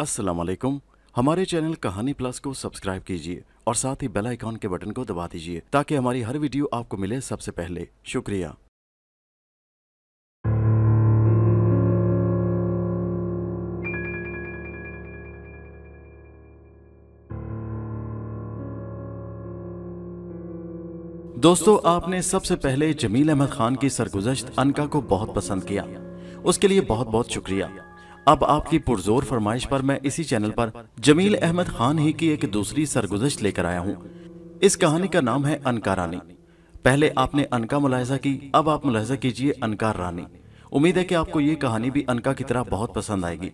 अस्सलाम वालेकुम हमारे चैनल कहानी प्लस को सब्सक्राइब कीजिए और साथ ही बेल आइकॉन के बटन को दबा दीजिए ताकि हमारी हर वीडियो आपको मिले सबसे पहले शुक्रिया दोस्तों आपने सबसे पहले जमील अहमद खान की सरगुजश्त अनका को बहुत पसंद किया उसके लिए बहुत बहुत शुक्रिया अब आपकी पुरजोर फरमाइश पर मैं इसी चैनल पर जमील अहमद खान ही की एक दूसरी सरगुजश लेकर आया हूँ इस कहानी का नाम है अनका रानी पहले आपने अनका मुलायजा की अब आप मुलायजा कीजिए अनकार रानी उम्मीद है कि आपको ये कहानी भी अनका की तरह बहुत पसंद आएगी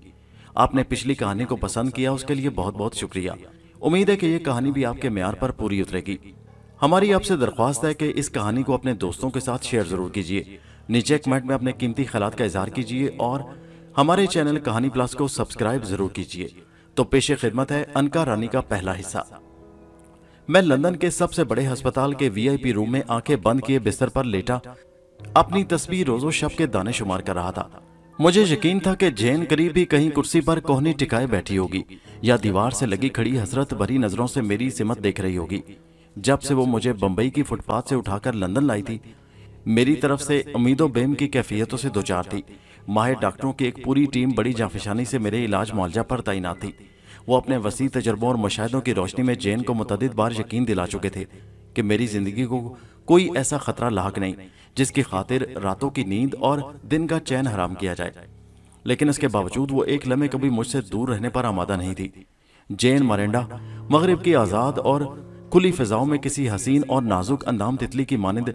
आपने पिछली कहानी को पसंद किया उसके लिए बहुत बहुत शुक्रिया उम्मीद है कि ये कहानी भी आपके म्यार पर पूरी उतरेगी हमारी आपसे दरख्वास्त है कि इस कहानी को अपने दोस्तों के साथ शेयर जरूर कीजिए नीचे कमेंट में अपने कीमती ख्याल का इजहार कीजिए और हमारे चैनल कहानी प्लस को सब्सक्राइब जरूर कीजिए तो पेशे खिदमत है अनका रानी का पहला हिस्सा मैं लंदन के सबसे बड़े अस्पताल के वीआईपी रूम में आंखें बंद किए बिस्तर पर लेटा अपनी तस्वीर रोजो शब के दाने शुमार कर रहा था मुझे यकीन था कि जैन करीब भी कहीं कुर्सी पर कोहनी टिकाए बैठी होगी या दीवार से लगी खड़ी हसरत भरी नजरों से मेरी सिमत देख रही होगी जब से वो मुझे बंबई की फुटपाथ से उठाकर लंदन लाई थी मेरी तरफ से उम्मीदों बेम की कैफियतों से दो चार थी माहिर डॉक्टरों की एक पूरी टीम बड़ी जाफिशानी से मेरे इलाज मुआवजा पर तैनात थी वो अपने वसी तजर्बों और मुशाहों की रोशनी में जैन को मतद बार यकीन दिला चुके थे कि मेरी ज़िंदगी को कोई ऐसा ख़तरा लाक नहीं जिसकी खातिर रातों की नींद और दिन का चैन हराम किया जाए लेकिन इसके बावजूद वो एक लम्हे कभी मुझसे दूर रहने पर आमादा नहीं थी जैन मरेंडा मगरब की आज़ाद और खुली फिजाओं में किसी हसीन और नाजुक अंदाम तितली की मानंद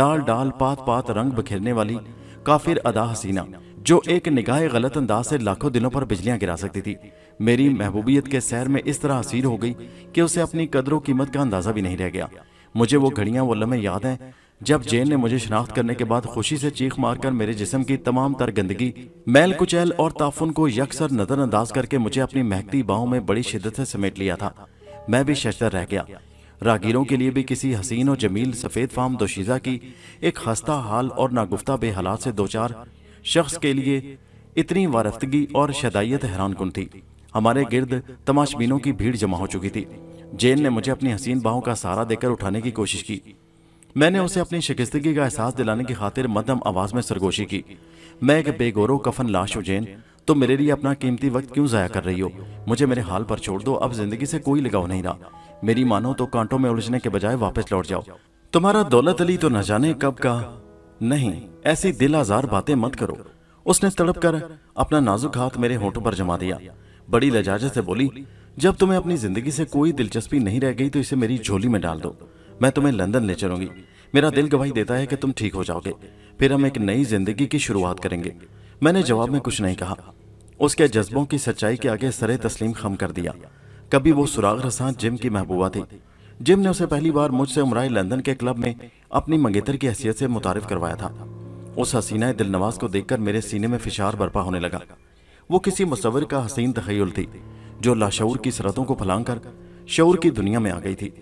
डाल डाल पात पात रंग बिखेरने वाली काफिर अदा हसीना जो एक निगाह गलत अंदाज से लाखों दिलों पर बिजलियां गिरा सकती थी मेरी महबूबियत के सैर में इस तरह हसीर हो गई कि उसे अपनी कदरों कीमत का अंदाजा भी नहीं रह गया मुझे वो घड़ियां वो लम्हे याद हैं जब जेन ने मुझे शनाख्त करने के बाद खुशी से चीख मारकर मेरे जिस्म की तमाम तर गंदगी मैल कुचैल और ताफुन को यकसर नजरअंदाज करके मुझे अपनी महकती बाहों में बड़ी शिद्दत से समेट लिया था मैं भी शशतर रह गया रागीरों के लिए भी किसी हसीन और जमील सफ़ेद फाम दोशीज़ा की एक हस्ता हाल और नागुफ्ता बेहालात से दो चार शख्स के लिए इतनी वारफ्तगी और शदाइत हैरान थी हमारे गिर्द तमाशबीनों की भीड़ जमा हो चुकी थी जेन ने मुझे अपनी हसीन बाहों का सहारा देकर उठाने की कोशिश की मैंने उसे अपनी शिकस्तगी का एहसास दिलाने की खातिर मध्यम आवाज़ में सरगोशी की मैं एक बेगोरो कफन लाश हूँ जैन तो मेरे लिए अपना कीमती वक्त क्यों ज़ाया कर रही हो मुझे मेरे हाल पर छोड़ दो अब ज़िंदगी से कोई लगाव नहीं रहा मेरी मानो तो कांटों में उलझने के बजाय वापस लौट जाओ तुम्हारा दौलत अली तो न जाने कब का नहीं ऐसी दिल आजार बातें मत करो उसने तड़प कर अपना नाजुक हाथ मेरे होठो पर जमा दिया बड़ी लजाजत से बोली जब तुम्हें अपनी जिंदगी से कोई दिलचस्पी नहीं रह गई तो इसे मेरी झोली में डाल दो मैं तुम्हें लंदन ले चलूंगी मेरा दिल गवाही देता है कि तुम ठीक हो जाओगे फिर हम एक नई जिंदगी की शुरुआत करेंगे मैंने जवाब में कुछ नहीं कहा उसके जज्बों की सच्चाई के आगे सरे तस्लीम खम कर दिया कभी वो सुराग रसा जिम की महबूबा थी जिम ने उसे पहली बार मुझसे उमराई लंदन के क्लब में अपनी मंगेतर की हैसियत से मुतारफ करवाया था उस हसीना दिलनवाज को देखकर मेरे सीने में फिशार बर्पा होने लगा वो किसी मुसविर का हसीन तखयल थी जो लाशूर की सरहदों को फलांग कर शौर की दुनिया में आ गई थी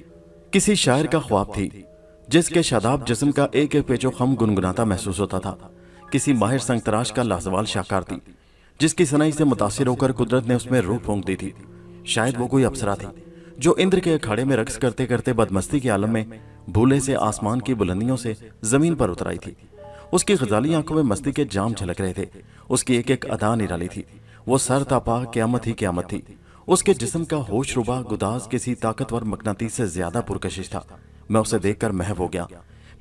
किसी शायर का ख्वाब थी जिसके शादाब जिसम का एक एक पेचो खम गुनगुनाता महसूस होता था किसी माहिर संगतराश का लाजवाल शाकार थी जिसकी सनाई से मुतासर होकर कुदरत ने उसमें रूह फोंक दी थी शायद वो कोई अप्सरा थी जो इंद्र के अखाड़े में रक्स करते करते बदमस्ती के आलम में भूले से आसमान की बुलंदियों से जमीन पर उतर आई थी उसकी गजाली आंखों में मस्ती के जाम झलक रहे थे उसकी एक एक अदा निराली थी वो सर तापा क्यामत ही क्यामत थी उसके जिस्म का होश रुबा गुदास किसी ताकतवर मकनाती से ज्यादा पुरकशिश था मैं उसे देखकर महव हो गया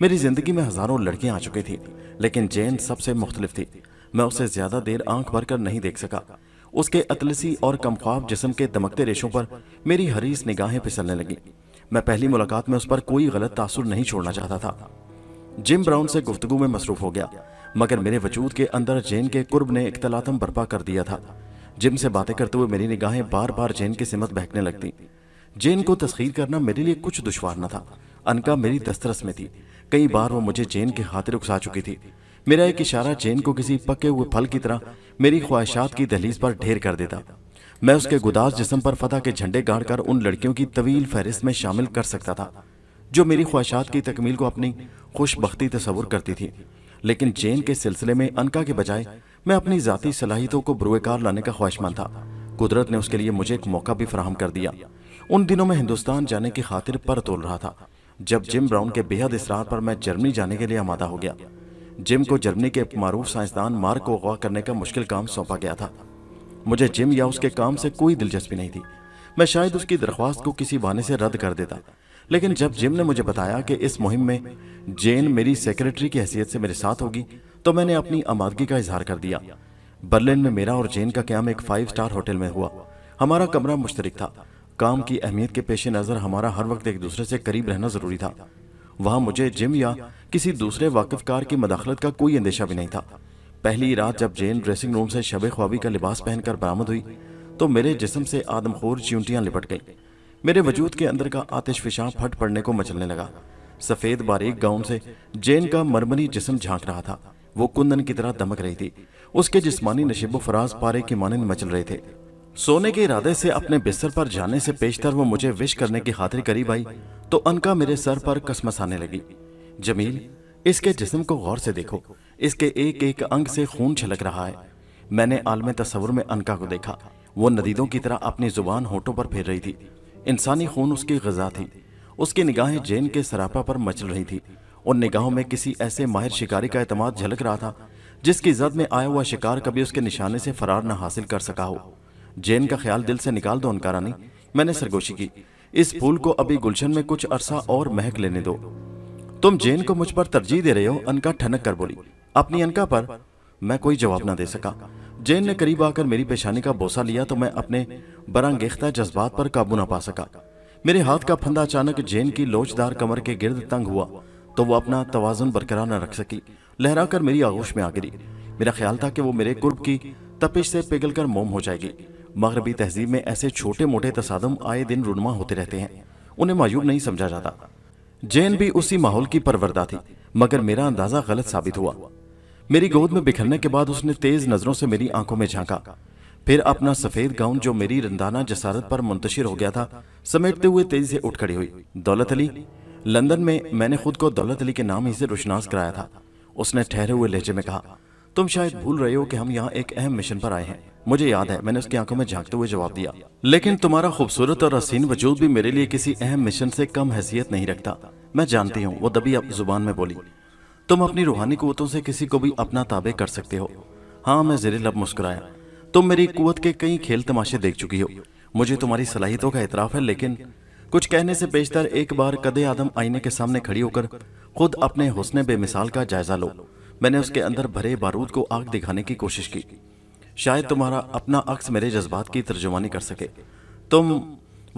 मेरी जिंदगी में हजारों लड़कियां आ चुकी थी लेकिन जैन सबसे मुख्तलिफ थी मैं उसे ज्यादा देर आंख भर कर नहीं देख सका उसके अतलसी और कमख्वाब जिसम के दमकते रेशों पर मेरी हरीस निगाहें फिसलने लगी मैं पहली मुलाकात में उस पर कोई गलत तासुर नहीं छोड़ना चाहता था जिम ब्राउन से गुफ्तगु में मसरूफ हो गया मगर मेरे वजूद के अंदर जैन के कुर्ब ने इख्तलातम बर्पा कर दिया था जिम से बातें करते हुए मेरी निगाहें बार बार जैन की सिमत बहकने लगती जैन को तस्खीर करना मेरे लिए कुछ दुश्वार न था अनका मेरी दस्तरस में थी कई बार वो मुझे जैन के हाथ रुकसा चुकी थी मेरा एक इशारा चैन को किसी पके हुए फल की तरह मेरी ख्वाहिशात की दहलीज पर ढेर कर देता मैं उसके गुदास जिसम पर फतह के झंडे गाड़ कर उन लड़कियों की तवील फहरिस्त में शामिल कर सकता था जो मेरी ख्वाहिशात की तकमील को अपनी खुशबख्ती तस्वुर करती थी लेकिन चैन के सिलसिले में अनका के बजाय मैं अपनी ज़ाती सलाहितों को बुरवेकार लाने का ख्वाहिशमंद था कुदरत ने उसके लिए मुझे एक मौका भी फराहम कर दिया उन दिनों में हिंदुस्तान जाने की खातिर पर तोल रहा था जब जिम ब्राउन के बेहद इसरार पर मैं जर्मनी जाने के लिए आमादा हो गया जिम को जर्मनी के मारूफ साइंसदान मार्क को अगवा करने का मुश्किल काम सौंपा गया था मुझे जिम या उसके काम से कोई दिलचस्पी नहीं थी मैं शायद उसकी दरख्वास्त को किसी बहाने से रद्द कर देता लेकिन जब जिम ने मुझे बताया कि इस मुहिम में जेन मेरी सेक्रेटरी की हैसियत से मेरे साथ होगी तो मैंने अपनी आमादगी का इजहार कर दिया बर्लिन में मेरा और जेन का क्याम एक फाइव स्टार होटल में हुआ हमारा कमरा मुश्तरक था काम की अहमियत के पेश नज़र हमारा हर वक्त एक दूसरे से करीब रहना ज़रूरी था वहाँ मुझे जिम या किसी दूसरे कार की मदाखलत का कोई अंदेशा भी नहीं था पहली रात जब जेन ड्रेसिंग रूम से शब ख्वाबी का लिबास पहनकर बरामद हुई तो मेरे जिसम से आदमखोर चिंटियाँ लिपट गईं मेरे वजूद के अंदर का आतिश फिशा फट पड़ने को मचलने लगा सफ़ेद बारीक गाउन से जेन का मरमनी जिसम झांक रहा था वो कुंदन की तरह दमक रही थी उसके जिस्मानी नशीबो फराज पारे की मानंद मचल रहे थे सोने के इरादे से अपने बिस्तर पर जाने से पेशतर वो मुझे विश करने की खातिर करीब आई तो अनका मेरे सर पर कसमसाने लगी जमील इसके जिस्म को गौर से देखो इसके एक एक अंग से खून छलक रहा है मैंने आलम तस्वुर में अनका को देखा वो नदीदों की तरह अपनी जुबान होठों पर फेर रही थी इंसानी खून उसकी गजा थी उसकी निगाहें जैन के सरापा पर मचल रही थी उन निगाहों में किसी ऐसे माहिर शिकारी का अतमाद झलक रहा था जिसकी जद में आया हुआ शिकार कभी उसके निशाने से फरार न हासिल कर सका हो जैन का ख्याल दिल से निकाल दो अनकारानी मैंने सरगोशी की इस फूल को अभी गुलशन में कुछ अरसा और महक लेने दो तुम जैन को मुझ पर तरजीह दे रहे हो अनका ठनक कर बोली अपनी अनका पर मैं कोई जवाब ना दे सका जैन ने करीब आकर मेरी पेशानी का बोसा लिया तो मैं अपने बरांगेख्ता जज्बात पर काबू ना पा सका मेरे हाथ का फंदा अचानक जैन की लोचदार कमर के गिर्द तंग हुआ तो वो अपना तोज़ुन बरकरार न रख सकी लहराकर मेरी आगोश में आ गिरी मेरा ख्याल था कि वो मेरे कुर्ब की तपिश से पिघल कर मोम हो जाएगी मगरबी तहजीब में ऐसे छोटे मोटे तसादम आए दिन रुनमा होते रहते हैं उन्हें मायूब नहीं समझा जाता जैन भी उसी माहौल की परवरदा थी मगर मेरा अंदाजा गलत साबित हुआ मेरी गोद में बिखरने के बाद उसने तेज नजरों से मेरी आंखों में झांका फिर अपना सफेद गाउन जो मेरी रंदाना जसारत पर मुंतशिर हो गया था समेटते हुए तेजी से उठ खड़ी हुई दौलत अली लंदन में मैंने खुद को दौलत अली के नाम ही से रोशनास कराया था उसने ठहरे हुए लहजे में कहा तुम शायद भूल रहे हो कि हम यहाँ एक अहम मिशन पर आए हैं मुझे याद है मैंने उसकी आंखों में झांकते हुए जवाब दिया लेकिन तुम्हारा खूबसूरत और हसीन वजूद भी मेरे लिए किसी अहम मिशन से कम हैसियत नहीं रखता मैं जानती हूँ वो दबी अब जुबान में बोली तुम अपनी रूहानी कुतों से किसी को भी अपना ताबे कर सकते हो हाँ मैं जेरे लब मुस्कुराया तुम मेरी कुत के कई खेल तमाशे देख चुकी हो मुझे तुम्हारी सलाहितों का इतराफ है लेकिन कुछ कहने से बेशतर एक बार कदे आदम आईने के सामने खड़ी होकर खुद अपने हुसन बेमिसाल का जायजा लो मैंने उसके अंदर भरे बारूद को आग दिखाने की कोशिश की शायद तुम्हारा अपना अक्स मेरे जज्बात की तर्जुमानी कर सके तुम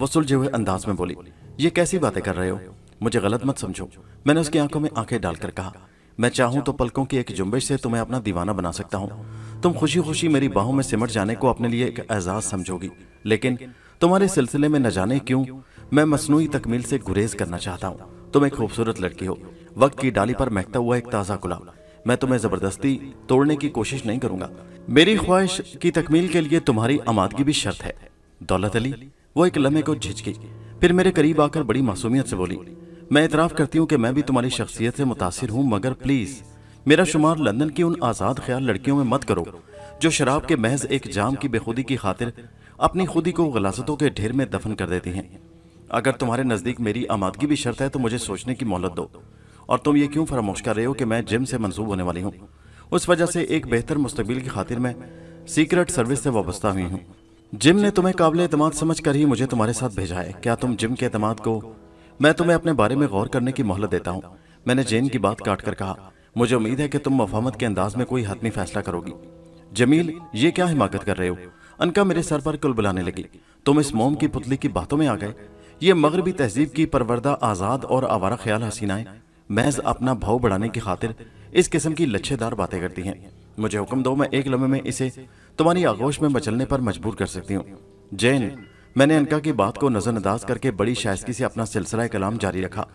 वो सुलझे हुए अंदाज में बोली ये कैसी बातें कर रहे हो मुझे गलत मत समझो मैंने उसकी आंखों में आंखें डालकर कहा मैं चाहूं तो पलकों की एक जुम्बिश से तुम्हें अपना दीवाना बना सकता हूं तुम खुशी खुशी मेरी बाहों में सिमट जाने को अपने लिए एक एजाज समझोगी लेकिन तुम्हारे सिलसिले में न जाने क्यों मैं मसनू तकमील से गुरेज करना चाहता हूँ तुम एक खूबसूरत लड़की हो वक्त की डाली पर महकता हुआ एक ताज़ा गुलाब मैं तुम्हें जबरदस्ती तोड़ने की कोशिश नहीं करूंगा मेरी ख्वाहिश की तकमील के लिए तुम्हारी आमादगी भी शर्त है दौलत अली वो एक लम्हे को झिझकी फिर मेरे करीब आकर बड़ी मासूमियत से बोली मैं इतराफ करती हूँ कि मैं भी तुम्हारी शख्सियत से मुतासर हूँ मगर प्लीज मेरा शुमार लंदन की उन आज़ाद ख्याल लड़कियों में मत करो जो शराब के महज एक जाम की बेखुदी की खातिर अपनी खुदी को गलासतों के ढेर में दफन कर देती हैं अगर तुम्हारे नज़दीक मेरी आमादगी भी शर्त है तो मुझे सोचने की मोहलत दो और तुम ये क्यों फरामोश कर रहे हो कि मैं जिम से मंसूब होने वाली हूँ उस वजह से एक बेहतर मुस्तबिल की खातिर मैं सीक्रेट सर्विस से वाबस्ता हुई हूँ जिम ने तुम्हें काबिल अतमाद समझ कर ही मुझे तुम्हारे साथ भेजा है क्या तुम जिम के अतमाद को मैं तुम्हें अपने बारे में गौर करने की मोहलत देता हूँ मैंने जेन की बात काट कर कहा मुझे उम्मीद है कि तुम मफामत के अंदाज में कोई हतमी फैसला करोगी जमील ये क्या हिमाकत कर रहे हो अनका मेरे सर पर कुल बुलाने लगी तुम इस मोम की पुतली की बातों में आ गए ये मगरबी तहजीब की परवरदा आज़ाद और आवारा ख्याल हसीनाएं महज अपना भाव बढ़ाने की खातिर इस किस्म की लच्छेदार बातें करती हैं मुझे हुक्म दो मैं एक लम्हे में इसे तुम्हारी आगोश में मचलने पर मजबूर कर सकती हूँ जैन मैंने अनका की बात को नज़रअंदाज करके बड़ी शायस्की से अपना सिलसिला कलाम जारी रखा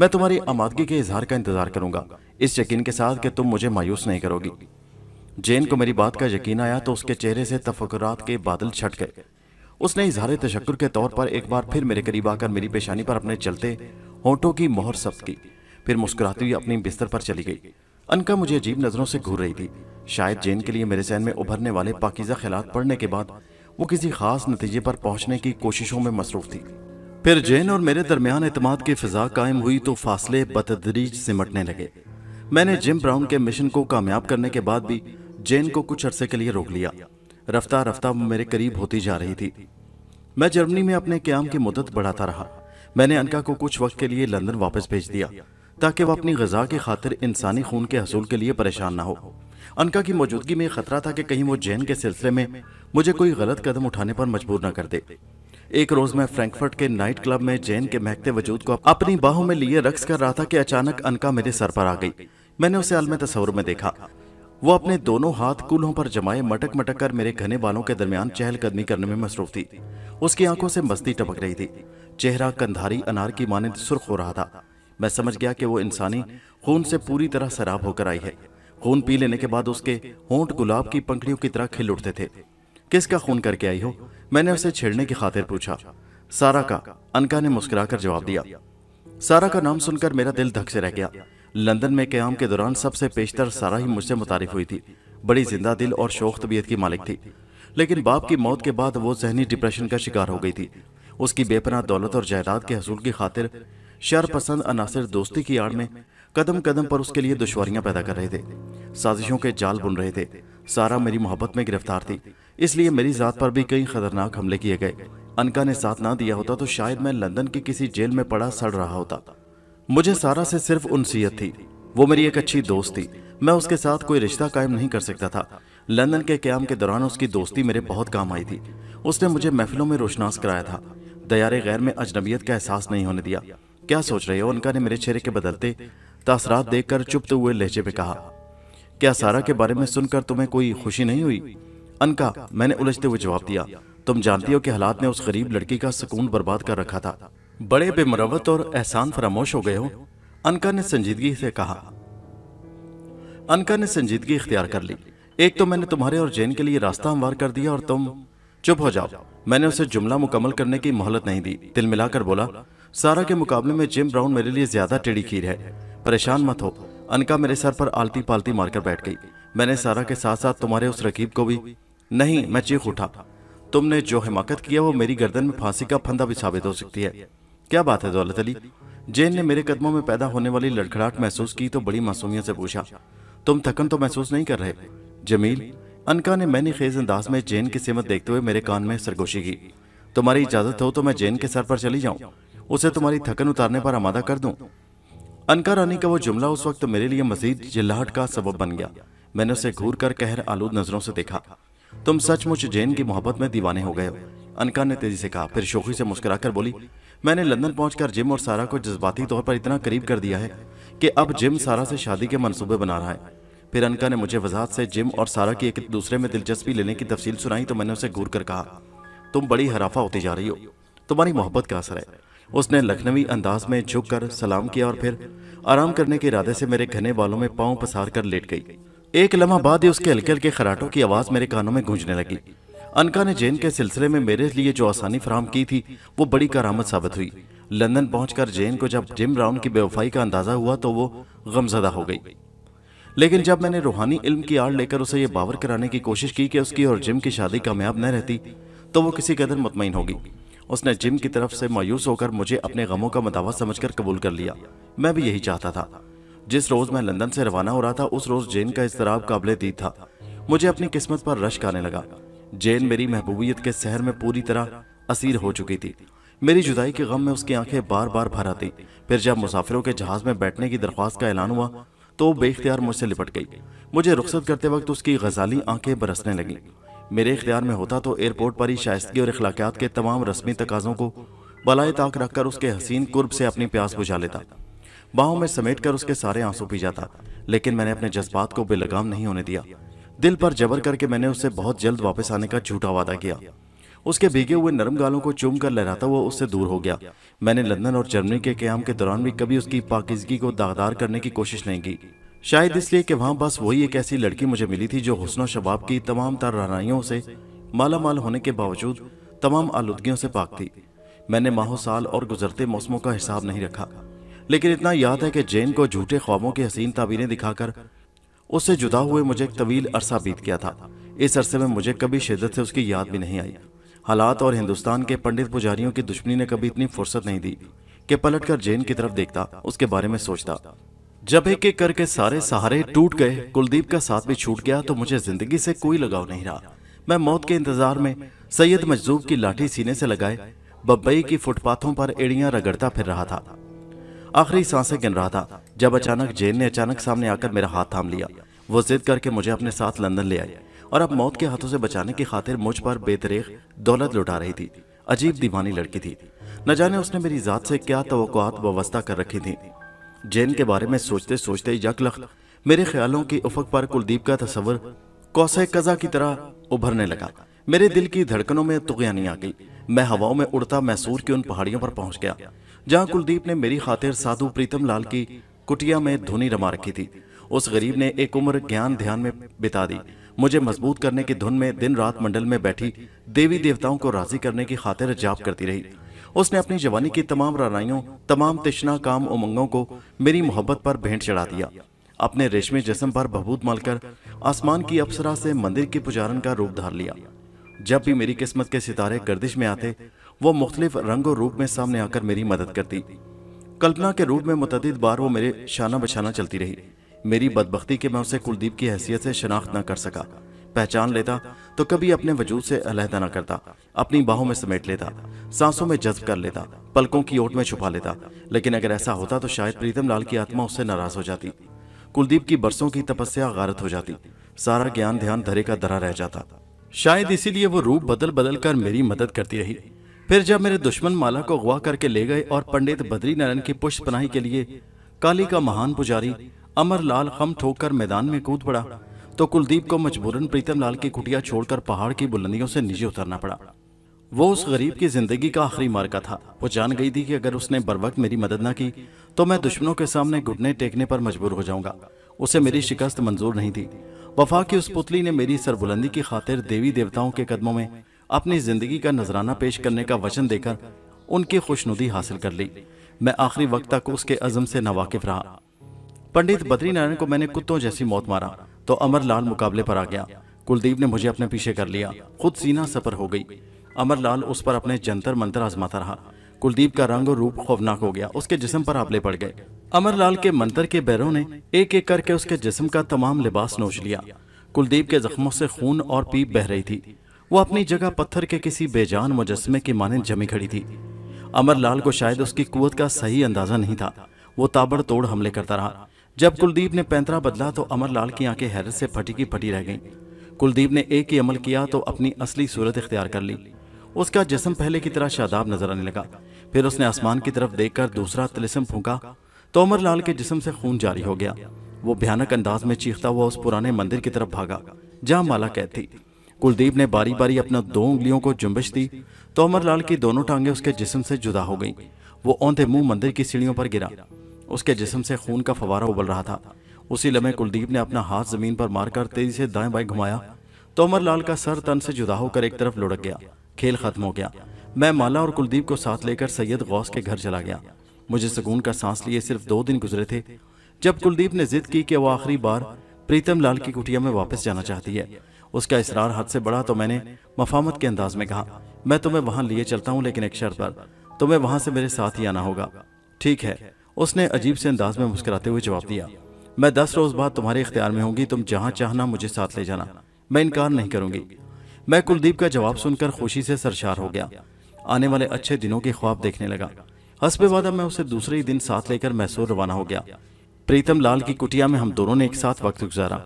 मैं तुम्हारी आमादगी के इजहार का इंतजार करूंगा इस यकीन के साथ कि तुम मुझे मायूस नहीं करोगी जैन को मेरी बात का यकीन आया तो उसके चेहरे से तफकरात के बादल छट गए उसने इजहार तशक्र के तौर पर एक बार फिर मेरे करीब आकर मेरी पेशानी पर अपने चलते होंठों की मोहर सब्त की फिर मुस्कुराती हुई अपनी बिस्तर पर चली गई अनका मुझे अजीब नज़रों से घूर रही थी शायद जेन के लिए मेरे सहन में उभरने वाले पाकिजा ख्याल पढ़ने के बाद वो किसी खास नतीजे पर पहुंचने की कोशिशों में मसरूफ थी फिर जैन और मेरे दरमियान अतमाद की फिजा कायम हुई तो फासले बतदरीज सिमटने लगे मैंने जिम ब्राउन के मिशन को कामयाब करने के बाद भी जेन को कुछ अरसे के लिए रोक लिया रफ्ता रफ्ता वो मेरे करीब होती जा रही थी मैं जर्मनी में अपने क्याम की मदद बढ़ाता रहा मैंने अनका को कुछ वक्त के लिए लंदन वापस भेज दिया ताकि वह अपनी गजा की खातिर इंसानी खून के हसूल के लिए परेशान ना हो अनका की मौजूदगी में खतरा था कि कहीं वो जैन के सिलसिले में मुझे कोई गलत कदम उठाने पर मजबूर न कर दे एक रोज मैं फ्रैंकफर्ट के नाइट क्लब में जैन के महकते वजूद को अपनी बाहों में लिए रक्स कर रहा था कि अचानक अनका मेरे सर पर आ गई मैंने उसे अलम तस्वर में देखा वो अपने दोनों हाथ कूल्हों पर जमाए मटक मटक कर मेरे घने बालों के दरमियान चहलकदमी करने में मसरूफ थी उसकी आंखों से मस्ती टपक रही थी चेहरा कंधारी अनार की मानद सुर्ख हो रहा था मैं समझ गया कि वो इंसानी खून से पूरी तरह शराब होकर आई है खून पी लेने के बाद उसके होंठ गुलाब की पंखड़ियों की तरह खिल उठते थे किसका खून करके आई हो मैंने उसे छेड़ने की खातिर पूछा सारा का अनका ने मुस्कुराकर जवाब दिया सारा का नाम सुनकर मेरा दिल धक से रह गया लंदन में क्याम के दौरान सबसे पेशतर सारा ही मुझसे मुतारिफ हुई थी बड़ी जिंदा दिल और शोख तबीयत की मालिक थी लेकिन बाप की मौत के बाद वो जहनी डिप्रेशन का शिकार हो गई थी उसकी बेपनाह दौलत और जायदाद के हसूल की खातिर शर पसंद अनासर दोस्ती की आड़ में कदम कदम पर उसके लिए दुश्वारियां पैदा कर रहे थे साजिशों के जाल बुन रहे थे सारा मेरी मोहब्बत में गिरफ्तार थी इसलिए मेरी जात पर भी कई खतरनाक हमले किए गए अनका ने साथ ना दिया होता तो शायद मैं लंदन की किसी जेल में पड़ा सड़ रहा होता मुझे सारा से सिर्फ उनसीयत थी वो मेरी एक अच्छी दोस्त थी मैं उसके साथ कोई रिश्ता कायम नहीं कर सकता था लंदन के क्याम के दौरान उसकी दोस्ती मेरे बहुत काम आई थी उसने मुझे महफिलों में रोशनास कराया था दयारे गैर में अजनबियत का एहसास नहीं होने दिया क्या सोच रहे हो उनका ने मेरे चेहरे के बदलते तासरात देखकर चुपते हुए लहजे में कहा क्या सारा के बारे में सुनकर तुम्हें कोई खुशी नहीं हुई अनका मैंने उलझते हुए जवाब दिया तुम जानती हो कि हालात ने उस गरीब लड़की का सुकून बर्बाद कर रखा था बड़े बेमरवत और एहसान फरामोश हो गए हो अनका ने संजीदगी से कहा अनका ने संजीदगी इख्तियार कर ली एक तो मैंने तुम्हारे और जैन के लिए रास्ता हमवार कर दिया और तुम चुप हो जाओ मैंने उसे जुमला मुकम्मल करने की मोहलत नहीं दी दिल मिलाकर बोला सारा के मुकाबले में जिम ब्राउन मेरे लिए ज्यादा टेढ़ी खीर है परेशान मत हो अनका मेरे सर पर आलती पालती मारकर बैठ गई मैंने सारा के साथ साथ तुम्हारे उस रकीब को भी नहीं मैं चीख उठा तुमने जो हिमाकत किया वो मेरी गर्दन में फांसी का फंदा भी साबित हो सकती है क्या बात है दौलत अली जेन ने मेरे कदमों में पैदा होने वाली लड़खड़ाहट महसूस की तो बड़ी मासूमियत से पूछा तुम थकन तो महसूस नहीं कर रहे जमील अनका ने मैंने खेज अंदाज में जेन की सिमत देखते हुए मेरे कान में सरगोशी की तुम्हारी इजाजत हो तो मैं जेन के सर पर चली जाऊं उसे तुम्हारी थकन उतारने पर आमादा कर दूं अनका रानी का वो जुमला उस वक्त मेरे लिए मजीद जिल्लाहट का सबब बन गया मैंने उसे घूर कर कहर आलूद नजरों से देखा तुम सचमुच जैन की मोहब्बत में दीवाने हो गए अनका ने तेजी से कहा फिर शोखी से मुस्कुराकर बोली मैंने लंदन पहुंचकर जिम और सारा को जज्बाती तौर पर इतना करीब कर दिया है कि अब जिम सारा से शादी के मनसूबे बना रहा है फिर अनका ने मुझे वजाहत से जिम और सारा की एक दूसरे में दिलचस्पी लेने की तफसील सुनाई तो मैंने उसे घूर कर कहा तुम बड़ी हराफा होती जा रही हो तुम्हारी मोहब्बत का असर है उसने लखनवी अंदाज में कर सलाम किया और फिर आराम करने के इरादे से मेरे घने बालों में पाँव पसार कर लेट गई एक लम्हा बाद ही उसके हल्के हल्के खराटों की आवाज़ मेरे कानों में गूंजने लगी अनका ने जैन के सिलसिले में मेरे लिए जो आसानी फराम की थी वो बड़ी कारामद साबित हुई लंदन पहुंचकर जैन को जब जिम ब्राउन की बेवफाई का अंदाजा हुआ तो वो गमजदा हो गई लेकिन जब मैंने रूहानी इल्म की आड़ लेकर उसे यह बावर कराने की कोशिश की कि उसकी और जिम की शादी कामयाब न रहती तो वो किसी कदर मुतमिन होगी उसने जिम की तरफ से मायूस होकर मुझे अपने गमों का मदावा समझकर कबूल कर लिया मैं भी यही चाहता था जिस रोज मैं लंदन से रवाना हो रहा था उस रोज जेन का इसतराब काबले दीद था मुझे अपनी किस्मत पर रश आने लगा जेन मेरी महबूबियत के शहर में पूरी तरह असीर हो चुकी थी मेरी जुदाई के गम में उसकी आंखें बार बार भर आती फिर जब मुसाफिरों के जहाज में बैठने की दरख्वास्त का ऐलान हुआ तो बेख्तियार मुझसे लिपट गई मुझे रुख्सत करते वक्त उसकी गजाली आंखें बरसने लगी मेरे इख्तियार में होता तो एयरपोर्ट पर ही शायस्तगी और अखलाकियात के तमाम रस्मी तकाज़ों को बलाए ताक रख कर उसके हसीन कुर्ब से अपनी प्यास बुझा लेता बाहों में समेट कर उसके सारे आंसू पी जाता लेकिन मैंने अपने जज्बात को बेलगाम नहीं होने दिया दिल पर जबर करके मैंने उससे बहुत जल्द वापस आने का झूठा वादा किया उसके भीगे हुए नरम गालों को चूम कर लहराता हुआ उससे दूर हो गया मैंने लंदन और जर्मनी के क्याम के दौरान भी कभी उसकी पाकिजगी को दागदार करने की कोशिश नहीं की शायद इसलिए कि वहाँ बस वही एक ऐसी लड़की मुझे मिली थी जो हुसन शबाब की तमाम तरानाइयों से माला माल होने के बावजूद तमाम आलूदगियों से पाक थी मैंने माहो साल और गुजरते मौसमों का हिसाब नहीं रखा लेकिन इतना याद है कि जैन को झूठे ख्वाबों की हसीन ताबीरें दिखाकर उससे जुदा हुए मुझे एक तवील अरसा बीत गया था इस अरसे में मुझे कभी शिदत से उसकी याद भी नहीं आई हालात और हिंदुस्तान के पंडित पुजारियों की दुश्मनी ने कभी इतनी फुर्सत नहीं दी कि पलट कर जैन की तरफ देखता उसके बारे में सोचता जब एक एक करके सारे सहारे टूट गए कुलदीप का साथ भी छूट गया तो मुझे जिंदगी से कोई लगाव नहीं रहा मैं मौत के इंतजार में सैयद मजदूब की लाठी सीने से लगाए बब्बई की फुटपाथों पर एड़ियां रगड़ता फिर रहा था आखिरी सांसें गिन रहा था जब अचानक जेन ने अचानक सामने आकर मेरा हाथ थाम लिया वो जिद करके मुझे अपने साथ लंदन ले आई और अब मौत के हाथों से बचाने की खातिर मुझ पर बेतरेख दौलत लुटा रही थी अजीब दीवानी लड़की थी न जाने उसने मेरी जात से क्या तो वास्ता कर रखी थी जैन के बारे में सोचते सोचते यकलख मेरे ख्यालों के उफक पर कुलदीप का तस्वर कौसे कजा की तरह उभरने लगा मेरे दिल की धड़कनों में तुगयानी आ गई मैं हवाओं में उड़ता मैसूर की उन पहाड़ियों पर पहुंच गया जहां कुलदीप ने मेरी खातिर साधु प्रीतम लाल की कुटिया में धुनी रमा रखी थी उस गरीब ने एक उम्र ज्ञान ध्यान में बिता दी मुझे मजबूत करने की धुन में दिन रात मंडल में बैठी देवी देवताओं को राजी करने की खातिर जाप करती रही उसने अपनी जवानी की तमाम रानाइयों तमाम तिश्ना काम उमंगों को मेरी मोहब्बत पर भेंट चढ़ा दिया अपने रेशमी जिसम पर बहबूद मलकर आसमान की अप्सरा से मंदिर के पुजारण का रूप धार लिया जब भी मेरी किस्मत के सितारे गर्दिश में आते वो मुख्तलिफ रंग रूप में सामने आकर मेरी मदद करती कल्पना के रूप में मुतद बार वो मेरे शाना बछाना चलती रही मेरी बदबख्ती के मैं उसे कुलदीप की हैसियत से शनाख्त न कर सका पहचान लेता तो कभी अपने वजूद से अलहदा न करता अपनी बाहों में समेट लेता सांसों में जज्ब कर लेता पलकों की ओट में छुपा लेता लेकिन अगर ऐसा होता तो शायद प्रीतम लाल की आत्मा उससे नाराज हो जाती कुलदीप की बरसों की तपस्या गारत हो जाती सारा ज्ञान ध्यान धरे का धरा रह जाता शायद इसीलिए वो रूप बदल बदल कर मेरी मदद करती रही फिर जब मेरे दुश्मन माला को अगवा करके ले गए और पंडित बद्री नारायण की पुष्प पनाही के लिए काली का महान पुजारी अमर लाल खम ठोक मैदान में कूद पड़ा तो कुलदीप को मजबूरन प्रीतम लाल की कुटिया छोड़कर पहाड़ की बुलंदियों से नीचे उतरना पड़ा वो उस गरीब की जिंदगी का आखिरी मार्का था वो जान गई थी कि अगर उसने बर वक्त मेरी मदद ना की तो मैं दुश्मनों के सामने घुटने टेकने पर मजबूर हो जाऊंगा उसे मेरी शिकस्त मंजूर नहीं थी वफा की उस पुतली ने मेरी सरबुलंदी की खातिर देवी देवताओं के कदमों में अपनी जिंदगी का नजराना पेश करने का वचन देकर उनकी खुशनुदी हासिल कर ली मैं आखिरी वक्त तक उसके अजम से नावाकिफ रहा पंडित बद्रीनारायण को मैंने कुत्तों जैसी मौत मारा तो अमर लाल मुकाबले पर आ गया कुलदीप ने मुझे अपने पीछे कर लिया खुद सीना सफर हो गई अमर लाल उस पर अपने जंतर मंतर आजमाता रहा कुलदीप का रंग और रूप खौफनाक हो गया उसके जिस्म पर आपले पड़ गए अमरलाल के मंतर के बैरों ने एक एक करके उसके जिस्म का तमाम लिबास नोच लिया कुलदीप के जख्मों से खून और पीप बह रही थी वो अपनी जगह पत्थर के किसी बेजान मुजस्मे की माने जमी खड़ी थी अमरलाल को शायद उसकी कुत का सही अंदाजा नहीं था वो ताबड़तोड़ हमले करता रहा जब कुलदीप ने पैंतरा बदला तो अमरलाल की आंखें हैरत से फटी की फटी रह गईं। कुलदीप ने एक ही अमल किया तो अपनी असली सूरत इख्तियार कर ली उसका जिसम पहले की तरह शादाब नजर आने लगा फिर उसने आसमान की तरफ देखकर दूसरा तिलिस्म फूका तो अमरलाल के जिसम से खून जारी हो गया वो भयानक अंदाज में चीखता हुआ उस पुराने मंदिर की तरफ भागा जहाँ माला कैद थी कुलदीप ने बारी बारी अपना दो उंगलियों को जुम्बिश दी तो अमरलाल की दोनों टांगे उसके जिसम से जुदा हो गईं। वो औंधे मुंह मंदिर की सीढ़ियों पर गिरा उसके जिसम से खून का फवारा उबल रहा था उसी लम्हे कुलदीप ने अपना हाथ जमीन पर मारकर तेजी से दाएं बाएं घुमाया तोमर लाल का सर तन से जुदा होकर एक तरफ लुढ़क गया खेल खत्म हो गया मैं माला और कुलदीप को साथ लेकर सैयद गौस के घर चला गया मुझे सुकून का सांस लिए सिर्फ दो दिन गुजरे थे जब कुलदीप ने जिद की कि वो आखिरी बार प्रीतम लाल की कुटिया में वापस जाना चाहती है उसका इसरार हद से बड़ा तो मैंने मफामत के अंदाज में कहा मैं तुम्हें वहां लिए चलता हूँ लेकिन एक शर्त पर तुम्हें वहां से मेरे साथ ही आना होगा ठीक है उसने अजीब से अंदाज में मुस्कुराते हुए जवाब दिया मैं दस रोज बाद तुम्हारे इख्तियार में होंगी तुम जहाँ चाहना मुझे साथ ले जाना मैं इनकार नहीं करूंगी मैं कुलदीप का जवाब सुनकर खुशी से सरशार हो गया आने वाले अच्छे दिनों के ख्वाब देखने लगा हसबे वादा मैं उसे दूसरे ही दिन साथ लेकर मैसूर रवाना हो गया प्रीतम लाल की कुटिया में हम दोनों ने एक साथ वक्त गुजारा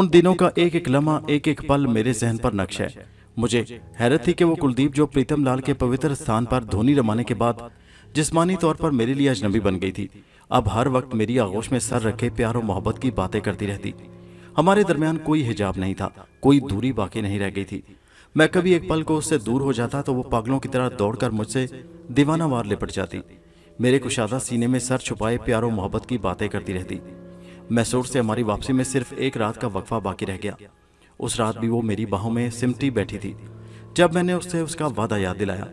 उन दिनों का एक एक लम्हा एक एक पल मेरे जहन पर नक्श है मुझे हैरत थी कि वो कुलदीप जो प्रीतम लाल के पवित्र स्थान पर धोनी रमाने के बाद जिसमानी तौर पर मेरे लिए अजनबी बन गई थी अब हर वक्त मेरी आगोश में सर रखे प्यार और मोहब्बत की बातें करती रहती हमारे दरमियान कोई हिजाब नहीं था कोई दूरी बाकी नहीं रह गई थी मैं कभी एक पल को उससे दूर हो जाता तो वो पागलों की तरह दौड़कर मुझसे दीवाना वार लिपट जाती मेरे कुशादा सीने में सर छुपाए प्यार और मोहब्बत की बातें करती रहती मैसूर से हमारी वापसी में सिर्फ एक रात का वक्फा बाकी रह गया उस रात भी वो मेरी बाहों में सिमटी बैठी थी जब मैंने उससे उसका वादा याद दिलाया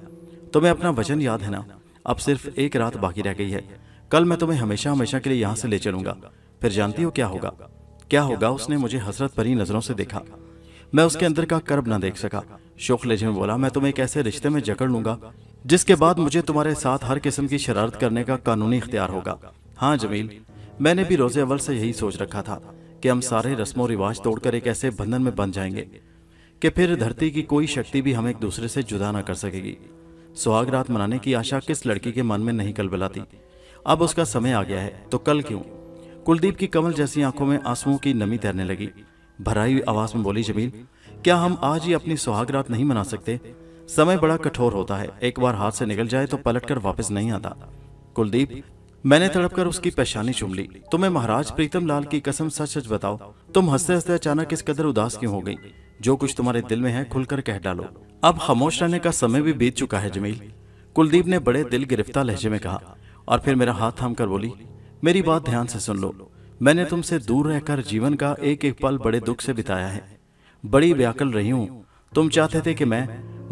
तो मैं अपना वचन याद है ना अब सिर्फ एक रात बाकी रह गई है कल मैं तुम्हें हमेशा हमेशा के लिए यहाँ से ले चलूंगा फिर जानती हो क्या होगा क्या होगा उसने मुझे हसरत परी नजरों से देखा मैं उसके अंदर का कर्ब ना देख सका शोक में बोला मैं तुम्हें एक ऐसे रिश्ते में जकड़ लूंगा जिसके बाद मुझे तुम्हारे साथ हर किस्म की शरारत करने का कानूनी इख्तियार होगा हाँ जमील मैंने भी रोजे अवल से यही सोच रखा था कि हम सारे रस्मों रिवाज तोड़कर एक ऐसे बंधन में बन जाएंगे कि फिर धरती की कोई शक्ति भी हम एक दूसरे से जुदा ना कर सकेगी सुहागरात मनाने की आशा किस लड़की के मन में नहीं कल बलाती अब उसका समय आ गया है तो कल क्यों कुलदीप की कमल जैसी आंखों में आंसुओं की नमी तैरने लगी भराई हुई आवाज में बोली जमील क्या हम आज ही अपनी सुहागरात नहीं मना सकते समय बड़ा कठोर होता है एक बार हाथ से निकल जाए तो पलट कर वापस नहीं आता कुलदीप मैंने तड़प कर उसकी पेशानी चुम ली तुम्हें महाराज प्रीतम लाल की कसम सच सच बताओ तुम हंसते हंसते अचानक इस कदर उदास क्यों हो गई जो कुछ तुम्हारे दिल में है खुलकर कह डालो अब खामोश रहने का समय भी बीत चुका है जमील कुलदीप ने बड़े दिल गिरफ्तार लहजे में कहा और फिर मेरा हाथ थाम कर बोली मेरी बात ध्यान से सुन लो मैंने तुमसे दूर रहकर जीवन का एक एक पल बड़े दुख से बिताया है बड़ी व्याकुल रही हूँ तुम चाहते थे कि मैं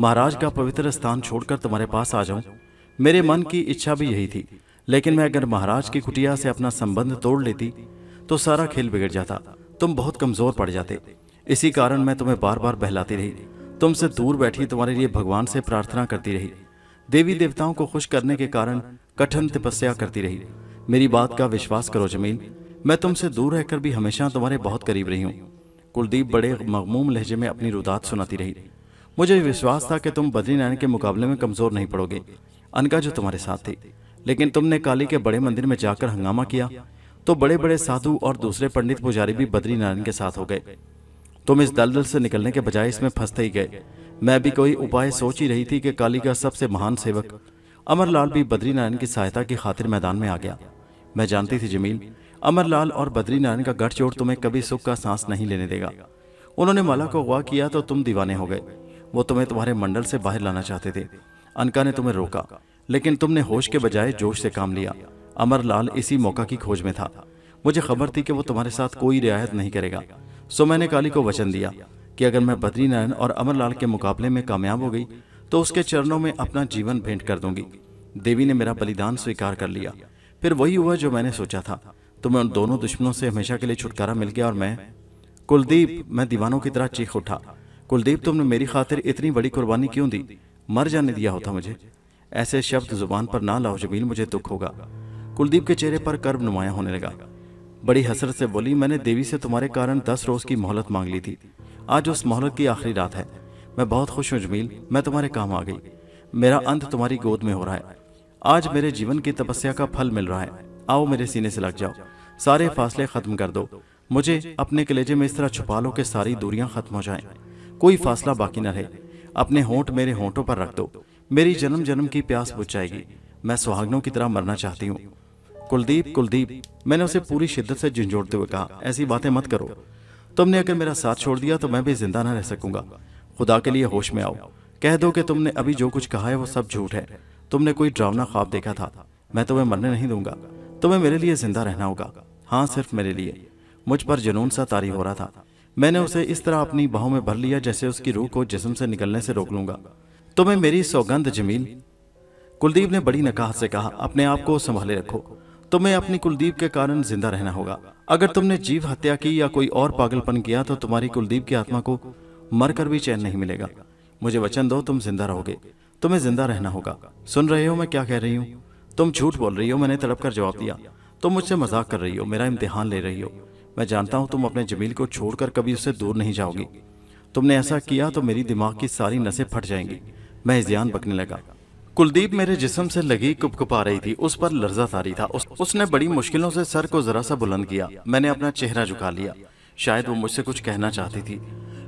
महाराज का पवित्र स्थान छोड़कर तुम्हारे पास आ जाऊं मेरे मन की इच्छा भी यही थी लेकिन मैं अगर महाराज की कुटिया से अपना संबंध तोड़ लेती तो सारा खेल बिगड़ जाता तुम बहुत कमजोर पड़ जाते इसी कारण मैं तुम्हें बार बार बहलाती रही तुमसे दूर बैठी तुम्हारे लिए भगवान से प्रार्थना करती रही देवी देवताओं को खुश करने के कारण कठिन तपस्या करती रही मेरी बात का विश्वास करो जमील मैं तुमसे दूर रहकर भी हमेशा तुम्हारे बहुत करीब रही हूँ कुलदीप बड़े मगमूम लहजे में अपनी रुदात सुनाती रही मुझे विश्वास था कि तुम बद्रीनारायण के मुकाबले में कमजोर नहीं पड़ोगे अनका जो तुम्हारे साथ थी लेकिन तुमने काली के बड़े मंदिर में जाकर हंगामा किया तो बड़े बड़े साधु और दूसरे पंडित पुजारी भी बद्रीनारायण के साथ हो गए तुम इस दलदल से निकलने के बजाय इसमें फंसते ही गए मैं भी कोई उपाय सोच ही रही थी कि काली का सबसे महान सेवक अमरलाल भी बद्री नारायण की सहायता की खातिर मैदान में आ गया मैं जानती थी जमील अमरलाल और बद्री नारायण का गठजोड़ तुम्हें कभी सुख का सांस नहीं लेने देगा उन्होंने माला को अगवा किया तो तुम दीवाने हो गए वो तुम्हें तुम्हारे मंडल से बाहर लाना चाहते थे अनका ने तुम्हें रोका लेकिन तुमने होश के बजाय जोश से काम लिया अमरलाल इसी मौका की खोज में था मुझे खबर थी कि वो तुम्हारे साथ कोई रियायत नहीं करेगा सो मैंने काली को वचन दिया कि अगर मैं बद्रीनारायण और अमरलाल के मुकाबले में कामयाब हो गई तो उसके चरणों में अपना जीवन भेंट कर दूंगी देवी ने मेरा बलिदान स्वीकार कर लिया फिर वही हुआ जो मैंने सोचा था तो मैं उन दोनों दुश्मनों से हमेशा के लिए छुटकारा मिल गया और मैं कुलदीप मैं दीवानों की तरह चीख उठा कुलदीप तुमने मेरी खातिर इतनी बड़ी कुर्बानी क्यों दी मर जाने दिया होता मुझे ऐसे शब्द जुबान पर ना लाओ जमील मुझे दुख होगा कुलदीप के चेहरे पर कर्ब नुमाया होने लगा बड़ी हसरत से बोली मैंने देवी से तुम्हारे कारण दस रोज की मोहलत मांग ली थी आज उस मोहलत की आखिरी रात है मैं बहुत खुश हूँ जमील मैं तुम्हारे काम आ गई मेरा अंत तुम्हारी गोद में हो रहा है आज मेरे जीवन की तपस्या का फल मिल रहा है आओ मेरे सीने से लग जाओ सारे फासले खत्म कर दो मुझे अपने कलेजे में इस तरह छुपा लो कि सारी दूरियां खत्म हो जाएं। कोई फासला बाकी न रहे अपने होंठ मेरे होंठों पर रख दो मेरी जन्म जन्म की प्यास बुझ जाएगी मैं सुहागनों की तरह मरना चाहती हूँ कुलदीप कुलदीप मैंने उसे पूरी शिद्दत से झंझोड़ते हुए कहा ऐसी बातें मत करो तुमने अगर मेरा साथ छोड़ दिया तो मैं भी जिंदा ना रह सकूंगा खुदा के लिए होश में आओ कह दो कि तुमने अभी जो कुछ कहा है वो सब झूठ है तुमने कोई ड्रावना ख्वाब देखा था मैं तुम्हें मरने नहीं दूंगा तुम्हें मेरे लिए जिंदा रहना होगा हाँ सिर्फ मेरे लिए मुझ पर जुनून सा तारी हो रहा था मैंने उसे इस तरह अपनी बाहों में भर लिया जैसे उसकी रूह को जिसम से निकलने से रोक लूंगा तुम्हें मेरी सौगंध जमील कुलदीप ने बड़ी नकाहत से कहा अपने आप को संभाले रखो तुम्हें अपनी कुलदीप के कारण जिंदा रहना होगा अगर तुमने जीव हत्या की या कोई और पागलपन किया तो तुम्हारी कुलदीप की आत्मा को मरकर भी चैन नहीं मिलेगा मुझे वचन दो तुम जिंदा रहोगे तुम्हें जिंदा रहना होगा सुन रहे हो मैं क्या कह रही हूँ तुम झूठ बोल रही हो मैंने तड़प कर जवाब दिया तुम मुझसे मजाक कर रही हो मेरा इम्तिहान ले रही हो मैं जानता हूँ तुम अपने जमील को छोड़कर कभी उससे दूर नहीं जाओगी तुमने ऐसा किया तो मेरी दिमाग की सारी नसें फट जाएंगी मैं इस बकने लगा कुलदीप मेरे जिसम से लगी कुपकुपा रही थी उस पर लर्जा तारी था उस, उसने बड़ी मुश्किलों से सर को जरा सा बुलंद किया मैंने अपना चेहरा झुका लिया शायद वो मुझसे कुछ कहना चाहती थी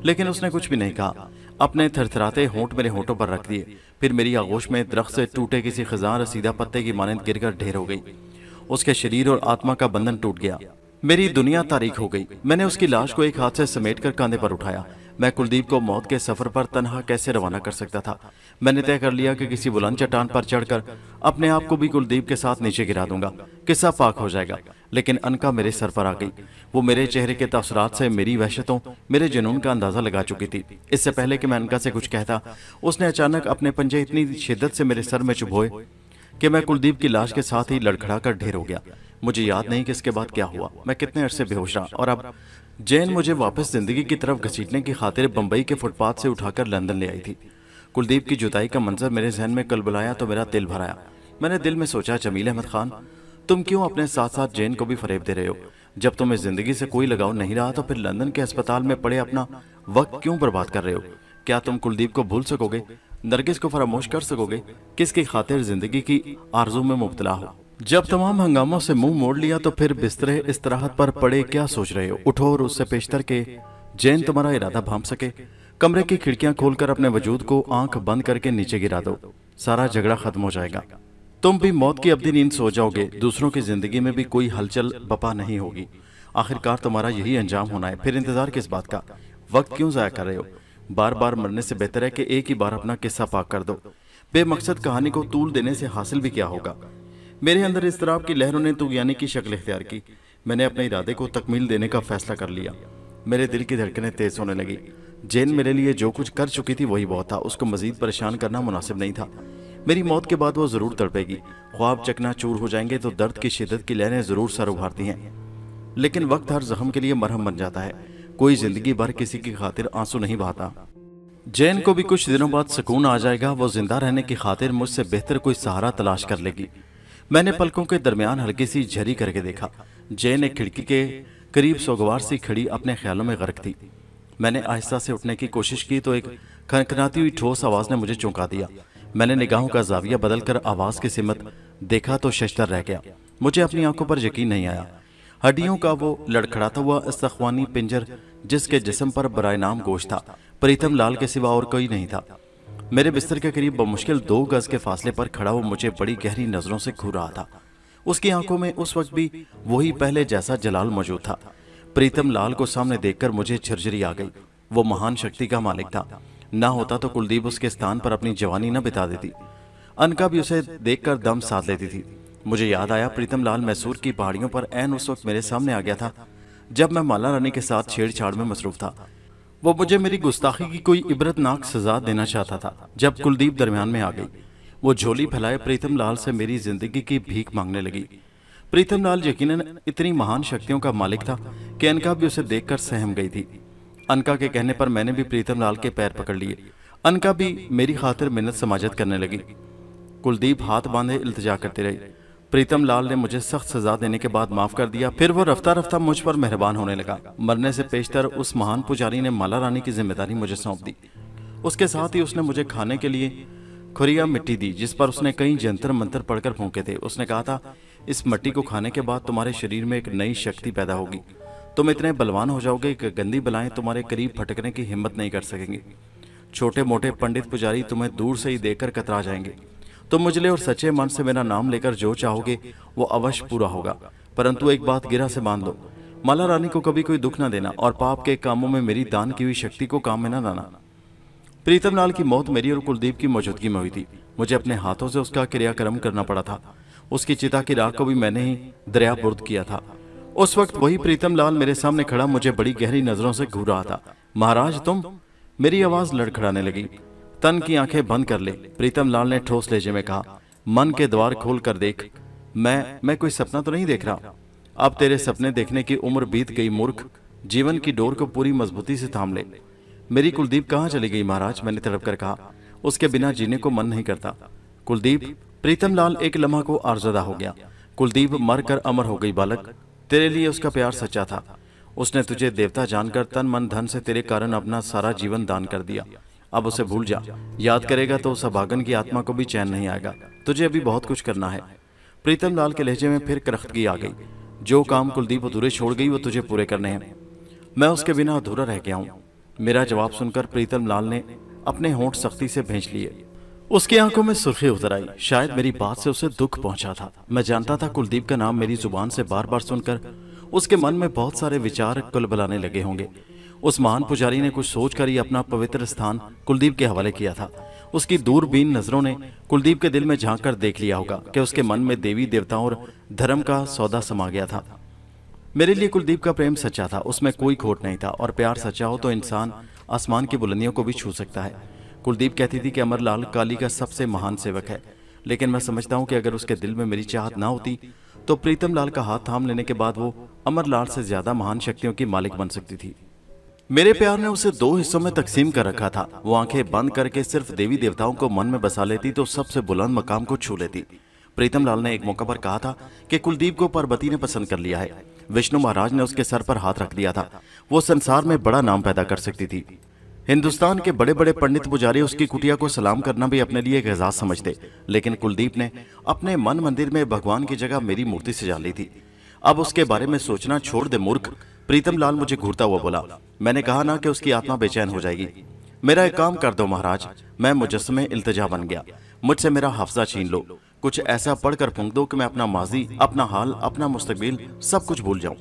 लेकिन उसने कुछ भी नहीं कहा अपने थरथराते होंठ मेरे होठों पर रख दिए फिर मेरी आगोश में दरख्त से टूटे किसी खजान रसीदा पत्ते की मानंद गिरकर ढेर हो गई उसके शरीर और आत्मा का बंधन टूट गया मेरी दुनिया तारीख हो गई मैंने उसकी लाश को एक हाथ से समेट कर कांधे पर उठाया मैं कुलदीप को मौत के सफर पर तनहा कैसे रवाना कर सकता था मैंने तय कर लिया कि किसी बुलंद चट्टान पर चढ़कर अपने आप को भी कुलदीप के साथ नीचे गिरा दूंगा किस्सा पाक हो जाएगा लेकिन अनका मेरे सर पर आ गई वो मेरे चेहरे के तसरात से मेरी वहशतों मेरे जुनून का अंदाजा लगा चुकी थी इससे पहले कि मैं अनका से कुछ कहता उसने अचानक अपने पंजे इतनी शिद्दत से मेरे सर में चुभोए कि मैं कुलदीप की लाश के साथ ही लड़खड़ा कर ढेर हो गया मुझे याद नहीं कि इसके बाद क्या हुआ मैं कितने अरसे बेहोश रहा और अब जैन मुझे वापस जिंदगी की तरफ घसीटने की खातिर बम्बई के फुटपाथ से उठाकर लंदन ले आई थी कुलदीप की जुताई का मंजर मेरे जहन में कल बुलाया तो मेरा दिल भराया मैंने दिल में सोचा जमील अहमद खान तुम क्यों अपने साथ साथ जैन को भी फरेब दे रहे हो जब तुम्हें जिंदगी से कोई लगाव नहीं रहा तो फिर लंदन के अस्पताल में पड़े अपना वक्त क्यों बर्बाद कर रहे हो क्या तुम कुलदीप को भूल सकोगे नरगिस को फरामोश कर सकोगे किसकी खातिर जिंदगी की आरजू में मुबतला हो जब तमाम हंगामों से मुंह मोड़ लिया तो फिर बिस्तरे इस तरह पर पड़े क्या सोच रहे हो उठो और उससे पेशतर के जैन तुम्हारा इरादा भांप सके कमरे की खिड़कियां खोलकर अपने वजूद को आंख बंद करके नीचे गिरा दो सारा झगड़ा खत्म हो जाएगा तुम भी मौत की अवधि नींद सो जाओगे दूसरों की जिंदगी में भी कोई हलचल बपा नहीं होगी आखिरकार तुम्हारा यही अंजाम होना है फिर इंतजार किस बात का वक्त क्यों जाया कर रहे हो बार बार मरने से बेहतर है कि एक ही बार अपना किस्सा पाक कर दो बेमकसद कहानी को तूल देने से हासिल भी क्या होगा मेरे अंदर इस तरह की लहरों ने तुगयानी तो की शक्ल इख्तियार की मैंने अपने इरादे को तकमील देने का फैसला कर लिया मेरे दिल की धड़कने तेज होने लगी जेन मेरे लिए जो कुछ कर चुकी थी वही बहुत था उसको मजीद परेशान करना मुनासिब नहीं था मेरी मौत के बाद वो ज़रूर तड़पेगी ख्वाब चकना चूर हो जाएंगे तो दर्द की शिदत की लहरें ज़रूर सर उभारती हैं लेकिन वक्त हर जख्म के लिए मरहम बन जाता है कोई ज़िंदगी भर किसी की खातिर आंसू नहीं बहाता जैन को भी कुछ दिनों बाद सुकून आ जाएगा वो जिंदा रहने की खातिर मुझसे बेहतर कोई सहारा तलाश कर लेगी मैंने पलकों के दरमियान हल्की सी झरी करके देखा जय ने खिड़की के करीब सोगवार सी खड़ी अपने ख्यालों में गर्क थी मैंने आहिस्ता से उठने की कोशिश की तो एक खनखनाती हुई ठोस आवाज ने मुझे चौंका दिया मैंने निगाहों का जाविया बदलकर आवाज की सिमत देखा तो शशतर रह गया मुझे अपनी आंखों पर यकीन नहीं आया हड्डियों का वो लड़खड़ाता हुआ इस्तवानी पिंजर जिसके जिसम पर बरए नाम गोश था प्रीतम लाल के सिवा और कोई नहीं था मेरे बिस्तर के करीब बमुश्किल दो गज के फासले पर खड़ा वो मुझे बड़ी गहरी नजरों से घूर रहा था उसकी आंखों में उस वक्त भी वही पहले जैसा जलाल मौजूद था प्रीतम लाल को सामने देखकर मुझे झिरझिरी आ गई वो महान शक्ति का मालिक था ना होता तो कुलदीप उसके स्थान पर अपनी जवानी न बिता देती अनका भी उसे देखकर दम साध लेती थी मुझे याद आया प्रीतम लाल मैसूर की पहाड़ियों पर एन उस वक्त मेरे सामने आ गया था जब मैं माला रानी के साथ छेड़छाड़ में मसरूफ था वो मुझे मेरी गुस्ताखी की कोई इबरतनाक सजा देना चाहता था जब कुलदीप दरमियान में आ गई वो झोली फैलाए प्रीतम लाल से मेरी जिंदगी की भीख मांगने लगी प्रीतम लाल यकीन इतनी महान शक्तियों का मालिक था कि अनका भी उसे देखकर सहम गई थी अनका के कहने पर मैंने भी प्रीतम लाल के पैर पकड़ लिए अनका भी मेरी खातिर मिन्नत समाजत करने लगी कुलदीप हाथ बांधे इल्तजा करते रही प्रीतम लाल ने मुझे सख्त सजा देने के बाद माफ कर दिया फिर वो रफ्ता रफ्ता मुझ पर मेहरबान होने लगा मरने से पेशतर उस महान पुजारी ने माला रानी की जिम्मेदारी मुझे सौंप दी उसके साथ ही उसने मुझे खाने के लिए खुरिया मिट्टी दी जिस पर उसने कई जंतर मंतर पढ़कर फूके थे उसने कहा था इस मिट्टी को खाने के बाद तुम्हारे शरीर में एक नई शक्ति पैदा होगी तुम इतने बलवान हो जाओगे कि गंदी बलाएं तुम्हारे करीब फटकने की हिम्मत नहीं कर सकेंगे छोटे मोटे पंडित पुजारी तुम्हें दूर से ही देखकर कतरा जाएंगे तुम मुझले और सच्चे मन से मेरा नाम लेकर जो चाहोगे वो अवश्य पूरा होगा परंतु एक बात गिरा से बांध लो माला रानी को कभी कोई दुख ना देना और पाप के कामों में मेरी दान की हुई शक्ति को काम में ना लाना प्रीतम लाल की मौत मेरी और कुलदीप की मौजूदगी में हुई थी मुझे अपने हाथों से उसका क्रियाक्रम करना पड़ा था उसकी चिता की राह को भी मैंने ही दरिया बुर्द किया था उस वक्त वही प्रीतम लाल मेरे सामने खड़ा मुझे बड़ी गहरी नजरों से घूर रहा था महाराज तुम मेरी आवाज लड़खड़ाने लगी तन की आंखें बंद कर ले प्रीतम लाल ने ठोस लेजे में कहा मन के द्वार खोल कर देख मैं मैं कोई सपना तो नहीं देख रहा अब तेरे सपने देखने की उम्र बीत गई मूर्ख जीवन की डोर को पूरी मजबूती से थाम ले मेरी कुलदीप कहाँ चली गई महाराज मैंने तड़प कर कहा उसके बिना जीने को मन नहीं करता कुलदीप प्रीतम लाल एक लम्हा को आरजदा हो गया कुलदीप मर कर अमर हो गई बालक तेरे लिए उसका प्यार सच्चा था उसने तुझे देवता जानकर तन मन धन से तेरे कारण अपना सारा जीवन दान कर दिया अब उसे भूल जा याद करेगा तो उस अभागन की आत्मा को भी चैन नहीं आएगा तुझे अभी बहुत कुछ करना है प्रीतम लाल के लहजे में फिर करख्तगी आ गई जो काम कुलदीप अधूरे छोड़ गई वो तुझे पूरे करने हैं मैं उसके बिना अधूरा रह गया हूँ मेरा जवाब सुनकर प्रीतम लाल ने अपने होंठ सख्ती से भेज लिए उसकी आंखों में सुर्खी उतर आई शायद मेरी बात से उसे दुख पहुंचा था मैं जानता था कुलदीप का नाम मेरी जुबान से बार बार सुनकर उसके मन में बहुत सारे विचार कुल लगे होंगे उस महान पुजारी ने कुछ सोचकर ही अपना पवित्र स्थान कुलदीप के हवाले किया था उसकी दूरबीन नजरों ने कुलदीप के दिल में झांक कर देख लिया होगा कि उसके मन में देवी देवताओं और धर्म का सौदा समा गया था मेरे लिए कुलदीप का प्रेम सच्चा था उसमें कोई खोट नहीं था और प्यार सच्चा हो तो इंसान आसमान की बुलंदियों को भी छू सकता है कुलदीप कहती थी कि अमरलाल काली का सबसे महान सेवक है लेकिन मैं समझता हूँ कि अगर उसके दिल में मेरी चाहत ना होती तो प्रीतम लाल का हाथ थाम लेने के बाद वो अमरलाल से ज्यादा महान शक्तियों की मालिक बन सकती थी मेरे प्यार ने उसे दो हिस्सों में तकसीम कर रखा था वो आंखें बंद करके सिर्फ देवी देवताओं को मन में बसा लेती तो सबसे बुलंद मकाम को छू लेती प्रीतम लाल ने एक मौका पर कहा था कि कुलदीप को पार्वती ने पसंद कर लिया है विष्णु महाराज ने उसके सर पर हाथ रख दिया था वो संसार में बड़ा नाम पैदा कर सकती थी हिंदुस्तान के बड़े बड़े पंडित पुजारी उसकी कुटिया को सलाम करना भी अपने लिए एक एजाज समझते लेकिन कुलदीप ने अपने मन मंदिर में भगवान की जगह मेरी मूर्ति सजा ली थी अब उसके बारे में सोचना छोड़ दे मूर्ख प्रीतम लाल मुझे घूरता हुआ बोला मैंने कहा ना कि उसकी आत्मा बेचैन हो जाएगी मेरा एक काम कर दो महाराज मैं मुजस्मे इल्तजा बन गया मुझसे मेरा हफ्जा छीन लो कुछ ऐसा पढ़कर फूंक दो कि मैं अपना माजी अपना हाल अपना मुस्तबिल सब कुछ भूल जाऊं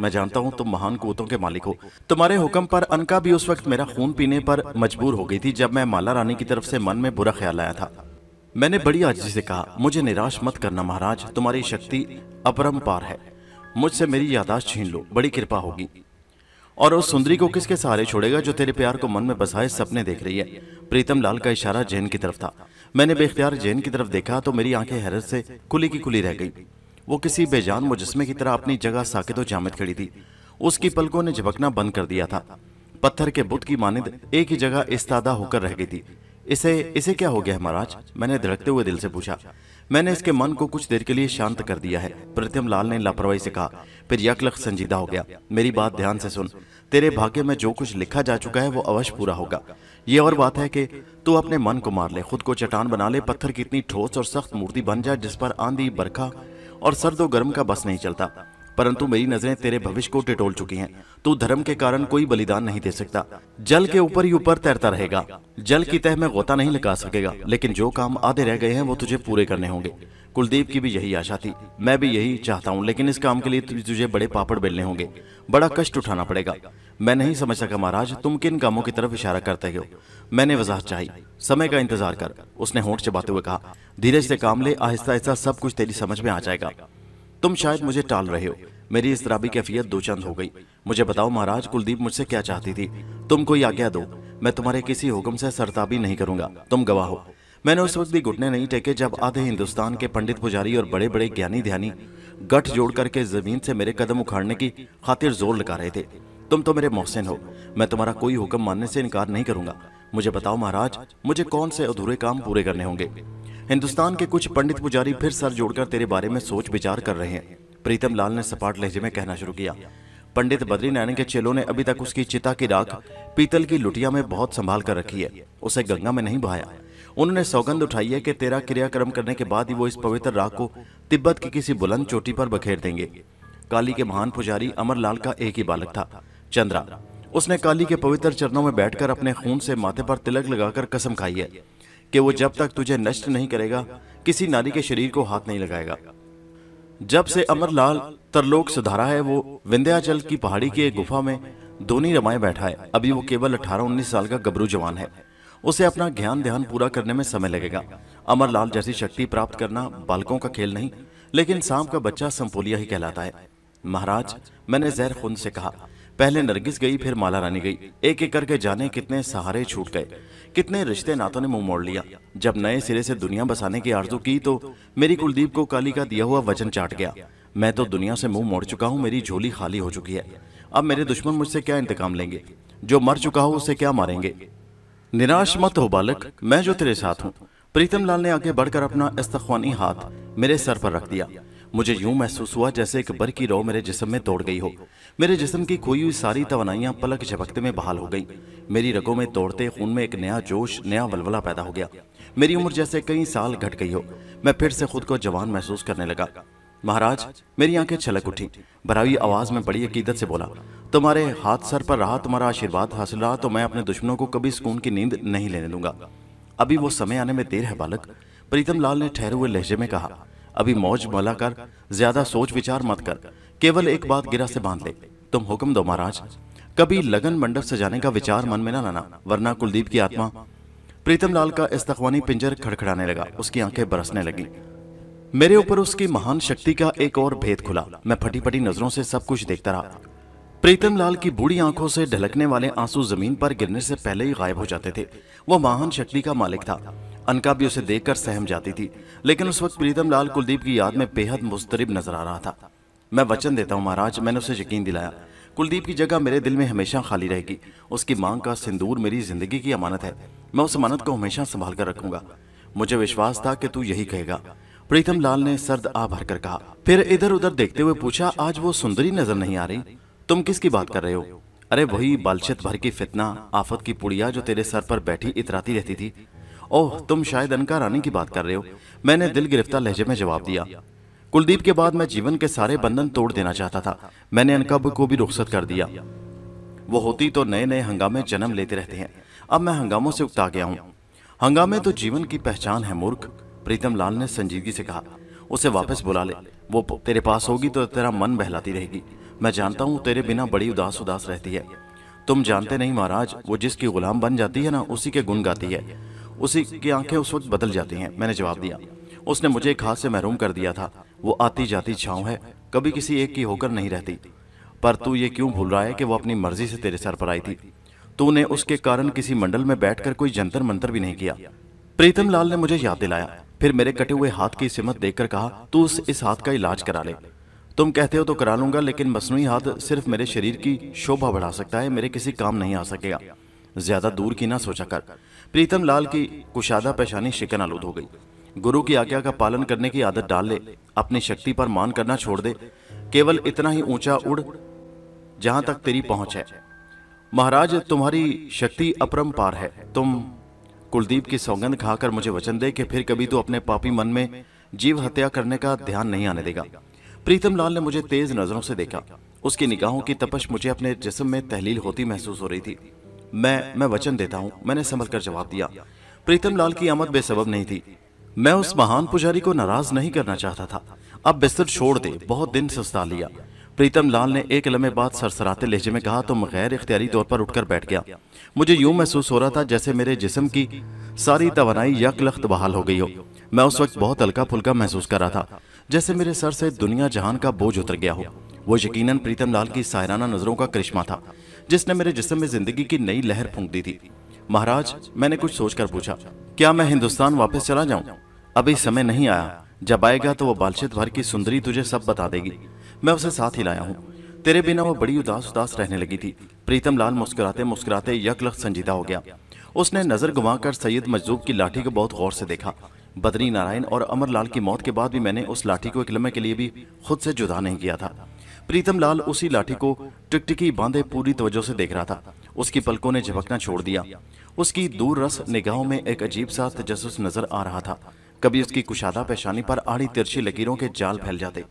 मैं जानता हूं तुम महान कूतों के मालिक हो तुम्हारे हुक्म पर अनका भी उस वक्त मेरा खून पीने पर मजबूर हो गई थी जब मैं माला रानी की तरफ से मन में बुरा ख्याल आया था मैंने बड़ी आजी से कहा मुझे निराश मत करना महाराज तुम्हारी शक्ति अपरम्पार है मुझसे मेरी यादाश्त छीन लो बड़ी कृपा होगी और उस सुंदरी को किसके सहारे छोड़ेगा जो तेरे प्यार को मन में बसाए सपने देख रही है प्रीतम लाल का इशारा जैन की तरफ था मैंने बेख्तियार जैन की तरफ देखा तो मेरी आंखें हैरत से खुली की खुली रह गई वो किसी बेजान मुजस्मे की तरह अपनी जगह साकेत और जामिद खड़ी थी उसकी पलकों ने झपकना बंद कर दिया था पत्थर के बुत की मानद एक ही जगह इस्तादा होकर रह गई थी इसे इसे क्या हो गया महाराज मैंने धड़कते हुए दिल से पूछा मैंने इसके मन को कुछ देर के लिए शांत कर दिया है प्रतिम लाल ने लापरवाही से कहा फिर यकलख संजीदा हो गया मेरी बात ध्यान से सुन तेरे भाग्य में जो कुछ लिखा जा चुका है वो अवश्य पूरा होगा ये और बात है कि तू अपने मन को मार ले खुद को चट्टान बना ले पत्थर की इतनी ठोस और सख्त मूर्ति बन जाए जिस पर आंधी बरखा और सर्दो गर्म का बस नहीं चलता परंतु मेरी नजरें तेरे भविष्य को टिटोल चुकी हैं तू धर्म के कारण कोई बलिदान नहीं दे सकता जल के ऊपर ही ऊपर तैरता रहेगा जल की तह में गोता नहीं लगा सकेगा लेकिन जो काम आधे रह गए हैं वो तुझे पूरे करने होंगे कुलदीप की भी यही आशा थी मैं भी यही चाहता हूँ लेकिन इस काम के लिए तुझे बड़े पापड़ बेलने होंगे बड़ा कष्ट उठाना पड़ेगा मैं नहीं समझ सका महाराज तुम किन कामों की तरफ इशारा करते हो मैंने वजह चाही समय का इंतजार कर उसने होठ चबाते हुए कहा धीरे से काम ले आहिस्ता आहिस्ता सब कुछ तेरी समझ में आ जाएगा तुम शायद मुझे टाल रहे हो मेरी इस शराबी कैफियत दो चंद हो गई मुझे बताओ महाराज कुलदीप मुझसे क्या चाहती थी तुम कोई आज्ञा दो मैं तुम्हारे किसी हुक्म से सरताबी नहीं करूंगा तुम गवाह हो मैंने उस वक्त भी घुटने नहीं टेके जब आधे हिंदुस्तान के पंडित पुजारी और बड़े बड़े ज्ञानी ध्यानी गठ जोड़ करके जमीन से मेरे कदम उखाड़ने की खातिर जोर लगा रहे थे तुम तो मेरे मोहसिन हो मैं तुम्हारा कोई हुक्म मानने से इनकार नहीं करूंगा मुझे बताओ महाराज मुझे कौन से अधूरे काम पूरे करने होंगे हिंदुस्तान के कुछ पंडित पुजारी फिर सर जोड़कर तेरे बारे में सोच विचार कर रहे हैं प्रीतम लाल ने सपाट लहजे में कहना शुरू किया पंडित बद्रीनारायण के चेलों ने अभी तक उसकी चिता की राख पीतल की लुटिया में बहुत संभाल कर रखी है उसे गंगा में नहीं बहाया उन्होंने सौगंध उठाई है कि तेरा क्रियाक्रम करने के बाद ही वो इस पवित्र राख को तिब्बत की किसी बुलंद चोटी पर बखेर देंगे काली के महान पुजारी अमरलाल का एक ही बालक था चंद्रा उसने काली के पवित्र चरणों में बैठकर अपने खून से माथे पर तिलक लगाकर कसम खाई है कि वो जब तक तुझे नष्ट नहीं करेगा किसी नारी के शरीर को हाथ नहीं लगाएगा जब से अमरलाल तरलोक सुधारा है वो विंध्याचल की पहाड़ी की एक गुफा में धोनी रमाए बैठा है अभी वो केवल अठारह उन्नीस साल का गबरू जवान है उसे अपना ज्ञान ध्यान पूरा करने में समय लगेगा अमरलाल जैसी शक्ति प्राप्त करना बालकों का खेल नहीं लेकिन सांप का बच्चा संपोलिया ही कहलाता है महाराज मैंने जहर खुन से कहा पहले नरगिस गई फिर माला रानी गई एक एक करके जाने कितने सहारे छूट गए कितने रिश्ते नातों ने मुंह मोड़ लिया जब नए सिरे से दुनिया बसाने की आरजू की तो मेरी कुलदीप को काली का दिया हुआ वचन चाट गया मैं तो दुनिया से मुंह मोड़ चुका हूँ मेरी झोली खाली हो चुकी है अब मेरे दुश्मन मुझसे क्या इंतकाम लेंगे जो मर चुका हो उसे क्या मारेंगे निराश मत हो बालक मैं जो तेरे साथ हूँ प्रीतम लाल ने आगे बढ़कर अपना इस्तवानी हाथ मेरे सर पर रख दिया मुझे यूं महसूस हुआ जैसे एक बर की रो मेरे जिसम में तोड़ गई हो मेरे जिसम की खोई हुई सारी तोानाइयाँ पलक झपकते में बहाल हो गई मेरी रगों में तोड़ते खून में एक नया जोश नया वलवला पैदा हो गया मेरी उम्र जैसे कई साल घट गई हो मैं फिर से खुद को जवान महसूस करने लगा महाराज मेरी आंखें छलक उठी भरावी आवाज में बड़ी अकीदत से बोला तुम्हारे हाथ सर पर रहा तुम्हारा आशीर्वाद हासिल रहा तो मैं अपने दुश्मनों को कभी सुकून की नींद नहीं लेने दूंगा अभी वो समय आने में देर है बालक प्रीतम लाल ने ठहरे हुए लहजे में कहा अभी मौज भला कर ज्यादा सोच विचार मत कर केवल एक बात गिरा से बांध ले तुम हुक्म दो महाराज कभी लगन मंडप से जाने का विचार मन में ना लाना वरना कुलदीप की आत्मा प्रीतम लाल का इस्तवानी पिंजर खड़खड़ाने लगा उसकी आंखें बरसने लगी मेरे ऊपर उसकी महान शक्ति का एक और भेद खुला मैं फटी फटी नजरों से सब कुछ देखता रहा प्रीतम लाल की बूढ़ी आंखों से ढलकने वाले आंसू जमीन पर गिरने से पहले ही गायब हो जाते थे वह महान शक्ति का मालिक था अनका भी उसे देखकर सहम जाती थी लेकिन उस वक्त प्रीतम लाल कुलदीप की याद में बेहद मुस्तरब नजर आ रहा था मैं वचन देता हूँ महाराज मैंने उसे यकीन दिलाया कुलदीप की जगह मेरे दिल में हमेशा खाली रहेगी उसकी मांग का सिंदूर मेरी जिंदगी की अमानत है मैं उस अमानत को हमेशा संभाल कर रखूंगा मुझे विश्वास था कि तू यही कहेगा प्रीतम लाल ने सर्द आ भर कर कहा फिर इधर उधर देखते हुए पूछा आज वो सुंदरी नजर नहीं आ रही तुम किसकी बात कर रहे हो अरे वही बालचत भर की फितना आफत की पुड़िया जो तेरे सर पर बैठी इतराती रहती थी ओह तुम शायद अनका रानी की बात कर रहे हो मैंने दिल गिरफ्तार लहजे में जवाब दिया कुलदीप के बाद मैं जीवन के सारे बंधन तोड़ देना चाहता था मैंने अनकब को भी रुख्सत कर दिया वो होती तो नए नए हंगामे जन्म लेते रहते हैं अब मैं हंगामों से उगता गया हूँ हंगामे तो जीवन की पहचान है मूर्ख प्रीतम लाल ने संजीदगी से कहा उसे वापस बुला ले वो तेरे पास होगी तो तेरा मन बहलाती रहेगी मैं जानता हूँ तेरे बिना बड़ी उदास उदास रहती है तुम जानते नहीं महाराज वो जिसकी गुलाम बन जाती है ना उसी के गुण गाती है उसी की आंखें उस वक्त बदल जाती हैं मैंने जवाब दिया उसने मुझे एक हाथ से महरूम कर दिया था वो आती जाती छाँव है कभी किसी एक की होकर नहीं रहती पर तू ये क्यों भूल रहा है कि वो अपनी मर्जी से तेरे सर पर आई थी तूने उसके कारण किसी मंडल में बैठकर कोई जंतर मंतर भी नहीं किया प्रीतम लाल ने मुझे याद दिलाया फिर मेरे कटे हुए हाथ की सिमत देखकर कहा तू उस इस हाथ का इलाज करा ले तुम कहते हो तो करा लूंगा लेकिन मसनू हाथ सिर्फ मेरे शरीर की शोभा बढ़ा सकता है मेरे किसी काम नहीं आ सकेगा ज्यादा दूर की ना सोचा कर प्रीतम लाल की कुशादा पेशानी शिकन आलूद हो गई गुरु की आज्ञा का पालन करने की आदत डाल ले अपनी शक्ति पर मान करना छोड़ दे केवल इतना ही ऊंचा उड़ जहां तक तेरी पहुंच है महाराज तुम्हारी शक्ति अपरम पार है तुम कुलदीप की सौगंध खाकर मुझे वचन दे कि फिर कभी तो अपने पापी मन में जीव हत्या करने का ध्यान नहीं आने देगा प्रीतम लाल ने मुझे तेज नजरों से देखा उसकी निगाहों की तपश मुझे अपने जिसम में तहलील होती महसूस हो रही थी मैं मैं वचन देता हूँ मैंने संभल कर जवाब दिया प्रीतम लाल की आमद बेसबब नहीं थी मैं उस महान पुजारी को नाराज नहीं करना चाहता था अब बिस्तर छोड़ दे बहुत दिन सस्ता लिया प्रीतम लाल ने एक लम्बे बाद सरसराते लहजे में कहा तो मैं गैर इख्तियारी तौर पर उठकर बैठ गया मुझे यूं महसूस हो रहा था जैसे मेरे जिस्म की सारी तवनाई यक लख्त बहाल हो गई हो मैं उस वक्त बहुत हल्का फुल्का महसूस कर रहा था जैसे मेरे सर से दुनिया जहान का बोझ उतर गया हो वो यकीनन प्रीतम लाल की सायराना नजरों का करिश्मा था जिसने मेरे जिसम में जिंदगी की नई लहर फूंक दी थी महाराज मैंने कुछ सोचकर पूछा क्या मैं हिंदुस्तान वापस चला जाऊं अभी समय नहीं आया जब आएगा तो वो बालशित भर की सुंदरी तुझे सब बता देगी मैं उसे साथ ही लाया हूँ तेरे बिना वो बड़ी उदास उदास रहने लगी थी प्रीतम लाल मुस्कुराते मुस्कुराते यकलख संजीदा हो गया उसने नजर घुमाकर सैयद मजदूब की लाठी को बहुत गौर से देखा बद्री नारायण और अमरलाल की मौत के बाद भी मैंने उस लाठी को एक लम्बे के लिए भी खुद से जुदा नहीं किया था प्रीतम लाल उसी लाठी को टिकटिकी बांधे पूरी तवज्जो से देख रहा था उसकी पलकों ने झपकना छोड़ दिया उसकी दूर रस निगाहों में एक अजीब सा तजस नजर आ रहा था कभी उसकी कुशादा पेशानी पर आड़ी तिरछी लकीरों के जाल फैल जाते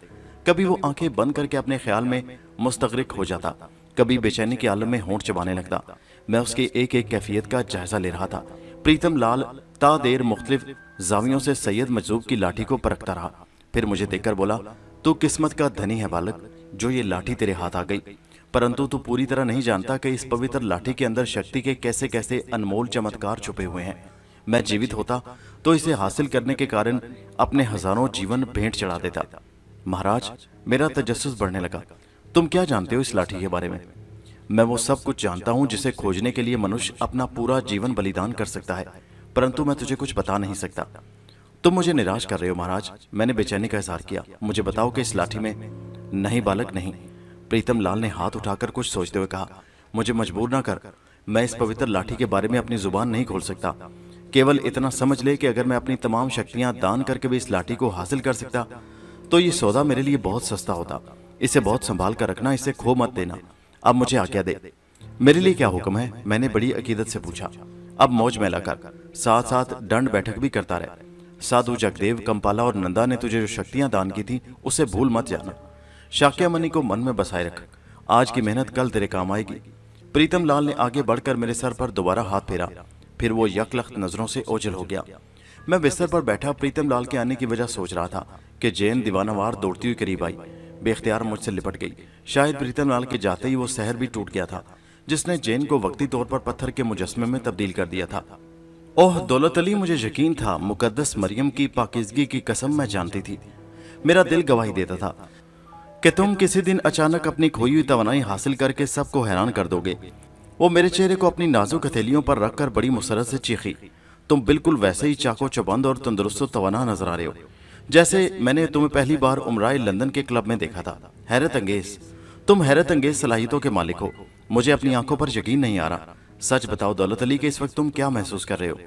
कभी वो आंखें बंद करके अपने ख्याल में मुस्तरक हो जाता कभी बेचैनी के आलम में होंठ चबाने लगता मैं उसके एक एक कैफियत का जायजा ले रहा था प्रीतम लाल ता देर मुख्तलिफ जावियों से सैयद मजूब की लाठी को परखता रहा फिर मुझे देखकर बोला तू किस्मत का धनी है बालक जो ये लाठी तेरे हाथ आ गई परंतु तू पूरी तरह नहीं जानता कि इस पवित्र लाठी के अंदर शक्ति के कैसे कैसे अनमोल चमत्कार छुपे हुए हैं मैं जीवित होता तो इसे हासिल करने के कारण अपने हजारों जीवन भेंट चढ़ा देता महाराज मेरा तजस्स बढ़ने लगा तुम क्या जानते हो इस लाठी के बारे में मैं वो सब कुछ जानता हूँ जिसे खोजने के लिए मनुष्य अपना पूरा जीवन बलिदान कर सकता है परंतु मैं तुझे कुछ बता नहीं सकता तुम मुझे निराश कर रहे हो महाराज मैंने बेचैनी का इजहार किया मुझे बताओ कि इस लाठी में नहीं बालक नहीं प्रीतम लाल ने हाथ उठाकर कुछ सोचते हुए कहा मुझे मजबूर ना कर मैं इस पवित्र लाठी के बारे में अपनी जुबान नहीं खोल सकता केवल इतना समझ ले कि अगर मैं अपनी तमाम शक्तियां दान करके भी इस लाठी को हासिल कर सकता तो ये सौदा मेरे लिए बहुत सस्ता होता इसे बहुत संभाल कर रखना इसे खो मत देना अब मुझे आज्ञा दे मेरे लिए क्या हुक्म है मैंने बड़ी अकीदत से पूछा अब मौज मैला कर साथ साथ दंड बैठक भी करता रहे साधु जगदेव कंपाला और नंदा ने तुझे जो शक्तियां दान की थी उसे भूल मत जाना शाक्य शाक्यामणि को मन में बसाए रख आज की मेहनत कल तेरे काम आएगी प्रीतम लाल ने आगे बढ़कर मेरे सर पर दोबारा हाथ फेरा फिर वो यकलख्त नजरों से ओझल हो गया मैं बिस्तर पर बैठा प्रीतम लाल के आने की वजह सोच रहा था कि जैन दीवानावार दौड़ती हुई करीब आई बेख्तियार मुझसे लिपट गई शायद प्रीतम लाल के जाते ही वो शहर भी टूट गया था जिसने जैन को वक्ती तौर पर पत्थर के मुजस्मे में तब्दील कर दिया था ओह दौलत अली मुझे यकीन था मुकदस मरियम की पाकिजगी की कसम मैं जानती थी मेरा दिल गवाही देता था कि तुम किसी दिन अचानक अपनी खोई हुई तवनाई हासिल करके सबको हैरान कर दोगे वो मेरे चेहरे को अपनी नाजुक हथेलियों पर रखकर बड़ी मुसरत से चीखी तुम बिल्कुल वैसे ही चाको चबंद और तंदुरुस्त तोाना नजर आ रहे हो जैसे मैंने तुम्हें पहली बार उमराए लंदन के क्लब में देखा था हैरत अंगेज तुम हैरत अंगेज सलाहितों के मालिक हो मुझे अपनी आंखों पर यकीन नहीं आ रहा सच बताओ दौलत अली के इस वक्त तुम क्या महसूस कर रहे हो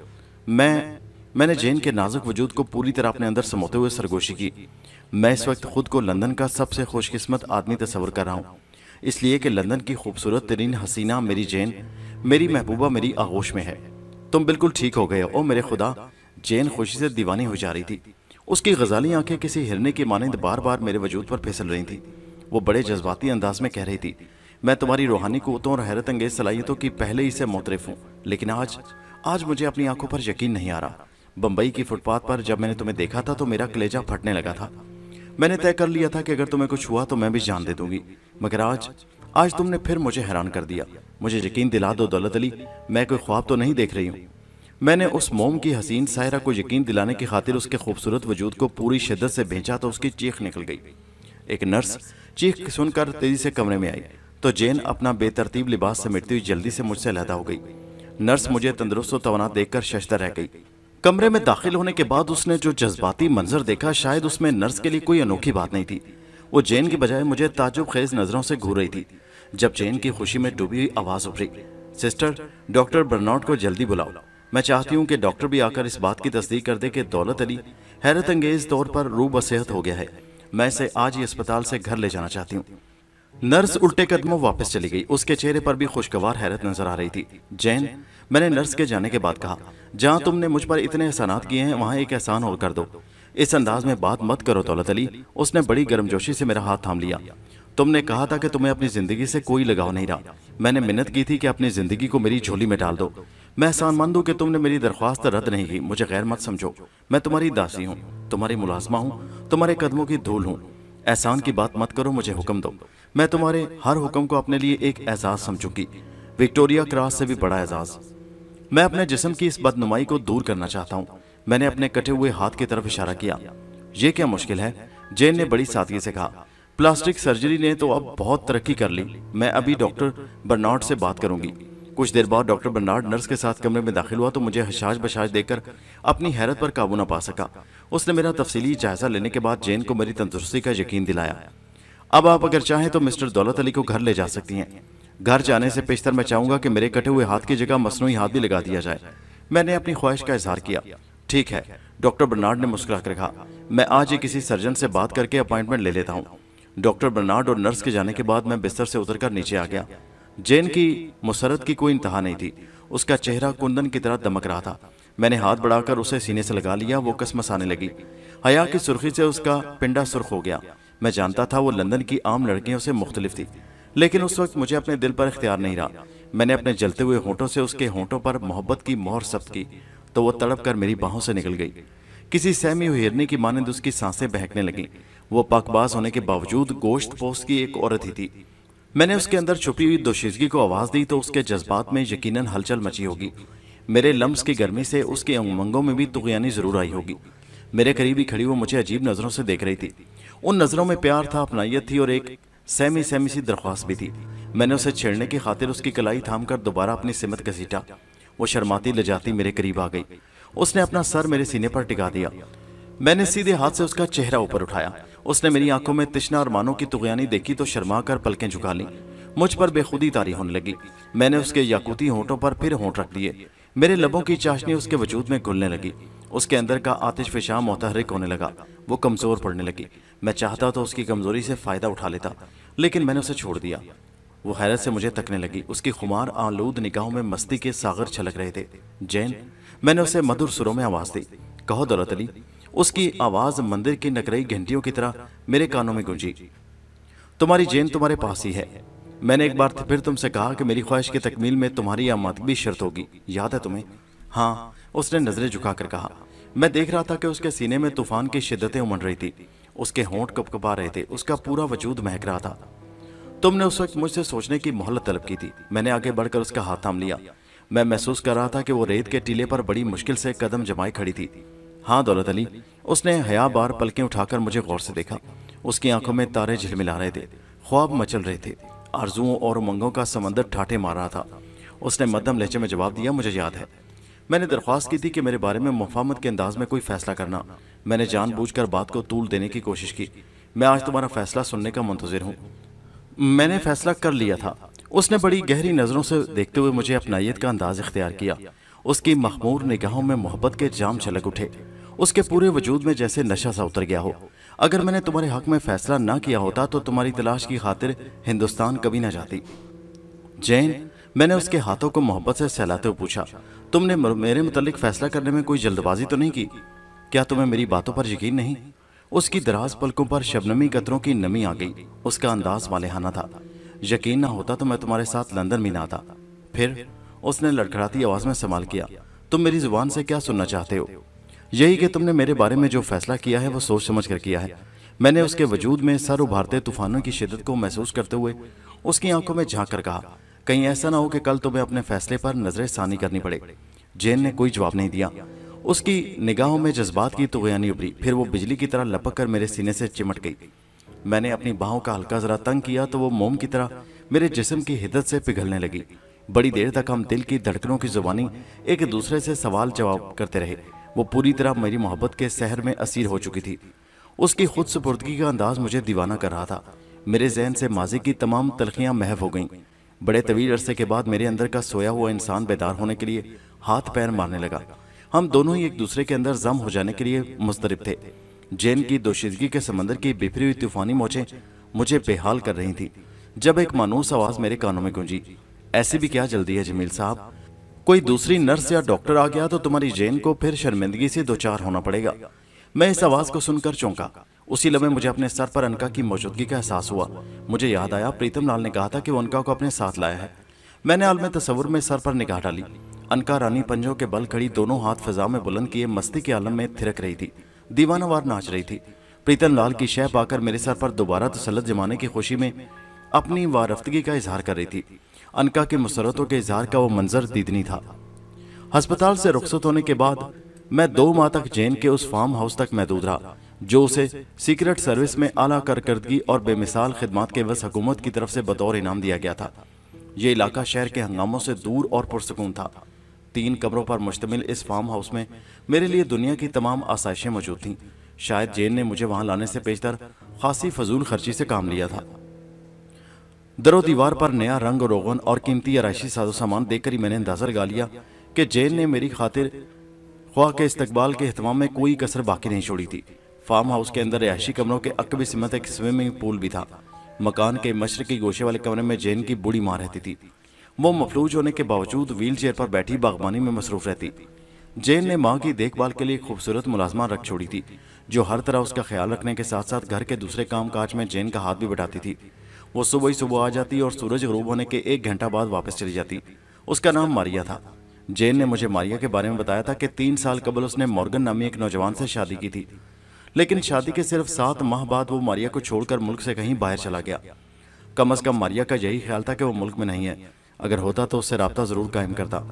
मैं मैंने जेन के नाजुक वजूद को पूरी तरह अपने अंदर समोते हुए सरगोशी की मैं इस वक्त खुद को लंदन का सबसे खुशकिस्मत आदमी तस्वर कर रहा हूँ इसलिए कि लंदन की खूबसूरत तरीन हसीना मेरी जेन मेरी महबूबा मेरी आगोश में है तुम बिल्कुल ठीक हो गए ओ मेरे खुदा जेन खुशी से दीवानी हो जा रही थी उसकी गजाली आंखें किसी हिरने के मानंद बार बार मेरे वजूद पर फिसल रही थी वो बड़े जज्बाती अंदाज में कह रही थी मैं तुम्हारी रूहानी कुतों और हैरत अंगेज सलाहियतों की पहले ही से मोतरफ हूँ लेकिन आज आज मुझे अपनी आंखों पर यकीन नहीं आ रहा बम्बई की फुटपाथ पर जब मैंने तुम्हें देखा था तो मेरा कलेजा फटने लगा था मैंने तय कर लिया था कि अगर तुम्हें कुछ हुआ तो मैं भी जान दे दूंगी मगर आज आज तुमने फिर मुझे हैरान कर दिया मुझे यकीन दिला दो दौलत अली मैं कोई ख्वाब तो नहीं देख रही हूँ मैंने उस मोम की हसीन सायरा को यकीन दिलाने की खातिर उसके खूबसूरत वजूद को पूरी शिद्दत से भेजा तो उसकी चीख निकल गई एक नर्स चीख सुनकर तेजी से कमरे में आई तो जेन अपना बेतरतीब लिबास समेटती हुई जल्दी से मुझसे लहदा हो गई नर्स मुझे तंदुरुस्त तवाना देखकर शशदा रह गई कमरे में दाखिल होने के बाद उसने जो जज्बाती मंजर देखा शायद उसमें नर्स के लिए कोई अनोखी बात नहीं थी वो जैन की बजाय मुझे ताजुब खेज नजरों से घूर रही थी जब जैन की खुशी में डूबी हुई आवाज उभरी सिस्टर डॉक्टर बर्नॉट को जल्दी बुलाओ मैं चाहती हूँ कि डॉक्टर भी आकर इस बात की तस्दीक कर दे कि दौलत अली हैरत अंगेज तौर पर रूब हो गया है मैं इसे आज ही अस्पताल से घर ले जाना चाहती हूँ नर्स उल्टे कदमों वापस चली गई उसके चेहरे पर भी खुशगवार हैरत नजर आ रही थी जैन मैंने नर्स के जाने के बाद कहा जहाँ तुमने मुझ पर इतने एहसानात किए हैं वहाँ एक एहसान और कर दो इस अंदाज में बात मत करो दौलत अली उसने बड़ी गर्मजोशी से मेरा हाथ थाम लिया तुमने कहा था कि तुम्हें अपनी जिंदगी से कोई लगाव नहीं रहा मैंने मिन्नत की थी कि अपनी जिंदगी को मेरी झोली में डाल दो मैं मंद हूँ कि तुमने मेरी दरख्वास्त रद्द नहीं की मुझे गैर मत समझो मैं तुम्हारी दासी हूँ तुम्हारी मुलाजमा हूँ तुम्हारे कदमों की धूल हूँ एहसान की बात मत करो मुझे हुक्म दो मैं तुम्हारे हर हुक्म को अपने लिए एक एजाज समझूंगी विक्टोरिया क्रॉस से भी बड़ा एजाज मैं अपने जिसम की इस बदनुमाई को दूर करना चाहता हूँ मैंने अपने कटे हुए हाथ की तरफ इशारा किया ये क्या मुश्किल है जेन ने बड़ी सादगी से कहा प्लास्टिक सर्जरी ने तो अब बहुत तरक्की कर ली मैं अभी डॉक्टर बर्नाड से बात करूंगी कुछ देर बाद डॉक्टर बर्नार्ड नर्स के साथ कमरे में दाखिल हुआ तो मुझे हशाश बशाश देकर अपनी हैरत पर काबू न पा सका उसने मेरा तफसीली जायजा लेने के बाद जेन को मेरी तंदुरुस्ती का यकीन दिलाया अब आप अगर चाहें तो मिस्टर दौलत अली को घर ले जा सकती हैं घर जाने से पेशतर मैं चाहूंगा कि मेरे कटे हुए हाथ की जगह मसनू हाथ भी लगा दिया जाए मैंने अपनी ख्वाहिश का इजहार किया ठीक है डॉक्टर बर्नार्ड ने मुस्कुरा कर कहा मैं आज ही किसी सर्जन से बात करके अपॉइंटमेंट ले लेता हूँ डॉक्टर बर्नार्ड और नर्स के जाने के बाद मैं बिस्तर से उतरकर नीचे आ गया जैन की मुसरत की कोई इंतहा नहीं थी उसका चेहरा कुंदन की तरह दमक रहा था मैंने हाथ बढ़ाकर उसे सीने से लगा लिया वो कसमस आने लगी हया की सुर्खी से उसका पिंडा सुर्ख हो गया मैं जानता था वो लंदन की आम लड़कियों से मुख्तलिफ थी लेकिन उस वक्त मुझे अपने दिल पर इख्तियार नहीं रहा मैंने अपने जलते हुए होंठों से उसके होंठों पर मोहब्बत की मोहर सब्त की तो वो तड़प कर मेरी बाहों से निकल गई किसी सहमी हिरने हिरनी की मानंद उसकी सांसें बहकने लगीं वो पाकबाज होने के बावजूद गोश्त पोस्ट की एक औरत ही थी मैंने उसके अंदर छुपी हुई दोशीजगी को आवाज़ दी तो उसके जज्बात में यकीनन हलचल मची होगी मेरे लम्ब की गर्मी से उसके उमंगों में भी तुगयानी ज़रूर आई होगी मेरे करीब ही खड़ी वो मुझे अजीब नज़रों से देख रही थी उन नज़रों में प्यार था अपनाइत थी और एक सहमी सहमी सी दरख्वास्त भी थी मैंने उसे छेड़ने की खातिर उसकी कलाई थाम कर दोबारा अपनी सिमत घसीटा वो शर्माती ले जाती मेरे करीब आ गई उसने अपना सर मेरे सीने पर टिका दिया मैंने सीधे हाथ से उसका चेहरा ऊपर उठाया उसने मेरी आंखों में तिश्ना और मानो की तुगयानी देखी तो शर्मा कर पलकें झुका ली मुझ पर बेखुदी तारी होने लगी मैंने उसके याकूती होंठों पर फिर होंठ रख दिए मेरे लबों की चाशनी उसके वजूद में घुलने लगी उसके अंदर का आतिश फिशा मोतहरिक होने लगा वो कमज़ोर पड़ने लगी मैं चाहता तो उसकी कमज़ोरी से फ़ायदा उठा लेता लेकिन मैंने उसे छोड़ दिया वो हैरत से मुझे तकने लगी उसकी खुमार आलूद निगाहों में मस्ती के सागर छलक रहे थे जैन मैंने उसे मधुर सुरों में आवाज़ दी कहो दौलत अली उसकी आवाज मंदिर की नकरई घंटियों की तरह मेरे कानों में गूंजी तुम्हारी जेन तुम्हारे पास ही है मैंने एक बार फिर तुमसे कहा कि मेरी ख्वाहिश की तकमील में तुम्हारी भी शर्त होगी याद है तुम्हें हाँ, हाँ उसने नजरें झुकाकर कहा मैं देख रहा था कि उसके सीने में तूफान की शिद्दतें उमड़ रही थी उसके होंठ कपकपा रहे थे उसका पूरा वजूद महक रहा था तुमने उस वक्त मुझसे सोचने की मोहलत तलब की थी मैंने आगे बढ़कर उसका हाथ थाम लिया मैं महसूस कर रहा था कि वो रेत के टीले पर बड़ी मुश्किल से कदम जमाए खड़ी थी हाँ दौलत अली उसने हया बार पलकें उठाकर मुझे गौर से देखा उसकी आंखों में तारे झिलमिला रहे थे ख्वाब मचल रहे थे आरजुओं और उमंगों का समंदर ठाठे मार रहा था उसने मध्यम लहजे में जवाब दिया मुझे याद है मैंने दरख्वास्त की थी कि मेरे बारे में मुफामत के अंदाज में कोई फैसला करना मैंने जानबूझकर बात को तूल देने की कोशिश की मैं आज तुम्हारा फैसला सुनने का मंतजर हूँ मैंने फैसला कर लिया था उसने बड़ी गहरी नज़रों से देखते हुए मुझे अपनाइत का अंदाज इख्तियार किया उसकी मखमूर निगाहों में मोहब्बत के जाम छलक उठे उसके पूरे वजूद में जैसे नशा सा उतर गया हो अगर मैंने तुम्हारे हक में फैसला ना किया होता तो तुम्हारी तलाश की खातिर हिंदुस्तान कभी ना जाती जैन मैंने उसके हाथों को मोहब्बत से सहलाते हुए पूछा तुमने मेरे मुतलिक फैसला करने में कोई जल्दबाजी तो नहीं की क्या तुम्हें मेरी बातों पर यकीन नहीं उसकी दराज पलकों पर शबनमी कतरों की नमी आ गई उसका अंदाज मालेहाना था यकीन ना होता तो मैं तुम्हारे साथ लंदन में ना आता फिर उसने लड़खड़ाती आवाज में संभाल किया तुम मेरी जुबान से क्या सुनना चाहते हो यही कि तुमने मेरे बारे में जो फैसला किया है वो सोच समझ कर किया है मैंने उसके वजूद में सर उभारते तूफानों की शिदत को महसूस करते हुए उसकी आंखों में झांक कर कहा कहीं ऐसा ना हो कि कल तुम्हें अपने फैसले पर नजर सानी करनी पड़े जैन ने कोई जवाब नहीं दिया उसकी निगाहों में जज्बात की तो गयानी उभरी फिर वो बिजली की तरह लपक कर मेरे सीने से चिमट गई मैंने अपनी बाहों का हल्का जरा तंग किया तो वो मोम की तरह मेरे जिस्म की हिदत से पिघलने लगी बड़ी देर तक हम दिल की धड़कनों की जुबानी एक दूसरे से सवाल जवाब करते रहे वो पूरी तरह मेरी मोहब्बत के शहर में असीर हो चुकी थी उसकी खुद सुपुर्दगी का अंदाज मुझे दीवाना कर रहा था मेरे जहन से माजी की तमाम तलखियाँ महव हो गईं बड़े तवील अरसे के बाद मेरे अंदर का सोया हुआ इंसान बेदार होने के लिए हाथ पैर मारने लगा हम दोनों ही एक दूसरे के अंदर जम हो जाने के लिए मुस्तरब थे जैन की दोशीदगी के समंदर की बिफरी हुई तूफानी मोचें मुझे बेहाल कर रही थी जब एक मानूस आवाज़ मेरे कानों में गूंजी ऐसी भी क्या जल्दी है जमील साहब कोई दूसरी नर्स या डॉक्टर आ गया तो तुम्हारी जैन को फिर शर्मिंदगी से दो चार होना पड़ेगा मैं इस आवाज को सुनकर चौंका उसी लम्हे मुझे अपने सर पर अनका की मौजूदगी का एहसास हुआ मुझे याद आया प्रीतम लाल ने कहा था कि वो अनका को अपने साथ लाया है मैंने आलम तस्वुर में सर पर निगाह डाली अनका रानी पंजों के बल खड़ी दोनों हाथ फिजा में बुलंद किए मस्ती के आलम में थिरक रही थी दीवानावार नाच रही थी प्रीतम लाल की शह पाकर मेरे सर पर दोबारा तसलत जमाने की खुशी में अपनी वारफ्तगी का इजहार कर रही थी अनका की मसरतों के इजहार का वो मंजर दीदनी था हस्पताल से रुखसत होने के बाद मैं दो माह तक जैन के उस फार्म हाउस तक महदूद रहा जो उसे सीक्रेट सर्विस में आला कारकर्दगी और बेमिसाल खिदमत के बस हकूमत की तरफ से बतौर इनाम दिया गया था ये इलाका शहर के हंगामों से दूर और पुरसकून था तीन कमरों पर मुश्तमिल इस फार्म हाउस में मेरे लिए दुनिया की तमाम आसाइशें मौजूद थीं शायद जैन ने मुझे वहां लाने से पेशतर खासी फजूल खर्ची से काम लिया था दरों दीवार पर नया रंग रोगन और कीमती आरइशी साजो सामान देखकर ही मैंने अंदाज़ा लगा लिया कि जैन ने मेरी खातिर ख्वाह के इस्तबाल के अहतमाम में कोई कसर बाकी नहीं छोड़ी थी फार्म हाउस के अंदर रिहायशी कमरों के अकबी समत एक स्विमिंग पूल भी था मकान के मशरकी गोशे वाले कमरे में जैन की बूढ़ी माँ रहती थी वो मफलूज होने के बावजूद व्हील चेयर पर बैठी बागबानी में मसरूफ रहती जैन ने माँ की देखभाल के लिए खूबसूरत मुलाजमा रख छोड़ी थी जो हर तरह उसका ख्याल रखने के साथ साथ घर के दूसरे काम काज में जैन का हाथ भी बटाती थी वो सुबह ही सुबह आ जाती और सूरज गरूब होने के एक घंटा बाद वापस चली जाती उसका नाम मारिया था जेन ने मुझे मारिया के बारे में बताया था कि तीन साल कबल उसने मॉर्गन नामी एक नौजवान से शादी की थी लेकिन शादी के सिर्फ सात माह बाद वो मारिया को छोड़कर मुल्क से कहीं बाहर चला गया कम अज कम मारिया का यही ख्याल था कि वो मुल्क में नहीं है अगर होता तो उससे रबता ज़रूर कायम करता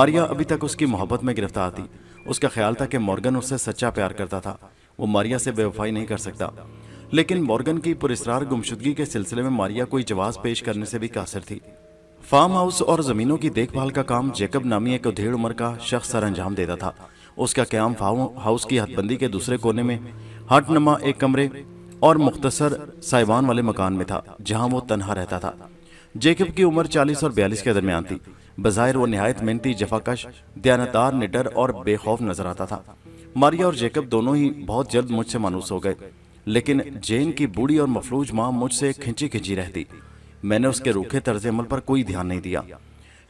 मारिया अभी तक उसकी मोहब्बत में गिरफ्तार थी उसका ख्याल था कि मॉर्गन उससे सच्चा प्यार करता था वो मारिया से बेवफाई नहीं कर सकता लेकिन मॉर्गन की पुरस्कार गुमशुदगी के सिलसिले में मारिया कोई जवाब पेश करने से भी कासर थी फार्म हाउस और जमीनों की देखभाल का काम जेकब नामी एक उधेड़ उम्र का शख्स सर अंजाम देता था उसका क्याम फार्म हाउस की हदबंदी के दूसरे कोने में हट नमा एक कमरे और मुख्तसर साइबान वाले मकान में था जहां वो तनहा रहता था जेकब की उम्र 40 और 42 के दरमियान थी बाहर वो नहायत मेहनती जफाकश दयानतार निडर और बेखौफ नजर आता था मारिया और जेकब दोनों ही बहुत जल्द मुझसे मानूस हो गए लेकिन जेन की बूढ़ी और मफलूज माँ मुझसे खिंची खिंची रहती मैंने उसके रूखे तर्ज अमल पर कोई ध्यान नहीं दिया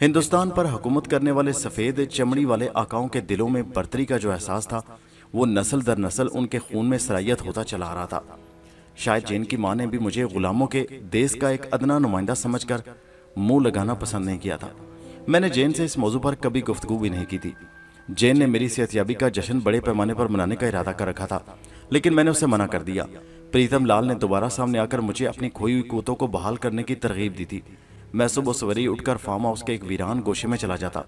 हिंदुस्तान पर हुकूमत करने वाले सफ़ेद चमड़ी वाले आकाओं के दिलों में बर्तरी का जो एहसास था वो नस्ल दर नस्ल उनके खून में सरायत होता चला आ रहा था शायद जेन की माँ ने भी मुझे गुलामों के देश का एक अदना नुमाइंदा समझकर मुंह लगाना पसंद नहीं किया था मैंने जैन से इस मौजू पर कभी गुफ्तगु भी नहीं की थी जैन ने मेरी सेहतियाबी का जश्न बड़े पैमाने पर मनाने का इरादा कर रखा था लेकिन मैंने उसे मना कर दिया प्रीतम लाल ने दोबारा सामने आकर मुझे अपनी खोई हुई कोतों को बहाल करने की तरगीब दी थी मैं सुबह सवेरे उठकर फार्म हाउस के एक वीरान गोशे में चला जाता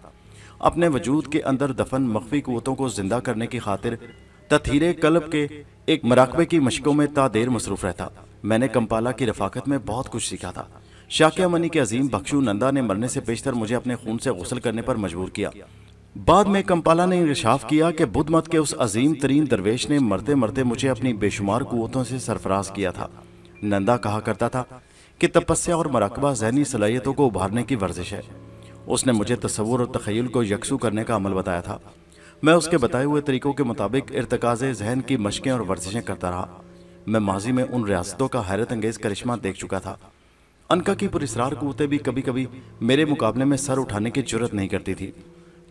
अपने वजूद के अंदर दफन मख्फी कुतों को जिंदा करने की खातिर तथीरे कलब के एक मराकबे की मशकों में तादेर मसरूफ रहता मैंने कंपाला की रफाकत में बहुत कुछ सीखा था शाकिया मनी के अजीम बख्शू नंदा ने मरने से बेशतर मुझे अपने खून से गुसल करने पर मजबूर किया बाद में कंपाला ने इंकशाफ किया कि बुद्ध मत के उस अजीम तरीन दरवेश ने मरते मरते मुझे अपनी बेशुमार कुतों से सरफराज किया था नंदा कहा करता था कि तपस्या और मरकबा जहनी सलाहियतों को उभारने की वर्जिश है उसने मुझे तस्वुर और तखयल को यकसू करने का अमल बताया था मैं उसके बताए हुए तरीकों के मुताबिक इरतकाज जहन की मशक़ें और वर्जिशें करता रहा मैं माजी में उन रियासतों का हैरत अंगेज़ करिश्मा देख चुका था अनका की पुरस्ार कुतें भी कभी कभी मेरे मुकाबले में सर उठाने की जरूरत नहीं करती थी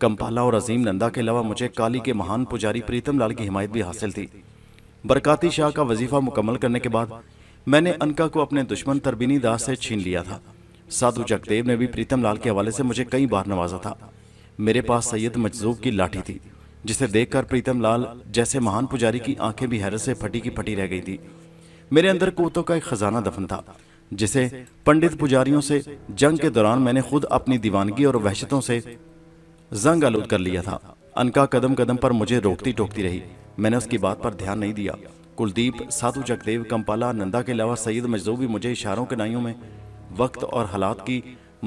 कंपाला और अजीम नंदा के अलावा मुझे काली के महान पुजारी प्रीतम लाल की हिमायत भी हासिल थी बरकाती शाह का वजीफा मुकम्मल करने के बाद मैंने अनका को अपने दुश्मन तरबीनी दास से छीन लिया था साधु जगदेव ने भी प्रीतम लाल के हवाले से मुझे कई बार नवाजा था मेरे पास सैयद मजजूब की लाठी थी जिसे देखकर प्रीतम लाल जैसे महान पुजारी की आंखें भी हैरत से फटी की फटी रह गई थी मेरे अंदर कोतों का एक खजाना दफन था जिसे पंडित पुजारियों से जंग के दौरान मैंने खुद अपनी दीवानगी और वहशतों से जंग आलूद कर लिया था अनका कदम कदम पर मुझे रोकती टोकती रही मैंने उसकी बात पर ध्यान नहीं दिया कुलदीप साधु जगदेव कंपाला नंदा के अलावा सईद मजदूर भी मुझे इशारों के नाइयों में वक्त और हालात की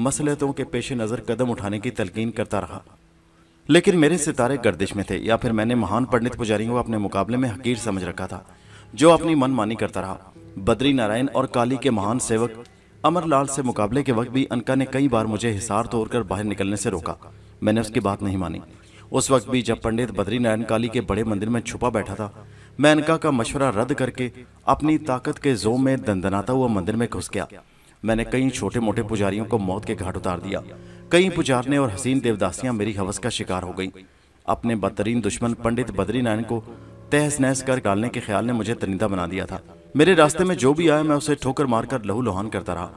मसलतों के पेश नज़र कदम उठाने की तलकीन करता रहा लेकिन मेरे सितारे गर्दिश में थे या फिर मैंने महान पंडित पुजारी को अपने मुकाबले में हकीर समझ रखा था जो अपनी मनमानी करता रहा बद्री नारायण और काली के महान सेवक अमरलाल से मुकाबले के वक्त भी अनका ने कई बार मुझे हिसार तोड़कर बाहर निकलने से रोका मैंने उसकी बात नहीं मानी उस वक्त भी जब पंडित बद्री नारायण काली के बड़े मंदिर में छुपा बैठा था मैं इनका का मशवरा रद्द करके अपनी ताकत के जो में दंदनाता हुआ मंदिर में घुस गया मैंने कई छोटे मोटे पुजारियों को मौत के घाट उतार दिया कई पुजारने और हसीन देवदासियां मेरी हवस का शिकार हो गई अपने बदतरीन दुश्मन पंडित बद्री नारायण को तहस नहस कर डालने के ख्याल ने मुझे तरिंदा बना दिया था मेरे रास्ते में जो भी आया मैं उसे ठोकर मारकर लहू लुहान करता रहा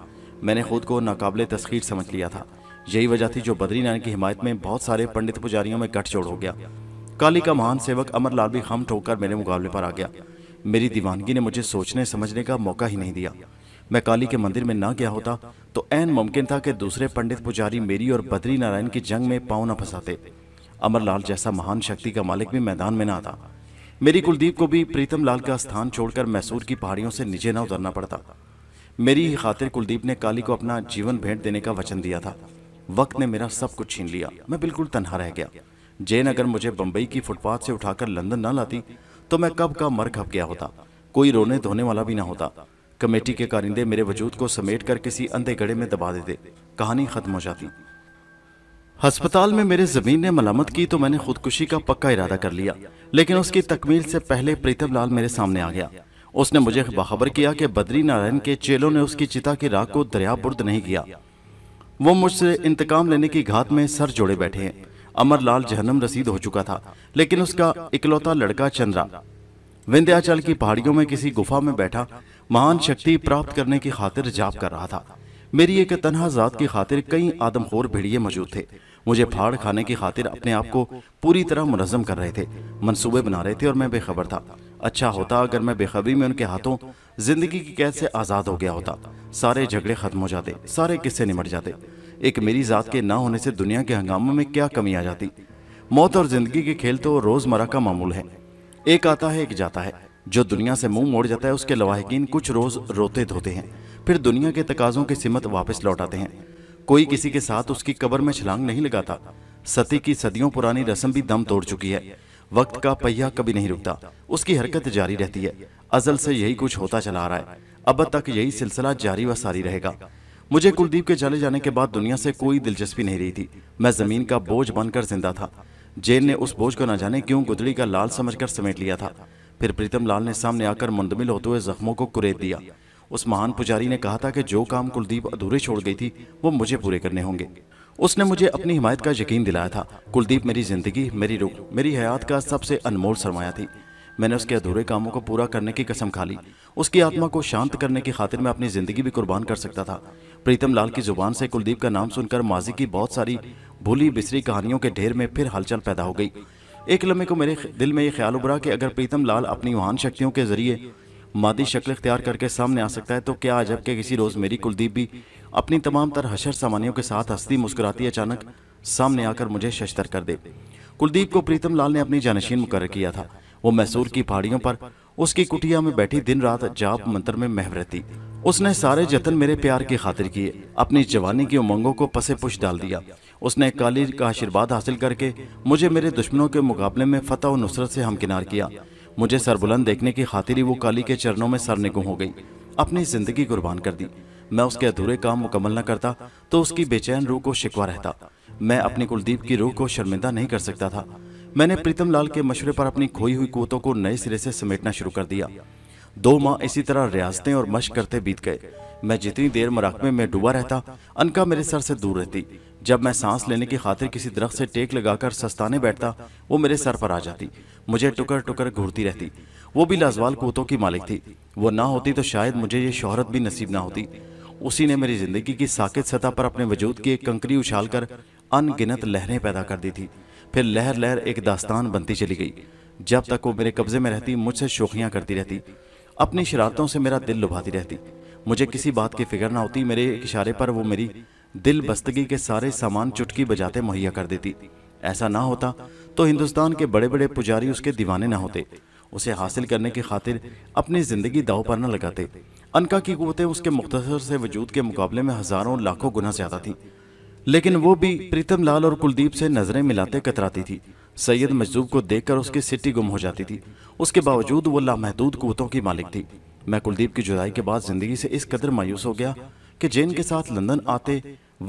मैंने खुद को नाकाबले तस्खीर समझ लिया था यही वजह थी जो बद्री नारायण की हिमायत में बहुत सारे पंडित पुजारियों में गठजोड़ हो गया काली का महान सेवक अमरलाल भी खम ठोककर मेरे मुकाबले पर आ गया मेरी दीवानगी ने मुझे सोचने समझने का मौका ही नहीं दिया मैं काली के मंदिर में ना गया होता तो ऐन मुमकिन था कि दूसरे पंडित पुजारी मेरी और बद्री नारायण की जंग में पाँव न फंसाते अमरलाल जैसा महान शक्ति का मालिक भी मैदान में ना आता मेरी कुलदीप को भी प्रीतम लाल का स्थान छोड़कर मैसूर की पहाड़ियों से नीचे न उतरना पड़ता मेरी ही खातिर कुलदीप ने काली को अपना जीवन भेंट देने का वचन दिया था वक्त ने मेरा सब कुछ छीन लिया मैं बिल्कुल तनहा रह गया जेन अगर मुझे बम्बई की फुटपाथ से उठाकर लंदन न लाती तो मैं कब का मर खप गया होता कोई रोने धोने वाला भी ना होता कमेटी के कारिंदे मेरे वजूद को समेट कर किसी अंधे गड़े में दबा देते कहानी खत्म हो जाती अस्पताल में मेरे जमीन ने मलामत की तो मैंने खुदकुशी का पक्का इरादा कर लिया लेकिन उसकी तकमील से पहले प्रीतम लाल मेरे सामने आ गया उसने मुझे बाखबर किया कि बद्री नारायण के चेलों ने उसकी चिता की राख को दरिया बुर्द नहीं किया वो मुझसे इंतकाम लेने की घात में सर जोड़े बैठे हैं अमरलाल जहनम रसीद हो चुका था लेकिन उसका इकलौता लड़का चंद्रा विंध्याचल की पहाड़ियों में किसी गुफा में बैठा महान शक्ति प्राप्त करने की खातिर जाप कर रहा था मेरी एक तनहा जात की खातिर कई आदमखोर भेड़िए मौजूद थे मुझे फाड़ खाने की खातिर अपने आप को पूरी तरह मुनजम कर रहे थे मनसूबे बना रहे थे और मैं बेखबर था अच्छा होता अगर मैं बेखबरी में उनके हाथों जिंदगी की कैद से आज़ाद हो गया होता सारे झगड़े खत्म हो जाते सारे किस्से निमट जाते एक मेरी ज़ात के ना होने से दुनिया के हंगामों में क्या कमी आ जाती मौत और जिंदगी के खेल तो रोज़मर्रा का मामूल है एक आता है एक जाता है जो दुनिया से मुंह मोड़ जाता है उसके लवाहकिन कुछ रोज़ रोते धोते हैं फिर दुनिया के तकाजों की सिमत वापस लौट आते हैं कोई किसी के साथ उसकी कबर में छलांग नहीं लगाता सती की सदियों पुरानी रस्म भी दम तोड़ चुकी है वक्त का पहिया कभी नहीं रुकता उसकी हरकत जारी रहती है अजल से यही कुछ होता चला आ रहा है अब तक यही सिलसिला जारी व सारी रहेगा मुझे कुलदीप के चले जाने के बाद दुनिया से कोई दिलचस्पी नहीं रही थी मैं जमीन का बोझ बनकर जिंदा था जेल ने उस बोझ को न जाने क्यों गुदड़ी का लाल समझकर समेट लिया था फिर प्रीतम लाल ने सामने आकर मुंदमिल होते हुए जख्मों को कुरेद दिया उस महान पुजारी ने कहा था कि जो काम कुलदीप अधूरे छोड़ गई थी वो मुझे पूरे करने होंगे उसने मुझे अपनी हिमायत का यकीन दिलाया था कुलदीप मेरी जिंदगी मेरी रुख मेरी हयात का सबसे अनमोल सरमाया थी मैंने उसके अधूरे कामों को पूरा करने की कसम खा ली उसकी आत्मा को शांत करने की खातिर मैं अपनी ज़िंदगी भी कुर्बान कर सकता था प्रीतम लाल की ज़ुबान से कुलदीप का नाम सुनकर माजी की बहुत सारी भूली बिसरी कहानियों के ढेर में फिर हलचल पैदा हो गई एक लम्हे को मेरे दिल में ये ख्याल उभरा कि अगर प्रीतम लाल अपनी महान शक्तियों के जरिए मादी शक्ल अख्तियार करके सामने आ सकता है तो क्या अजब के किसी रोज़ मेरी कुलदीप भी अपनी तमाम तर हशर सामानियों के साथ हस्ती मुस्कुराती अचानक सामने आकर मुझे शशतर कर दे कुलदीप को प्रीतम लाल ने अपनी जानशीन मुकर किया था वो मैसूर की पहाड़ियों पर उसकी कुटिया में बैठी दिन रात जाप मंत्र में महव रहती उसने सारे जतन मेरे प्यार की खातिर किए अपनी जवानी की उमंगों को पसे पुश डाल दिया उसने काली का आशीर्वाद हासिल करके मुझे मेरे दुश्मनों के मुकाबले में फतह और नुसरत से हमकिनार किया मुझे सरबुलंद देखने की खातिर ही वो काली के चरणों में सरनिगुम हो गई अपनी जिंदगी कुर्बान कर दी मैं उसके अधूरे काम मुकम्मल न करता तो उसकी बेचैन रूह को शिकवा रहता मैं अपने कुलदीप की रूह को शर्मिंदा नहीं कर सकता था मैंने प्रीतम लाल के मशवरे पर अपनी खोई हुई कुतों को नए सिरे से समेटना शुरू कर दिया दो माह इसी तरह रियाजते और मश करते बीत गए मैं जितनी देर मराकमे में डूबा रहता अनका मेरे सर से दूर रहती जब मैं सांस लेने की खातिर किसी दरख्त से टेक लगाकर सस्ताने बैठता वो मेरे सर पर आ जाती मुझे टुकर टुकर घूरती रहती वो भी लाजवाल कोतों की मालिक थी वो ना होती तो शायद मुझे ये शोहरत भी नसीब ना होती उसी ने मेरी ज़िंदगी की साकित सतह पर अपने वजूद की एक कंकरी उछाल कर अनगिनत लहरें पैदा कर दी थी फिर लहर लहर एक दास्तान बनती चली गई जब तक वो मेरे कब्जे में रहती मुझसे शोखियाँ करती रहती अपनी शरारतों से मेरा दिल लुभाती रहती मुझे किसी बात की फिक्र ना होती मेरे इशारे पर वो मेरी दिल बस्तगी के सारे सामान चुटकी बजाते मुहैया कर देती ऐसा ना होता तो हिंदुस्तान के बड़े बड़े पुजारी उसके दीवाने ना होते उसे हासिल करने की खातिर अपनी ज़िंदगी दाव पर न लगाते अनका की कुतें उसके मुख्तर से वजूद के मुकाबले में हज़ारों लाखों गुना ज़्यादा थी लेकिन वो भी प्रीतम लाल और कुलदीप से नज़रें मिलाते कतराती थी सैयद मजदूब को देखकर उसकी सिटी गुम हो जाती थी उसके बावजूद वो लामहदूद कुतों की मालिक थी मैं कुलदीप की जुदाई के बाद ज़िंदगी से इस कदर मायूस हो गया कि जेन के साथ लंदन आते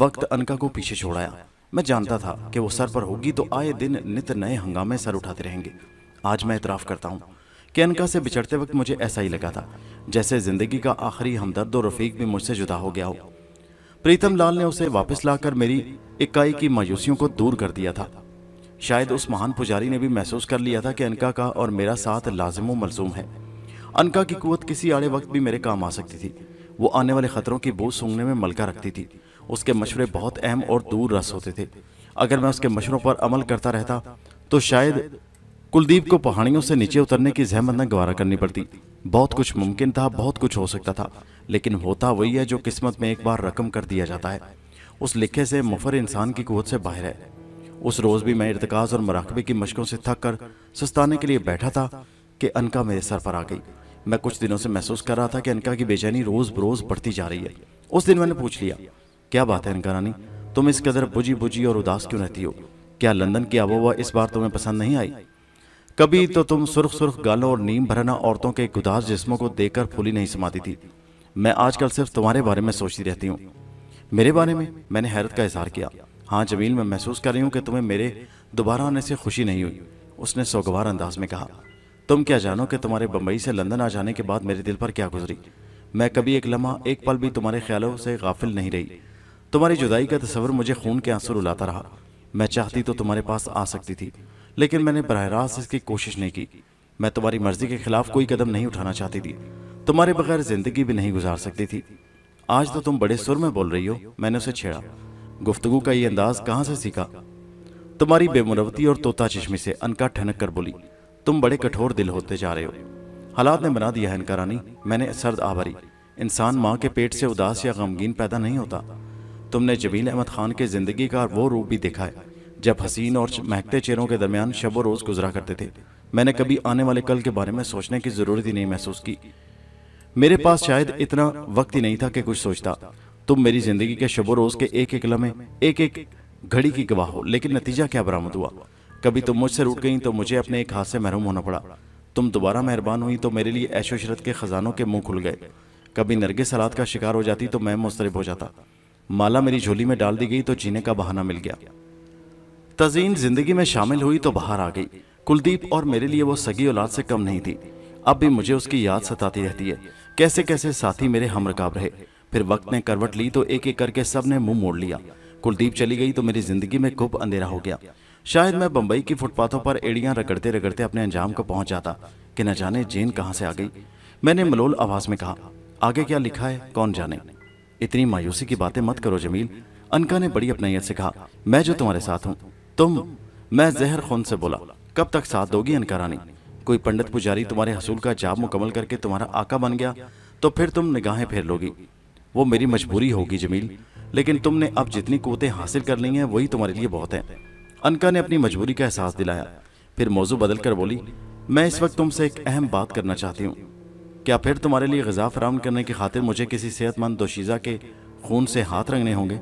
वक्त अनका को पीछे छोड़ाया मैं जानता था कि वो सर पर होगी तो आए दिन नित नए हंगामे सर उठाते रहेंगे आज मैं इतराफ़ करता हूँ अनका से बिछड़ते वक्त मुझे ऐसा ही लगा था जैसे जिंदगी का आखिरी हमदर्द और रफीक भी मुझसे जुदा हो गया हो प्रीतम लाल ने उसे वापस लाकर मेरी इकाई की मायूसियों को दूर कर दिया था शायद उस महान पुजारी ने भी महसूस कर लिया था कि अनका का और मेरा साथ लाजमो मलजूम है अनका की कुत किसी आड़े वक्त भी मेरे काम आ सकती थी वो आने वाले खतरों की बोझ सूंघने में मलका रखती थी उसके मशवरे बहुत अहम और दूर रस होते थे अगर मैं उसके मशवरों पर अमल करता रहता तो शायद कुलदीप को पहाड़ियों से नीचे उतरने की जहमत न गवारा करनी पड़ती बहुत कुछ मुमकिन था बहुत कुछ हो सकता था लेकिन होता वही है जो किस्मत में एक बार रकम कर दिया जाता है उस लिखे से मुफर इंसान की कुत से बाहर है उस रोज़ भी मैं इरतकाज और मराकबे की मशकों से थक कर सस्ताने के लिए बैठा था कि अनका मेरे सर पर आ गई मैं कुछ दिनों से महसूस कर रहा था कि अनका की बेचैनी रोज़ बरोज़ बढ़ती जा रही है उस दिन मैंने पूछ लिया क्या बात है अनका रानी तुम इस कदर बुझी बुझी और उदास क्यों रहती हो क्या लंदन की आबोहवा इस बार तुम्हें पसंद नहीं आई कभी तो तुम सुर्ख सुर्ख गालों और नीम भरना औरतों के गुदास जिस्मों को देखकर फूली नहीं समाती थी मैं आजकल सिर्फ तुम्हारे बारे में सोचती रहती हूँ मेरे बारे में मैंने हैरत का इजहार किया हाँ जमील मैं महसूस कर रही हूँ कि तुम्हें मेरे दोबारा आने से खुशी नहीं हुई उसने सोगवार अंदाज में कहा तुम क्या जानो कि तुम्हारे बम्बई से लंदन आ जाने के बाद मेरे दिल पर क्या गुजरी मैं कभी एक लम्हा एक पल भी तुम्हारे ख्यालों से गाफिल नहीं रही तुम्हारी जुदाई का तस्वर मुझे खून के आंसू रुलाता रहा मैं चाहती तो तुम्हारे पास आ सकती थी लेकिन मैंने बरह रास्त इसकी कोशिश नहीं की मैं तुम्हारी मर्जी के खिलाफ कोई कदम नहीं उठाना चाहती थी तुम्हारे बगैर जिंदगी भी नहीं गुजार सकती थी आज तो तुम बड़े सुर में बोल रही हो मैंने उसे छेड़ा गुफ्तगु का ये अंदाज कहाँ से सीखा तुम्हारी बेमुरवती और तोता चश्मी से अनका ठनक कर बोली तुम बड़े कठोर दिल होते जा रहे हो हालात ने बना दिया है इनका रानी मैंने सर्द आभारी इंसान माँ के पेट से उदास या गमगीन पैदा नहीं होता तुमने जबील अहमद खान के जिंदगी का वो रूप भी देखा है जब हसीन और महकते चेहरों के दरमियान शबो रोज़ गुजरा करते थे मैंने कभी आने वाले कल के बारे में सोचने की ज़रूरत ही नहीं महसूस की मेरे पास शायद इतना वक्त ही नहीं था कि कुछ सोचता तुम मेरी ज़िंदगी के शबो रोज़ के एक एक लम्हे एक एक घड़ी की गवाह हो लेकिन नतीजा क्या बरामद हुआ कभी तुम मुझसे रूट गई तो मुझे अपने एक हाथ से महरूम होना पड़ा तुम दोबारा मेहरबान हुई तो मेरे लिए ऐशोशरत के ख़जानों के मुंह खुल गए कभी नरगे सलाद का शिकार हो जाती तो मैं मुस्तरब हो जाता माला मेरी झोली में डाल दी गई तो जीने का बहाना मिल गया तजीन जिंदगी में शामिल हुई तो बाहर आ गई कुलदीप और मेरे लिए वो सगी औलाद से कम नहीं थी अब भी मुझे उसकी याद सताती रहती है कैसे कैसे साथी मेरे हम रकाब रहे फिर वक्त ने करवट ली तो एक एक करके सब ने मुंह मोड़ लिया कुलदीप चली गई तो मेरी जिंदगी में खूब अंधेरा हो गया शायद मैं बंबई की फुटपाथों पर एड़ियां रगड़ते रगड़ते अपने अंजाम को पहुंच जाता कि न जाने जेन कहां से आ गई मैंने मलोल आवाज में कहा आगे क्या लिखा है कौन जाने इतनी मायूसी की बातें मत करो जमील अनका ने बड़ी अपनाइयत से कहा मैं जो तुम्हारे साथ हूँ तुम मैं जहर खुन से बोला कब तक साथ दोगी अनकरानी कोई पंडित पुजारी तुम्हारे हसूल का जाब मुकम्मल करके तुम्हारा आका बन गया तो फिर तुम निगाहें फेर लोगी वो मेरी मजबूरी होगी जमील लेकिन तुमने अब जितनी कुतें हासिल कर ली हैं वही तुम्हारे लिए बहुत है अनका ने अपनी मजबूरी का एहसास दिलाया फिर मौजू बदल कर बोली मैं इस वक्त तुमसे एक अहम बात करना चाहती हूँ क्या फिर तुम्हारे लिए गजा फराम करने की खातिर मुझे किसी सेहतमंद दोशीज़ा के खून से हाथ रंगने होंगे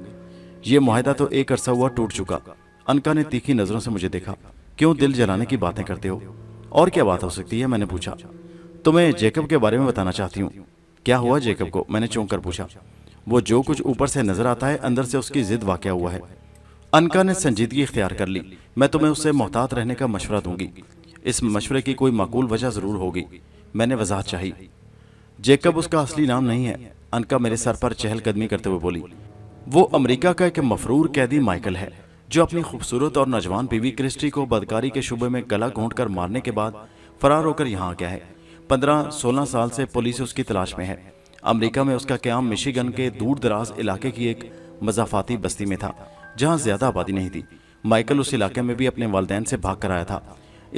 ये माहिदा तो एक अरसा हुआ टूट चुका अनका ने तीखी नजरों से मुझे देखा क्यों दिल जलाने की बातें करते हो और क्या बात हो सकती है मैंने पूछा तुम्हें तो जेकब के बारे में बताना चाहती हूँ क्या हुआ जेकब को मैंने चौंक कर पूछा वो जो कुछ ऊपर से नजर आता है अंदर से उसकी जिद वाक़ हुआ है अनका ने संजीदगी इख्तियार कर ली मैं तुम्हें उससे मोहतात रहने का मशवरा दूंगी इस मशवरे की कोई माकूल वजह ज़रूर होगी मैंने वजाहत चाही जेकब उसका असली नाम नहीं है अनका मेरे सर पर चहलकदमी करते हुए बोली वो अमेरिका का एक मफरूर कैदी माइकल है जो अपनी खूबसूरत और नौजवान बीवी क्रिस्टी को बदकारी के शुबे में गला घोंट कर मारने के बाद फरार होकर यहाँ आ गया है पंद्रह सोलह साल से पुलिस उसकी तलाश में है अमरीका में उसका क्याम मिशीगन के दूर दराज इलाके की एक मजाफाती बस्ती में था जहाँ ज्यादा आबादी नहीं थी माइकल उस इलाके में भी अपने वालदेन से भाग कर आया था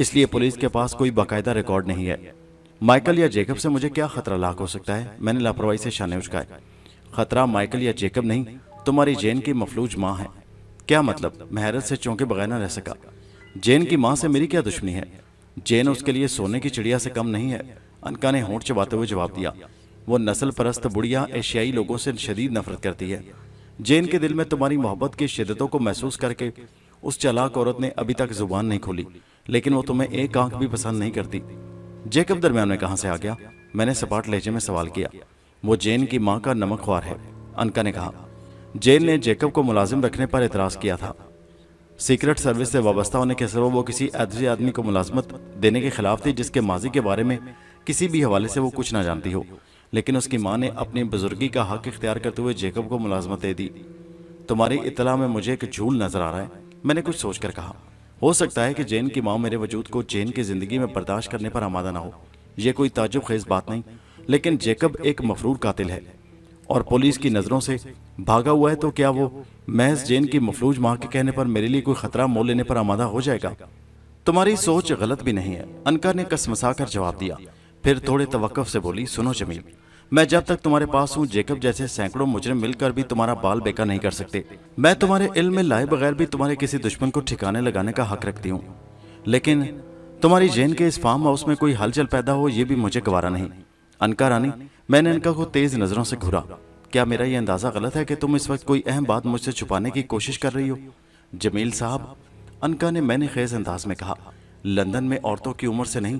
इसलिए पुलिस के पास कोई बाकायदा रिकॉर्ड नहीं है माइकल या जेकब से मुझे क्या खतरा लाक हो सकता है मैंने लापरवाही से शाने उचकाए खतरा माइकल या जेकब नहीं तुम्हारी जेन की मफलूज माँ है क्या मतलब मैं से चौंके बगैर ना रह सका जैन की माँ से मेरी क्या दुश्मनी है जैन उसके लिए सोने की चिड़िया से कम नहीं है अनका ने होंठ चबाते हुए जवाब दिया वो नस्ल परस्त बुढ़िया एशियाई लोगों से शदीद नफरत करती है जैन के दिल में तुम्हारी मोहब्बत की शिद्दतों को महसूस करके उस चलाक औरत ने अभी तक जुबान नहीं खोली लेकिन वो तुम्हें एक आंख भी पसंद नहीं करती जैकब दरम्यान में कहाँ से आ गया मैंने सपाट लहजे में सवाल किया वो जैन की माँ का नमक ख्वार है अनका ने कहा जेल ने जेकब को मुलाजिम रखने पर एतराज़ किया था सीक्रेट सर्विस से वाबस्ता होने के सबब वो किसी अदर्जी आदमी को मुलाजमत देने के खिलाफ थी जिसके माजी के बारे में किसी भी हवाले से वो कुछ ना जानती हो लेकिन उसकी माँ ने अपनी बुजुर्गी का हक इख्तियार करते हुए जेकब को मुलाजमत दे दी तुम्हारी इतला में मुझे एक झूल नजर आ रहा है मैंने कुछ सोच कर कहा हो सकता है कि जैन की माँ मेरे वजूद को जैन की ज़िंदगी में बर्दाश्त करने पर आमादा ना हो यह कोई ताजुब खेज बात नहीं लेकिन जेकब एक मफरूर कातिल है और पुलिस की नज़रों से भागा हुआ है तो क्या वो महज जैन की मफलूज माँ के कहने पर मेरे लिए कोई खतरा मोल लेने पर आमादा हो जाएगा तुम्हारी सोच गलत भी नहीं है अनका ने कसमसा कर जवाब दिया फिर थोड़े तवक्फ से बोली सुनो जमील मैं जब तक तुम्हारे पास हूँ जेकब जैसे सैकड़ों मुजरिम मिलकर भी तुम्हारा बाल बेका नहीं कर सकते मैं तुम्हारे इल्म में लाए बगैर भी तुम्हारे किसी दुश्मन को ठिकाने लगाने का हक रखती हूँ लेकिन तुम्हारी जैन के इस फार्म हाउस में कोई हलचल पैदा हो ये भी मुझे गवारा नहीं अनका रानी मैंने अनका को तेज नजरों से घूरा क्या मेरा यह अंदाज़ा गलत है कि तुम इस वक्त कोई अहम बात मुझसे छुपाने की कोशिश कर रही हो जमील साहब अनका ने मैंने खेज अंदाज में कहा लंदन में औरतों की उम्र से नहीं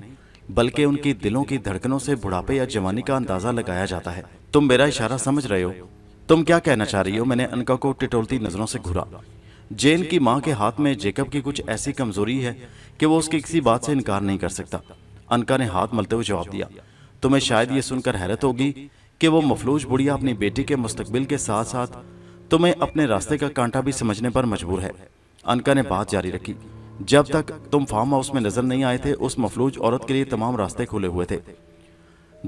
बल्कि उनकी दिलों की धड़कनों से बुढ़ापे या जवानी का अंदाज़ा लगाया जाता है तुम मेरा इशारा समझ रहे हो तुम क्या कहना चाह रही हो मैंने अनका को टिटोलती नज़रों से घूरा जेन की माँ के हाथ में जेकब की कुछ ऐसी कमजोरी है कि वो उसकी किसी बात से इनकार नहीं कर सकता अनका ने हाथ मलते हुए जवाब दिया तुम्हें शायद ये सुनकर हैरत होगी कि वो मफलूज बुढ़िया अपनी बेटी के मुस्तबिल के साथ साथ तुम्हें अपने रास्ते का कांटा भी समझने पर मजबूर है अनका ने बात जारी रखी जब तक तुम फार्म हाउस में नजर नहीं आए थे उस मफलूज औरत के लिए तमाम रास्ते खुले हुए थे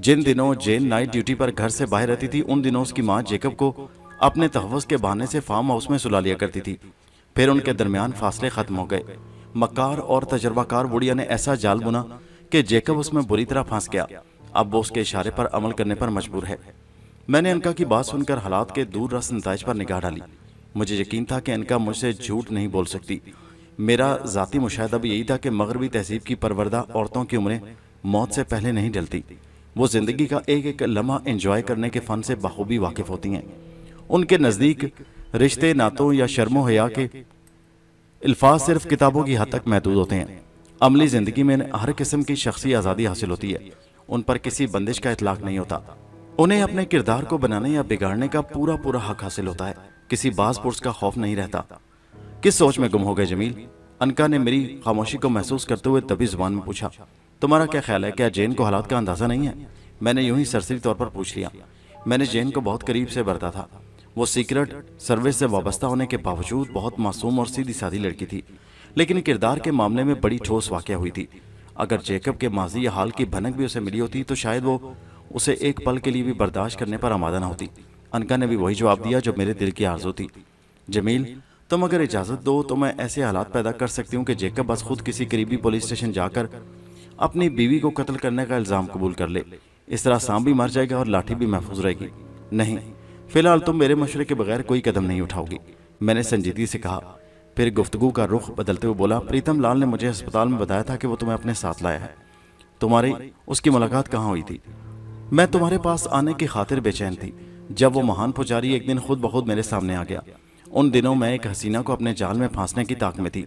जिन दिनों जेन नाइट ड्यूटी पर घर से बाहर रहती थी उन दिनों उसकी माँ जेकब को अपने तहवस के बहाने से फार्म हाउस में सुला लिया करती थी फिर उनके दरमियान फासले खत्म हो गए मकार और तजर्बाकार बुढ़िया ने ऐसा जाल बुना कि जेकब उसमें बुरी तरह फंस गया अब वो उसके इशारे पर अमल करने पर मजबूर है मैंने अनका की बात सुनकर हालात के दूर रस नतज पर निगाह डाली मुझे यकीन था कि अनका मुझसे झूठ नहीं बोल सकती मेरा ज़ाती मुशाह भी यही था कि मगरबी तहजीब की परवरदा औरतों की उम्रें मौत से पहले नहीं डलती वो ज़िंदगी का एक एक लम्हा इंजॉय करने के फ़न से बखूबी वाकिफ़ होती हैं उनके नज़दीक रिश्ते नातों या शर्मो हया के अल्फाज सिर्फ किताबों की हद तक महदूद होते हैं अमली ज़िंदगी में हर किस्म की शख्सी आज़ादी हासिल होती है उन पर किसी बंदिश का इतलाक नहीं होता उन्हें अपने किरदार को बनाने या बिगाड़ने का पूरा पूरा हक हासिल होता है किसी बाज पुरुष का खौफ नहीं रहता किस सोच में गुम हो गए जमील अनका ने मेरी खामोशी को महसूस करते हुए तभी जुबान में पूछा तुम्हारा क्या ख्याल है क्या जैन को हालात का अंदाजा नहीं है मैंने यूं ही सरसरी तौर पर पूछ लिया मैंने जैन को बहुत करीब से बरता था वो सीक्रेट सर्विस से वाबस्ता होने के बावजूद बहुत मासूम और सीधी सादी लड़की थी लेकिन किरदार के मामले में बड़ी ठोस वाक्य हुई थी अगर जेकब के माजी या हाल की भनक भी उसे मिली होती तो शायद वो उसे एक पल के लिए भी बर्दाश्त करने पर आमादा ना होती अनका ने भी वही जवाब दिया जो मेरे दिल की आरजू थी जमील तुम अगर इजाज़त दो तो मैं ऐसे हालात पैदा कर सकती हूँ कि जेकब बस खुद किसी करीबी पुलिस स्टेशन जाकर अपनी बीवी को कत्ल करने का इल्ज़ाम कबूल कर ले इस तरह सांप भी मर जाएगा और लाठी भी महफूज रहेगी नहीं फिलहाल तुम मेरे मशवरे के बगैर कोई कदम नहीं उठाओगी मैंने संजीदगी से कहा फिर गुफ्तु का रुख बदलते हुए बोला प्रीतम लाल ने मुझे अस्पताल में बताया था कि वो तुम्हें अपने साथ लाया है तुम्हारी उसकी मुलाकात कहाँ हुई थी मैं तुम्हारे पास आने की खातिर बेचैन थी जब वो महान पुजारी एक दिन खुद बहुत मेरे सामने आ गया उन दिनों मैं एक हसीना को अपने जाल में फांसने की ताक में थी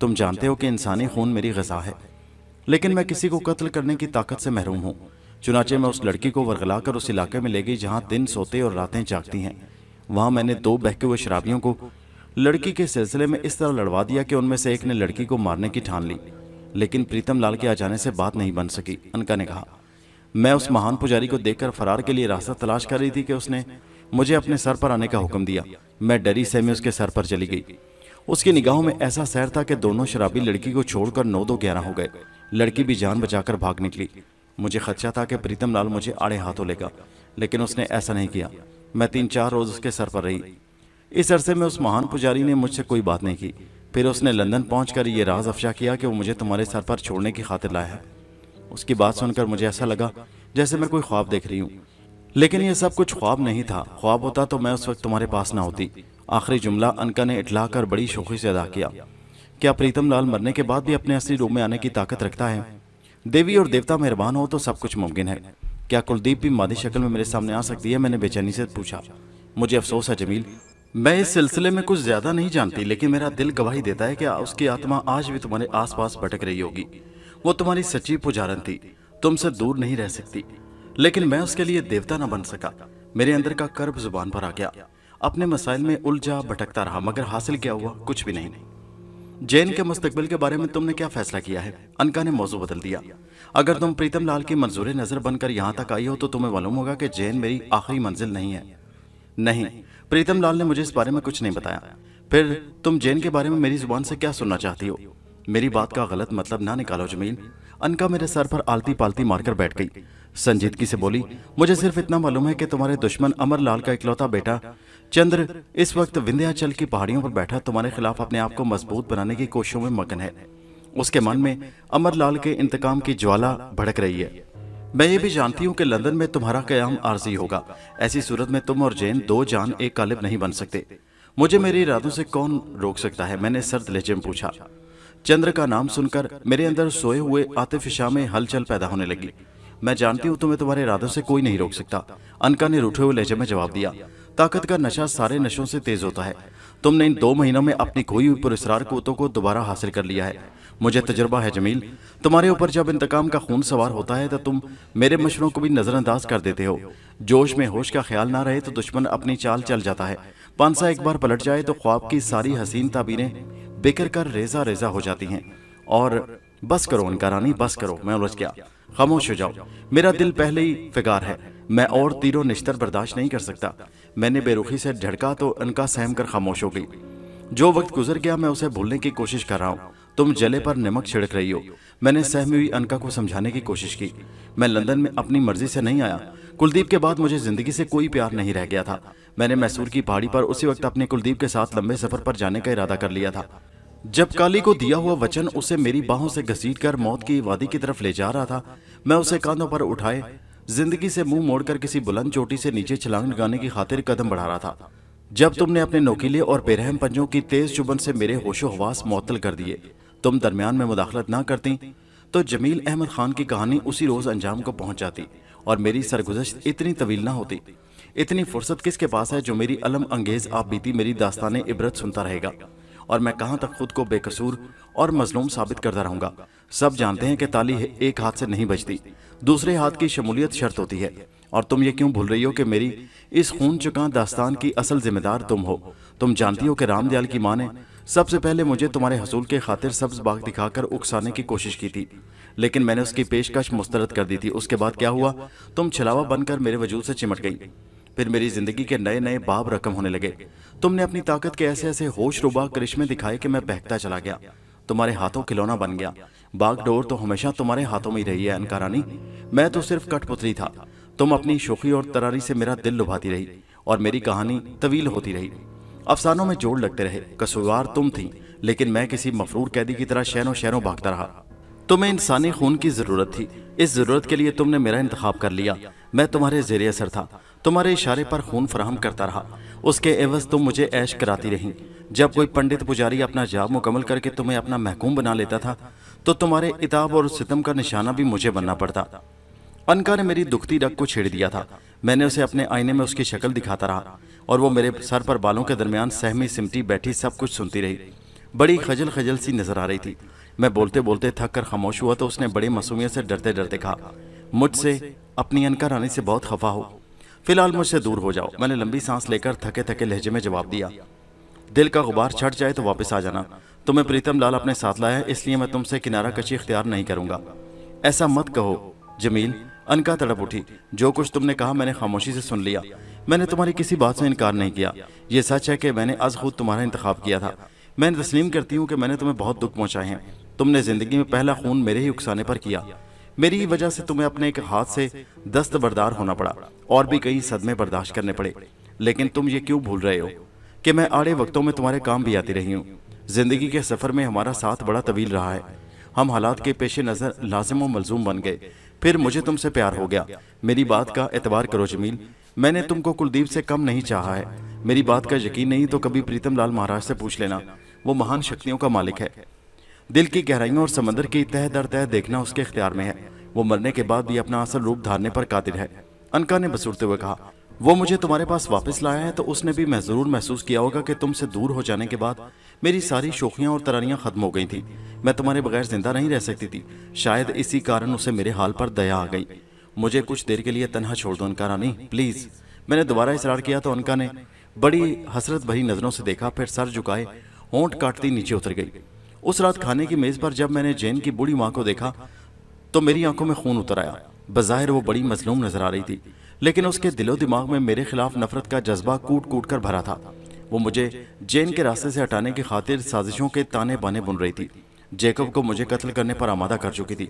तुम जानते हो कि इंसानी खून मेरी गजा है लेकिन मैं किसी को कत्ल करने की ताकत से महरूम हूँ चुनाचे मैं उस लड़की को वरगला उस इलाके में ले गई जहाँ दिन सोते और रातें जागती हैं वहाँ मैंने दो बहके हुए शराबियों को लड़की के सिलसिले में इस तरह लड़वा दिया कि उनमें से एक ने लड़की को मारने की ठान ली लेकिन प्रीतम लाल के आ जाने से बात नहीं बन सकी अनका ने कहा मैं उस महान पुजारी को देखकर फरार के लिए रास्ता तलाश कर रही थी कि उसने मुझे अपने सर पर आने का हुक्म दिया मैं डरी सहमी उसके सर पर चली गई उसकी निगाहों में ऐसा सैर था कि दोनों शराबी लड़की को छोड़कर नौ दो ग्यारह हो गए लड़की भी जान बचाकर भाग निकली मुझे खदशा था कि प्रीतम लाल मुझे आड़े हाथों लेगा लेकिन उसने ऐसा नहीं किया मैं तीन चार रोज उसके सर पर रही इस अरसे में उस महान पुजारी ने मुझसे कोई बात नहीं की फिर उसने लंदन पहुँच कर ये राज अफशा किया कि वो मुझे तुम्हारे सर पर छोड़ने की खातिर लाया है उसकी बात सुनकर मुझे ऐसा लगा जैसे मैं कोई ख्वाब देख रही हूँ लेकिन यह सब कुछ ख्वाब नहीं था ख्वाब होता तो मैं उस वक्त तुम्हारे पास ना होती आखिरी जुमला अनका ने इटला कर बड़ी शोखी से अदा किया क्या प्रीतम लाल मरने के बाद भी अपने असली रूप में आने की ताकत रखता है देवी और देवता मेहरबान हो तो सब कुछ मुमकिन है क्या कुलदीप भी मादी शक्ल में मेरे सामने आ सकती है मैंने बेचैनी से पूछा मुझे अफसोस है जमील मैं इस सिलसिले में कुछ ज्यादा नहीं जानती लेकिन मेरा दिल गवाही देता है कि उसकी आत्मा आज भी तुम्हारे आसपास भटक रही होगी वो तुम्हारी सच्ची पुजारन थी तुमसे दूर नहीं रह सकती लेकिन मैं उसके लिए देवता न बन सका मेरे अंदर का कर्ब जुबान पर आ गया अपने मसाइल में उलझा भटकता रहा मगर हासिल क्या हुआ कुछ भी नहीं जैन के मुस्तबिल के बारे में तुमने क्या फैसला किया है अनका ने मौजू बदल दिया अगर तुम प्रीतम लाल की मंजूरी नजर बनकर यहाँ तक आई हो तो तुम्हें मालूम होगा कि जैन मेरी आखिरी मंजिल नहीं है नहीं प्रीतम लाल ने मुझे इस बारे में कुछ नहीं बताया फिर तुम जैन के बारे में मेरी जुबान से क्या सुनना चाहती हो मेरी बात का गलत मतलब ना निकालो जमीन अनका मेरे सर पर आलती पालती मारकर बैठ गई संजीदगी से बोली मुझे सिर्फ इतना मालूम है कि तुम्हारे दुश्मन अमर लाल का इकलौता बेटा चंद्र इस वक्त विंध्याचल की पहाड़ियों पर बैठा तुम्हारे खिलाफ अपने आप को मजबूत बनाने की कोशिशों में मगन है उसके मन में अमर लाल के इंतकाम की ज्वाला भड़क रही है मैं ये भी जानती हूँ कि लंदन में तुम्हारा क्याम आर्जी होगा ऐसी सूरत में तुम और जैन दो जान एक कालिब नहीं बन सकते मुझे मेरे इरादों से कौन रोक सकता है मैंने सर्द लहजे में पूछा चंद्र का नाम सुनकर मेरे अंदर सोए हुए आतिफ शाह में हलचल पैदा होने लगी मैं जानती हूँ तुम्हें तुम्हारे इरादों से कोई नहीं रोक सकता अनका ने रूठे हुए लहजे में जवाब दिया ताकत का नशा सारे नशों से तेज होता है तुमने इन दो महीनों में अपनी खोई हुई पुरस्कार कोतों को दोबारा हासिल कर लिया है मुझे तजर्बा है जमील तुम्हारे ऊपर जब इंतकाम का खून सवार होता है तो तुम मेरे मशरों को भी नज़रअंदाज कर देते हो जोश में होश का ख्याल ना रहे तो दुश्मन अपनी चाल चल जाता है पानसा एक बार पलट जाए तो ख्वाब की सारी हसीन ताबीरें बिकर कर रेजा रेजा हो जाती हैं और बस करो उनका रानी बस करो मैं उलझ गया खामोश हो जाओ मेरा दिल पहले ही फिगार है मैं और तीरों निश्तर बर्दाश्त नहीं कर सकता मैंने बेरुखी से झड़का तो उनका सहम कर खामोश हो गई जो वक्त गुजर गया मैं उसे भूलने की कोशिश कर रहा हूँ तुम जले पर नमक छिड़क रही हो मैंने सहमी हुई अनका को समझाने की कोशिश की मैं लंदन में अपनी मर्जी से नहीं आया कुलदीप के बाद मुझे जिंदगी से कोई प्यार नहीं रह गया था मैंने मैसूर की पहाड़ी पर उसी वक्त अपने कुलदीप के साथ लंबे सफर पर जाने का इरादा कर लिया था जब काली को दिया हुआ वचन उसे मेरी बाहों से घसीट कर मौत की वादी की तरफ ले जा रहा था मैं उसे कांधों पर उठाए जिंदगी से मुंह मोड़कर किसी बुलंद चोटी से नीचे छलांग लगाने की खातिर कदम बढ़ा रहा था जब तुमने अपने नोकीले और बेरहम पंजों की तेज चुबन से मेरे होशो हवास कर दिए तुम दरमियान में मुदाखलत ना करती तो जमील अहमद खान की कहानी उसी रोज़ अंजाम को पहुंच जाती और मेरी सरगुजश इतनी तवील ना होती इतनी फुर्सत किसके पास है जो मेरी अलम अंगेज आप बीती मेरी दास्तान इबरत सुनता रहेगा और मैं कहां तक खुद को बेकसूर और मजलूम साबित करता रहूंगा सब जानते हैं कि ताली है एक हाथ से नहीं बजती दूसरे हाथ की शमूलियत शर्त होती है और तुम ये क्यों भूल रही हो कि मेरी इस खून चुका दास्तान की असल जिम्मेदार तुम हो तुम जानती हो कि रामदयाल की माँ ने सबसे पहले मुझे तुम्हारे हसूल के खातिर सब्ज बाग दिखाकर उकसाने की कोशिश की थी लेकिन मैंने उसकी पेशकश मुस्तरद कर दी थी उसके बाद क्या हुआ तुम छलावा बनकर मेरे वजूद से चिमट गई फिर मेरी जिंदगी के नए नए बाब रकम होने लगे तुमने अपनी ताकत के ऐसे ऐसे होश रुबा करिश्मे दिखाए कि मैं बहकता चला गया तुम्हारे हाथों खिलौना बन गया बागडोर तो हमेशा तुम्हारे हाथों में ही रही है अनकारानी मैं तो सिर्फ कठपुतली था तुम अपनी शोखी और तरारी से मेरा दिल लुभाती रही और मेरी कहानी तवील होती रही अफसानों में जोड़ लगते रहे कसूरवार तुम थी लेकिन मैं किसी मफरूर कैदी की तरह शहरों शहरों भागता रहा तुम्हें इंसानी खून की जरूरत थी इस जरूरत के लिए तुमने मेरा इंतखब कर लिया मैं तुम्हारे जेर असर था तुम्हारे इशारे पर खून फराहम करता रहा उसके एवज तुम मुझे ऐश कराती रही जब कोई पंडित पुजारी अपना जाब मुकम्मल करके तुम्हें अपना महकूम बना लेता था तो तुम्हारे इताब और सितम का निशाना भी मुझे बनना पड़ता अनका ने मेरी दुखती रग को छेड़ दिया था मैंने उसे अपने आईने में उसकी शक्ल दिखाता रहा और वो मेरे सर पर बालों के दरमियान सहमी सिमटी बैठी सब कुछ सुनती रही बड़ी खजल खजल सी नजर आ रही थी मैं बोलते बोलते थक कर खामोश हुआ तो उसने बड़ी मासूमियत से डरते डरते कहा मुझसे अपनी अनकर आने से बहुत खफा हो फिलहाल मुझसे दूर हो जाओ मैंने लंबी सांस लेकर थके थके लहजे में जवाब दिया दिल का गुबार छट जाए तो वापस आ जाना तुम्हें प्रीतम लाल अपने साथ लाया इसलिए मैं तुमसे किनारा कशी इख्तियार नहीं करूंगा ऐसा मत कहो जमील अनका तड़प उठी जो कुछ तुमने कहा मैंने खामोशी से सुन लिया मैंने तुम्हारी किसी बात से इनकार नहीं किया ये सच है कि मैंने आज खुद तुम्हारा इंतखा किया था मैं तस्लीम करती हूँ कि मैंने तुम्हें बहुत दुख पहुँचाए हैं तुमने ज़िंदगी में पहला खून मेरे ही उकसाने पर किया मेरी ही वजह से तुम्हें अपने एक हाथ से दस्त होना पड़ा और भी कई सदमे बर्दाश्त करने पड़े लेकिन तुम ये क्यों भूल रहे हो कि मैं आड़े वक्तों में तुम्हारे काम भी आती रही हूँ ज़िंदगी के सफ़र में हमारा साथ बड़ा तवील रहा है हम हालात के पेश नज़र लाजिम व मलजूम बन गए फिर मुझे तुमसे प्यार हो गया मेरी बात का एतबार करो जमील मैंने तुमको कुलदीप से कम नहीं चाहा है मेरी बात का यकीन नहीं तो कभी प्रीतम लाल महाराज से पूछ लेना वो महान शक्तियों का मालिक है दिल की गहराइयों और समंदर की तह दर तह देखना उसके अख्तियार में है वो मरने के बाद भी अपना असल रूप धारने पर कातिर है अनका ने बसूरते हुए कहा वो मुझे तुम्हारे पास वापस लाया है तो उसने भी मैं जरूर महसूस किया होगा कि तुमसे दूर हो जाने के बाद मेरी सारी शोखियां और तरानियां खत्म हो गई थी मैं तुम्हारे बगैर जिंदा नहीं रह सकती थी शायद इसी कारण उसे मेरे हाल पर दया आ गई मुझे कुछ देर के लिए तनहा छोड़ दो उनका रानी प्लीज़ मैंने दोबारा इसरार किया तो उनका ने बड़ी हसरत भरी नज़रों से देखा फिर सर झुकाए होंठ काटती नीचे उतर गई उस रात खाने की मेज़ पर जब मैंने जैन की बूढ़ी माँ को देखा तो मेरी आंखों में खून उतर आया बज़ाहिर वो बड़ी मजलूम नज़र आ रही थी लेकिन उसके दिलो दिमाग में मेरे खिलाफ नफरत का जज्बा कूट कूट कर भरा था वो मुझे जैन के रास्ते से हटाने की खातिर साजिशों के ताने बाने बुन रही थी जेकब को मुझे कत्ल करने पर आमादा कर चुकी थी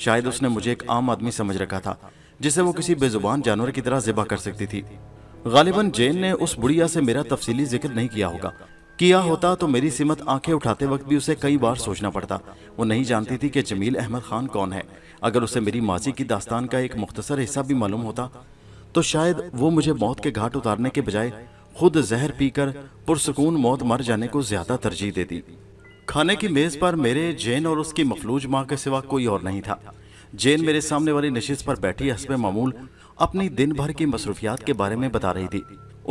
शायद उसने मुझे एक आम आदमी समझ रखा था जिसे वो किसी बेजुबान जानवर की तरह जिबा कर सकती थी गालिबन जैन ने उस बुढ़िया से मेरा तफसीली जिक्र नहीं किया होगा किया होता तो मेरी सिमत आंखें उठाते वक्त भी उसे कई बार सोचना पड़ता वो नहीं जानती थी कि जमील अहमद खान कौन है अगर उसे मेरी माजी की दास्तान का एक मुख्तसर हिस्सा भी मालूम होता तो शायद वो मुझे मौत के घाट उतारने के बजाय खुद जहर पीकर पुरसकून मौत मर जाने को ज्यादा तरजीह देती खाने की मेज पर मेरे जैन और उसकी मफलूज माँ के सिवा कोई और नहीं था जैन मेरे सामने वाली नशीस पर बैठी हसब मामूल अपनी दिन भर की मसरूफियात के बारे में बता रही थी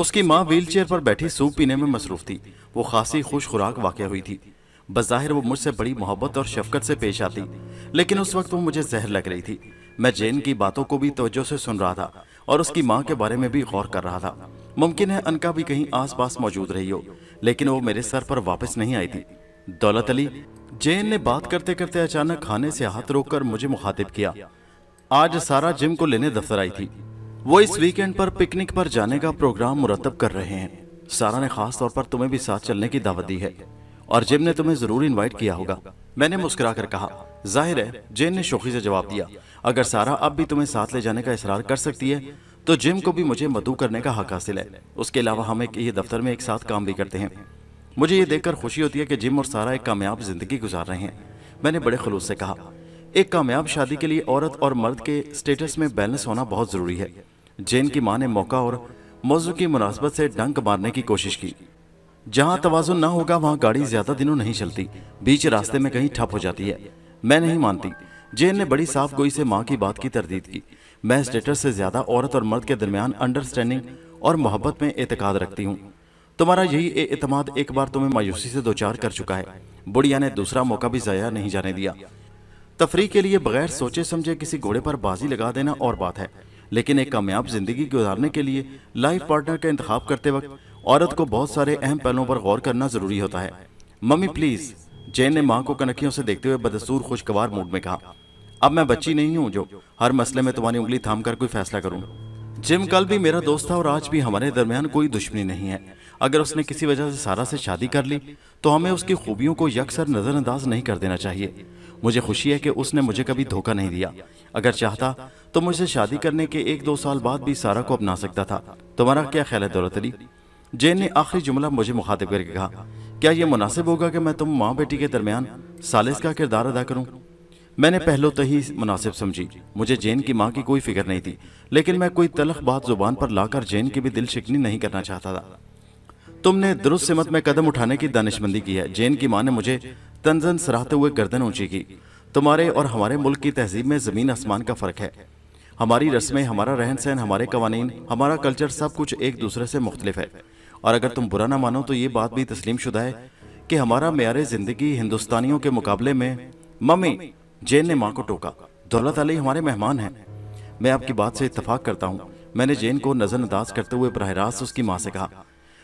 उसकी माँ चेयर पर बैठी सूप पीने में मसरूफ थी वो खासी खुश खुराक वाक़ हुई थी बज़ाहिर वो मुझसे बड़ी मोहब्बत और शफकत से पेश आती लेकिन उस वक्त वो मुझे जहर लग रही थी मैं जैन की बातों को भी तवज्जो से सुन रहा था और उसकी माँ के बारे में भी गौर कर रहा था मुमकिन है अनका भी कहीं आसपास मौजूद रही हो लेकिन वो मेरे सर पर वापस नहीं आई थी दौलत अली जैन ने बात करते करते अचानक खाने से हाथ रोककर मुझे मुखातिब किया आज सारा जिम को लेने दफ्तर आई थी वो इस वीकेंड पर पिकनिक पर जाने का प्रोग्राम मुरतब कर रहे हैं सारा ने खास तौर पर तुम्हें भी साथ चलने की दावत दी है और जिम ने तुम्हें जरूर इनवाइट किया होगा मैंने मुस्कुरा कर कहा जाहिर है जैन ने शोखी से जवाब दिया अगर सारा अब भी तुम्हें साथ ले जाने का इसरार कर सकती है तो जिम को भी मुझे मधु करने का हक हासिल है उसके अलावा हम एक ये दफ्तर में एक साथ काम भी करते हैं मुझे ये देखकर खुशी होती है कि जिम और सारा एक कामयाब जिंदगी गुजार रहे हैं मैंने बड़े खलूस से कहा एक कामयाब शादी के लिए औरत और मर्द के स्टेटस में बैलेंस होना बहुत ज़रूरी है जेन की माँ ने मौका और मौजू की मुनासबत से डंक मारने की कोशिश की जहाँ तोज़ुन ना होगा वहाँ गाड़ी ज़्यादा दिनों नहीं चलती बीच रास्ते में कहीं ठप हो जाती है मैं नहीं मानती जेन ने बड़ी साफ गोई से माँ की बात की तरदीद की मैं स्टेटस से ज़्यादा औरत और मर्द के दरमियान अंडरस्टैंडिंग और मोहब्बत में एतकाद रखती हूँ तुम्हारा यही एतमाद एक बार तुम्हें मायूसी से दो चार कर चुका है बुढ़िया ने दूसरा मौका भी जया नहीं जाने दिया तफरी के लिए बगैर सोचे समझे किसी घोड़े पर बाजी लगा देना और बात है लेकिन एक कामयाब जिंदगी गुजारने के लिए लाइफ पार्टनर का इंतजाम करते वक्त औरत को बहुत सारे अहम पहलुओं पर गौर करना जरूरी होता है मम्मी प्लीज जैन ने माँ को कनखियों से देखते हुए बदसूर खुशगवार मूड में कहा अब मैं बच्ची नहीं हूँ जो हर मसले में तुम्हारी उंगली थाम कोई फैसला करूँ जिम कल भी मेरा दोस्त था और आज भी हमारे दरमियान कोई दुश्मनी नहीं है अगर उसने किसी वजह से सारा से शादी कर ली तो हमें उसकी खूबियों को यकसर नज़रअंदाज नहीं कर देना चाहिए मुझे खुशी है कि उसने मुझे कभी धोखा नहीं दिया अगर चाहता तो मुझसे शादी करने के एक दो साल बाद भी सारा को अपना सकता था तुम्हारा क्या ख्याल है दौलत अली जैन ने आखिरी जुमला मुझे मुखातिब करके कहा क्या यह मुनासिब होगा कि मैं तुम माँ बेटी के दरमियान सालिस का किरदार अदा करूँ मैंने पहलो तो ही मुनासिब समझी मुझे जैन की माँ की कोई फिक्र नहीं थी लेकिन मैं कोई तलख बात जुबान पर लाकर जैन की भी दिल शिकनी नहीं करना चाहता था तुमने दुरुस्त सिमत में कदम उठाने की दानिशमंदी की है जैन की माँ ने मुझे तंजन सराहते हुए गर्दन ऊंची की तुम्हारे और हमारे मुल्क की तहजीब में ज़मीन आसमान का फ़र्क है हमारी रस्में हमारा रहन सहन हमारे कवानीन हमारा कल्चर सब कुछ एक दूसरे से मुख्तलिफ है और अगर तुम बुरा ना मानो तो ये बात भी तस्लीम शुदा है कि हमारा मैार ज़िंदगी हिंदुस्तानियों के मुकाबले में मम्मी जैन ने माँ को टोका दौलत अली हमारे मेहमान हैं मैं आपकी बात से इतफाक़ करता हूँ मैंने जैन को नज़रअंदाज करते हुए बरह रास्त उसकी माँ से कहा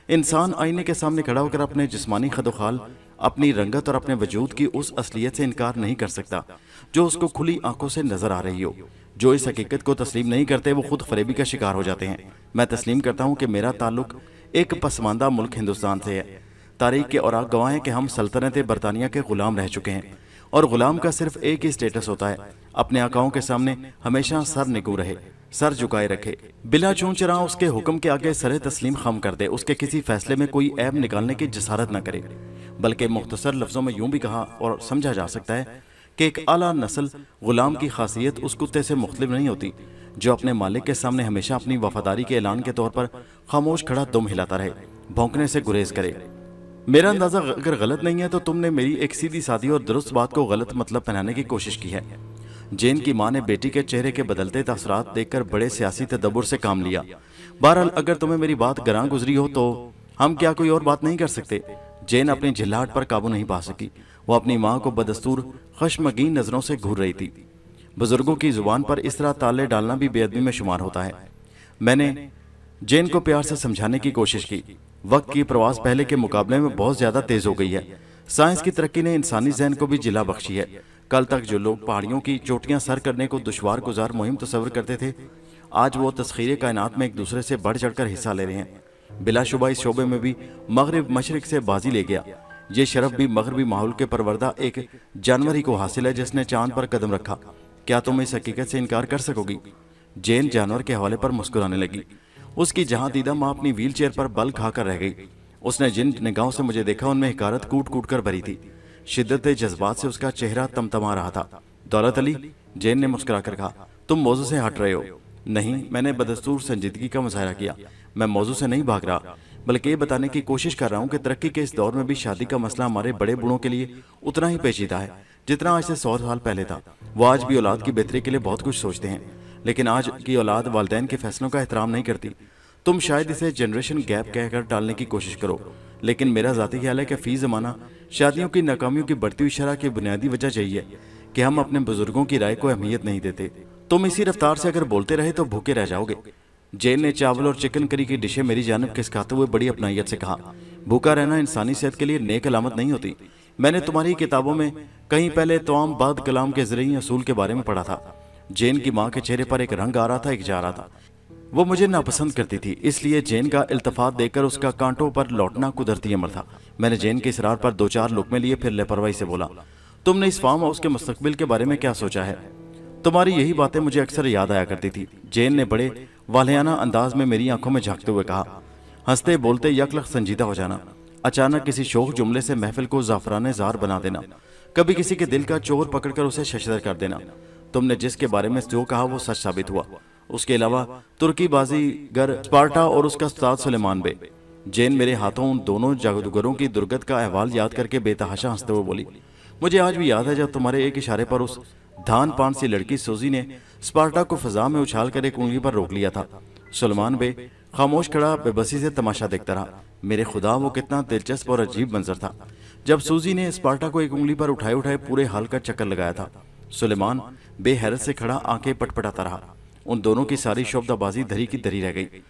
इंसान आईने के सामने खड़ा होकर अपने जिस्मानी खदोखाल अपनी रंगत और अपने वजूद की उस असलियत से इनकार नहीं कर सकता जो उसको खुली आंखों से नजर आ रही हो जो इस हकीकत को तस्लीम नहीं करते वो खुद फरेबी का शिकार हो जाते हैं मैं तस्लीम करता हूँ कि मेरा ताल्लुक एक पसमानदा मुल्क हिंदुस्तान से है तारीख के और गवाह हैं कि हम सल्तनत बरतानिया के गुलाम रह चुके हैं और गुलाम का सिर्फ एक ही स्टेटस होता है अपने आकाओं के सामने हमेशा सर निगू रहे सर झुकाए रखे बिला चूं चरा उसके हुक्म के आगे सरे तस्लीम खम कर दे उसके किसी फैसले में कोई ऐब निकालने की जसारत न करे बल्कि मुख्तसर लफ्ज़ों में यूं भी कहा और समझा जा सकता है कि एक आला नस्ल गुलाम की खासियत उस कुत्ते से मुख्तलिफ नहीं होती जो अपने मालिक के सामने हमेशा अपनी वफादारी के ऐलान के तौर पर खामोश खड़ा दुम हिलाता रहे भौंकने से गुरेज करे मेरा अंदाज़ा अगर गलत नहीं है तो तुमने मेरी एक सीधी सादी और दुरुस्त बात को गलत मतलब पहनाने की कोशिश की है जैन की माँ ने बेटी के चेहरे के बदलते तसरात देखकर बड़े सियासी तदब्बर से काम लिया बहरहाल अगर तुम्हें मेरी बात ग्रां गुजरी हो तो हम क्या कोई और बात नहीं कर सकते जैन अपनी झिल्लाहट पर काबू नहीं पा सकी वो अपनी माँ को बदस्तूर खशमगीन नजरों से घूर रही थी बुजुर्गों की जुबान पर इस तरह ताले डालना भी बेअदबी में शुमार होता है मैंने जैन को प्यार से समझाने की कोशिश की वक्त की प्रवास पहले के मुकाबले में बहुत ज्यादा तेज हो गई है साइंस की तरक्की ने इंसानी जहन को भी जिला बख्शी है कल तक जो लोग पहाड़ियों की चोटियां सर करने को दुशवार गुजार मुहिम तस्वर करते थे आज वो तस्खीर कायनात में एक दूसरे से बढ़ चढ़कर हिस्सा ले रहे हैं बिलाशुबा इस शोबे में भी मगरब मशरक से बाजी ले गया ये शरफ भी मगरबी माहौल के परवरदा एक जानवर ही को हासिल है जिसने चांद पर कदम रखा क्या तुम इस हकीकत से इनकार कर सकोगी जैन जानवर के हवाले पर मुस्कुराने लगी उसकी जहां दीदा माँ अपनी व्हील चेयर पर बल खाकर रह गई उसने जिन निगाहों से मुझे देखा उनमें हकारत कूट कूट कर भरी थी शिद्दत जज्बात से उसका चेहरा तमतमा रहा था दौलत अली जैन ने मुस्कुरा कर कहा तुम मौजू से हट रहे हो नहीं मैंने बदस्तूर संजीदगी का मुजाहरा किया मैं मौजू से नहीं भाग रहा बल्कि ये बताने की कोशिश कर रहा हूँ कि तरक्की के इस दौर में भी शादी का मसला हमारे बड़े बूढ़ों के लिए उतना ही पेचीदा है जितना आज से सौ साल पहले था वो आज भी औलाद की बेहतरी के लिए बहुत कुछ सोचते हैं लेकिन आज की औलाद वालदेन के फैसलों का एहतराम नहीं करती तुम शायद इसे जनरेशन गैप कहकर डालने की कोशिश करो लेकिन मेरा ज़ाती ख्याल है कि फ़ी ज़माना शादियों की नाकामियों की बढ़ती हुई शरह की बुनियादी वजह चाहिए कि हम अपने बुजुर्गों की राय को अहमियत नहीं देते तुम इसी रफ्तार से अगर बोलते रहे तो भूखे रह जाओगे जेल ने चावल और चिकन करी की डिशे मेरी जानब खिसकाते हुए बड़ी अपनाइत से कहा भूखा रहना इंसानी सेहत के लिए नेक अलामत नहीं होती मैंने तुम्हारी किताबों में कहीं पहले तमाम बाद कलाम के जरिए असूल के बारे में पढ़ा था जेन की माँ के चेहरे पर एक रंग आ रहा था एक जा रहा था वो मुझे नापसंद करती थी इसलिए जेन का इल्तफात देकर उसका कांटों पर लौटना कुदरती अमर था मैंने जेन के इसरार पर दो चार लुकमे लिए फिर लापरवाही से बोला तुमने इस फार्म हाउस के मुस्तबिल के बारे में क्या सोचा है तुम्हारी यही बातें मुझे अक्सर याद आया करती थी जेन ने बड़े वालियाना अंदाज में मेरी आंखों में झांकते हुए कहा हंसते बोलते यकल संजीदा हो जाना अचानक किसी शोक जुमले से महफिल को जाफरान जार बना देना कभी किसी के दिल का चोर पकड़कर उसे शशदर कर देना तुमने जिसके बारे में जो कहा वो सच साबित हुआ उसके अलावा तुर्की गर स्पार्टा और उसका साथ सलेमान बे जैन मेरे हाथों दोनों जादूगरों की दुर्गत का अहवाल याद करके बेतहाशा हंसते हुए बोली मुझे आज भी याद है जब तुम्हारे एक इशारे पर उस धान पान सी लड़की सोजी ने स्पार्टा को फजा में उछाल कर एक उंगली पर रोक लिया था सलमान बे खामोश खड़ा बेबसी से तमाशा देखता रहा मेरे खुदा वो कितना दिलचस्प और अजीब मंजर था जब सूजी ने स्पार्टा को एक उंगली पर उठाए उठाए पूरे हाल का चक्कर लगाया था सुलेमान बेहरत से खड़ा आंखें पटपटाता रहा उन दोनों की सारी शब्दाबाजी धरी की धरी रह गई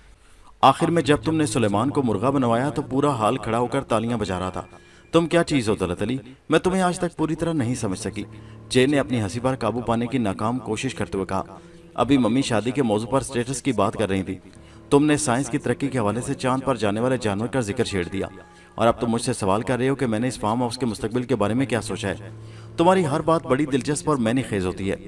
आखिर में जब तुमने सुलेमान को मुर्गा बनवाया तो पूरा हाल खड़ा होकर तालियां बजा रहा था तुम क्या चीज़ हो दलत अली मैं तुम्हें आज तक पूरी तरह नहीं समझ सकी जे ने अपनी हंसी पर काबू पाने की नाकाम कोशिश करते हुए कहा अभी मम्मी शादी के मौजू पर स्टेटस की बात कर रही थी तुमने साइंस की तरक्की के हवाले से चांद पर जाने वाले जानवर का जिक्र छेड़ दिया और अब तुम मुझसे सवाल कर रहे हो कि मैंने इस फार्म हाउस के मुस्तबिल के बारे में क्या सोचा है तुम्हारी हर बात बड़ी दिलचस्प और मैनी खेज होती है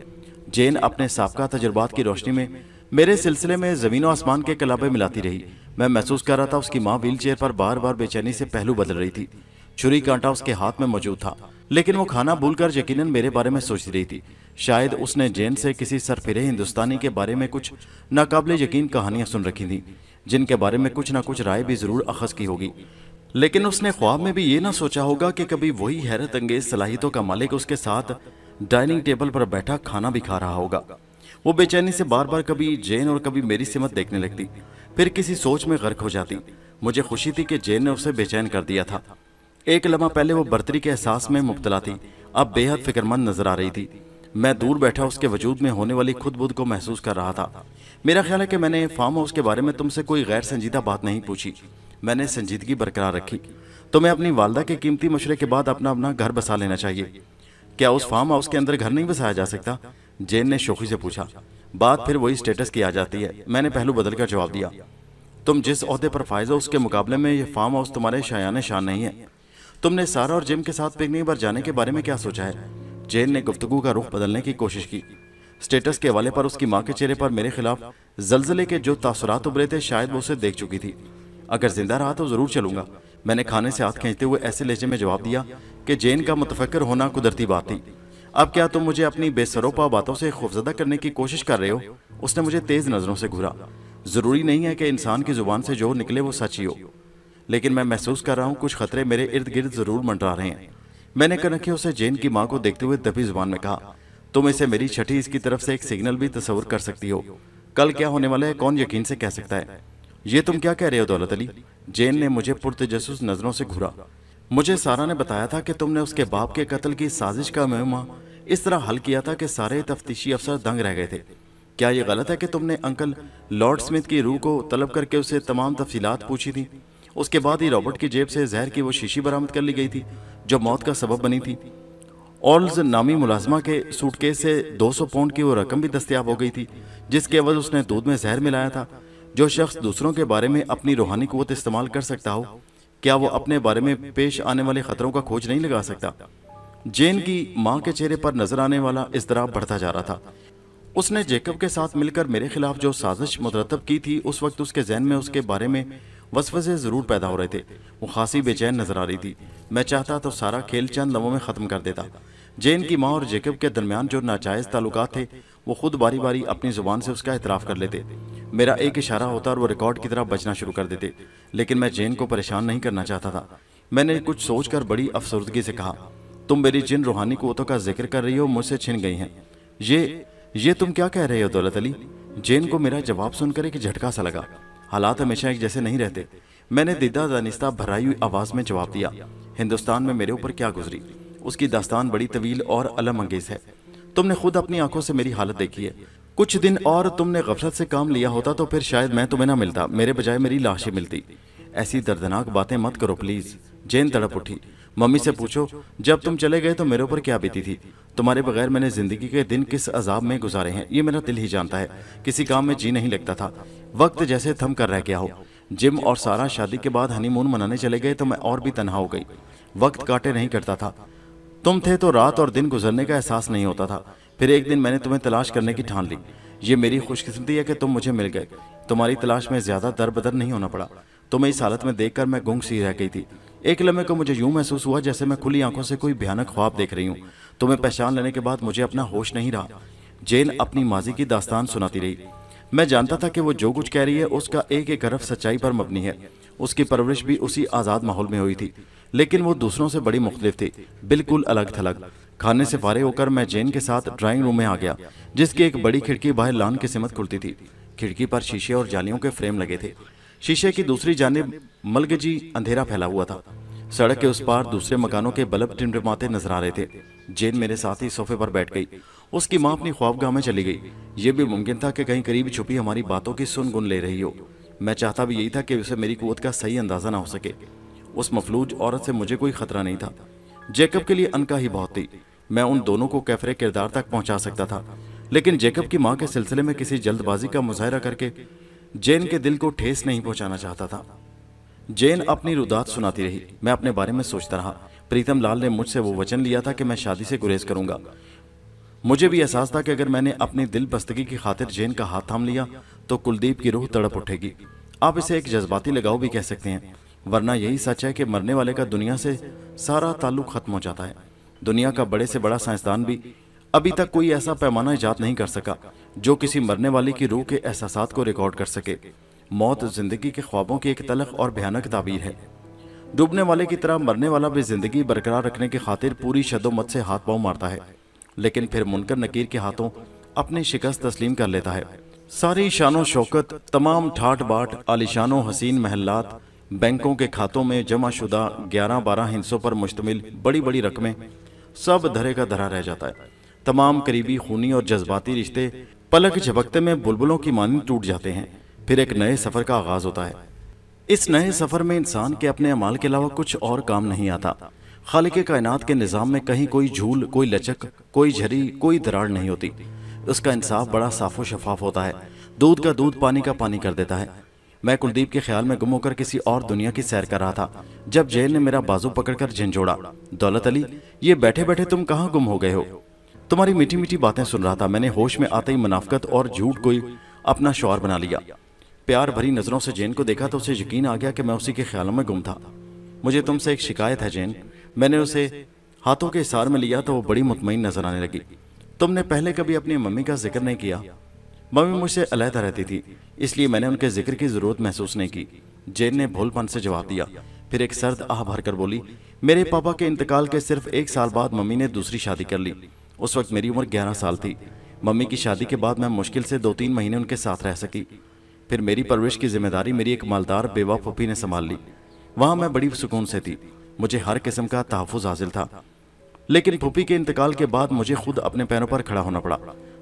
जेन अपने सबका तजुर्बात की रोशनी में मेरे सिलसिले में ज़मीन और आसमान के कलाबे मिलाती रही मैं महसूस कर रहा था उसकी माँ व्हील चेयर पर बार बार बेचैनी से पहलू बदल रही थी छुरी कांटा उसके हाथ में मौजूद था लेकिन वो खाना भूलकर यकीनन मेरे बारे में सोच रही थी शायद उसने जेन से किसी सरफिरे हिंदुस्तानी के बारे में कुछ नाकबले यकीन कहानियां सुन रखी थी जिनके बारे में कुछ ना कुछ राय भी जरूर अखज की होगी लेकिन उसने ख्वाब में भी ये ना सोचा होगा कि कभी वही हैरत अंगेज सलाहितों का मालिक उसके साथ डाइनिंग टेबल पर बैठा खाना भी खा रहा होगा वो बेचैनी से बार बार कभी जैन और कभी मेरी सिमत देखने लगती फिर किसी सोच में गर्क हो जाती मुझे खुशी थी कि जैन ने उसे बेचैन कर दिया था एक लम्हा पहले वो बर्तरी के एहसास में मुबतला थी अब बेहद फिक्रमंद नजर आ रही थी मैं दूर बैठा उसके वजूद में होने वाली खुद बुद को महसूस कर रहा था मेरा ख्याल है कि मैंने फार्म हाउस के बारे में तुमसे कोई गैर संजीदा बात नहीं पूछी मैंने संजीदगी बरकरार रखी तो मैं अपनी वालदा के कीमती मशरे के बाद अपना अपना घर बसा लेना चाहिए क्या उस फार्म हाउस के अंदर घर नहीं बसाया जा सकता जेन ने शोखी से पूछा बात फिर वही स्टेटस की आ जाती है मैंने पहलू बदल कर जवाब दिया तुम जिस अहदे पर फायज हो उसके मुकाबले में यह फार्म हाउस तुम्हारे शायान शान नहीं है तुमने सारा और जिम के साथ पिकनिक पर जाने के बारे में क्या सोचा है जेन ने गुफ्तु का रुख बदलने की कोशिश की स्टेटस के हवाले पर उसकी माँ के चेहरे पर मेरे खिलाफ जलजले के जो तासरात उभरे थे शायद वो उसे देख चुकी थी अगर जिंदा रहा तो ज़रूर चलूंगा मैंने खाने से हाथ खींचते हुए ऐसे लहजे में जवाब दिया कि जैन का मुतफकर होना कुदरती बात थी अब क्या तुम मुझे अपनी बेसरोपा बातों से खौफजदा करने की कोशिश कर रहे हो उसने मुझे तेज नज़रों से घूरा ज़रूरी नहीं है कि इंसान की ज़ुबान से जो निकले वो सच ही हो लेकिन मैं महसूस कर रहा हूँ कुछ खतरे मेरे इर्द गिर्द ज़रूर मंडरा रहे हैं मैंने कनखियों से जैन की माँ को देखते हुए दबी जुबान में कहा तुम इसे मेरी छठी इसकी तरफ से एक सिग्नल भी तस्वर कर सकती हो कल क्या होने वाला है कौन यकीन से कह सकता है ये तुम क्या कह रहे हो दौलत अली जैन ने मुझे पुरतजस नजरों से घूरा मुझे सारा ने बताया था कि तुमने उसके बाप के कत्ल की साजिश का महमा इस तरह हल किया था कि सारे तफ्तीशी अफसर दंग रह गए थे क्या यह गलत है कि तुमने अंकल लॉर्ड स्मिथ की रूह को तलब करके उसे तमाम तफसी पूछी थी उसके बाद ही रॉबर्ट की जेब से जहर की वो शीशी बरामद कर ली गई थी जो मौत का सबब बनी थी ऑल्स नामी मुलाजमा के सूटकेस से 200 पाउंड की वो रकम भी दस्तियाब हो गई थी जिसके अवज उसने दूध में जहर मिलाया था जो शख्स दूसरों के बारे में अपनी रूहानी क़वत इस्तेमाल कर सकता हो क्या वो अपने बारे में पेश आने वाले ख़तरों का खोज नहीं लगा सकता जेन की माँ के चेहरे पर नजर आने वाला इसतराब बढ़ता जा रहा था उसने जेकब के साथ मिलकर मेरे खिलाफ जो साजिश मुतरतब की थी उस वक्त उसके जहन में उसके बारे में वसवसे ज़रूर पैदा हो रहे थे वो खासी बेचैन नजर आ रही थी मैं चाहता तो सारा खेल चंद लम्हों में ख़त्म कर देता जेन की माँ और जेकब के दरमियान जो नाजायज़ ताल्लुक थे वो खुद बारी बारी अपनी ज़ुबान से उसका एतराफ़ कर लेते मेरा एक इशारा होता और वो रिकॉर्ड की तरह बचना शुरू कर देते लेकिन मैं जेन को परेशान नहीं करना चाहता था मैंने कुछ सोचकर बड़ी अफसरदगी से कहा तुम मेरी जिन रूहानी कोतों का जिक्र कर रही हो मुझसे छिन गई हैं ये ये तुम क्या कह रहे हो दौलत अली जेन को मेरा जवाब सुनकर एक झटका सा लगा हालात हमेशा एक जैसे नहीं रहते मैंने दिदा दानिस्ता भराई हुई आवाज़ में जवाब दिया हिंदुस्तान में मेरे ऊपर क्या गुजरी उसकी दास्तान बड़ी तवील और अलम अंगेज है तुमने खुद अपनी आंखों से मेरी हालत देखी है कुछ दिन और तुमने गफलत से काम लिया होता तो फिर शायद मैं तुम्हें ना मिलता मेरे बजाय मेरी लाश ही मिलती ऐसी दर्दनाक बातें मत करो प्लीज जेन तड़प उठी मम्मी से पूछो जब तुम चले गए तो मेरे ऊपर क्या बीती थी तुम्हारे बगैर मैंने जिंदगी के दिन किस अजाब में गुजारे हैं ये मेरा दिल ही जानता है किसी काम में जी नहीं लगता था वक्त जैसे थम कर रह गया हो जिम और सारा शादी के बाद हनीमून मनाने चले गए तो मैं और भी तनहा हो गई वक्त काटे नहीं करता था तुम थे तो रात और दिन गुजरने का एहसास नहीं होता था फिर एक दिन मैंने तुम्हें तलाश करने की ठान ली ये मेरी खुशकिस्मती है कि तुम मुझे मिल गए तुम्हारी तलाश में ज़्यादा दर बदर नहीं होना पड़ा तुम्हें इस हालत में देखकर मैं गुंग सी रह गई थी एक लम्हे को मुझे यूं महसूस हुआ जैसे मैं खुली आंखों से कोई भयानक ख्वाब देख रही हूँ तुम्हें पहचान लेने के बाद मुझे अपना होश नहीं रहा जेन अपनी माजी की दास्तान सुनाती रही मैं जानता था कि वो जो कुछ कह रही है उसका एक एक हरफ सच्चाई पर मबनी है उसकी परवरिश भी उसी आज़ाद माहौल में हुई थी लेकिन वो दूसरों से बड़ी मुख्तलिफ थी बिल्कुल अलग थलग खाने से फारे होकर मैं जेन के साथ ड्राइंग रूम में आ गया जिसकी एक बड़ी खिड़की बाहर लान की सिमत खुलती थी खिड़की पर शीशे और जालियों के फ्रेम लगे थे शीशे की दूसरी जानब मलगजी अंधेरा फैला हुआ था सड़क के उस पार दूसरे मकानों के बल्ब टिमटिमाते नजर आ रहे थे जेन मेरे साथ ही सोफे पर बैठ गई उसकी माँ अपनी ख्वाबगाह में चली गई ये भी मुमकिन था कि कहीं करीब छुपी हमारी बातों की सुन गुन ले रही हो मैं चाहता भी यही था कि उसे मेरी कुत का सही अंदाजा ना हो सके उस मफलूज औरत से मुझे कोई खतरा नहीं था जेकब के लिए अनका ही बहुत थी मैं उन दोनों को कैफरे किरदार तक पहुंचा सकता था लेकिन जेकब की माँ के सिलसिले में किसी जल्दबाजी का मुजाहरा करके जेन के दिल को ठेस नहीं पहुंचाना चाहता था जेन अपनी रुदात सुनाती रही मैं अपने बारे में सोचता रहा प्रीतम लाल ने मुझसे वो वचन लिया था कि मैं शादी से गुरेज करूंगा मुझे भी एहसास था कि अगर मैंने अपनी दिल बस्तगी की खातिर जेन का हाथ थाम लिया तो कुलदीप की रूह तड़प उठेगी आप इसे एक जज्बाती लगाव भी कह सकते हैं वरना यही सच है कि मरने वाले का दुनिया से सारा ताल्लुक खत्म हो जाता है दुनिया का बड़े से बड़ा साइंसदान भी अभी तक कोई ऐसा पैमाना ईजाद नहीं कर सका जो किसी मरने वाले की रूह के एहसास को रिकॉर्ड कर सके मौत जिंदगी के ख्वाबों की एक तलख और भयानक ताबीर है डूबने वाले की तरह मरने वाला भी जिंदगी बरकरार रखने की खातिर पूरी शदोमत से हाथ पाँव मारता है लेकिन फिर मुनकर नकीर के हाथों अपनी शिकस्त तस्लीम कर लेता है सारी शानो शौकत तमाम ठाट बाट आलिशानो हसीन महल्लात बैंकों के खातों में जमा शुदा ग्यारह बारह हिंसों पर मुश्तमिल बड़ी बड़ी रकमें सब धरे का धरा रह जाता है तमाम करीबी खूनी और जज्बाती रिश्ते पलक झपकते में बुलबुलों की मानी टूट जाते हैं फिर एक नए सफ़र का आगाज़ होता है इस नए सफ़र में इंसान के अपने अमाल के अलावा कुछ और काम नहीं आता खालिक कायनात के निज़ाम में कहीं कोई झूल कोई लचक कोई झरी कोई दराड़ नहीं होती उसका इंसाफ बड़ा साफो शफाफ होता है दूध का दूध पानी का पानी कर देता है मैं कुलदीप के ख्याल में गुम होकर किसी और दुनिया की सैर कर रहा था जब जेल ने मेरा बाजू पकड़कर झंझोड़ा दौलत अली ये बैठे बैठे तुम कहाँ गुम हो गए हो तुम्हारी मीठी मीठी बातें सुन रहा था मैंने होश में आते ही मुनाफ्त और झूठ को अपना शोर बना लिया प्यार भरी नजरों से जैन को देखा तो उसे यकीन आ गया कि मैं उसी के ख्यालों में गुम था मुझे तुमसे एक शिकायत है जैन मैंने उसे हाथों के इशार में लिया तो वो बड़ी मुतमिन नजर आने लगी तुमने पहले कभी अपनी मम्मी का जिक्र नहीं किया मम्मी मुझसे अलहदा रहती थी इसलिए मैंने उनके जिक्र की ज़रूरत महसूस नहीं की जेन ने भोलपन से जवाब दिया फिर एक सर्द आह भरकर बोली मेरे पापा के इंतकाल के सिर्फ एक साल बाद मम्मी ने दूसरी शादी कर ली उस वक्त मेरी उम्र ग्यारह साल थी मम्मी की शादी के बाद मैं मुश्किल से दो तीन महीने उनके साथ रह सकी फिर मेरी परवरिश की जिम्मेदारी मेरी एक मालदार बेवा पपी ने संभाल ली वहाँ मैं बड़ी सुकून से थी मुझे हर किस्म का तहफुज हासिल था लेकिन पुपी के इंतकाल के बाद मुझे खुद अपने पैरों पर खड़ा होना पड़ा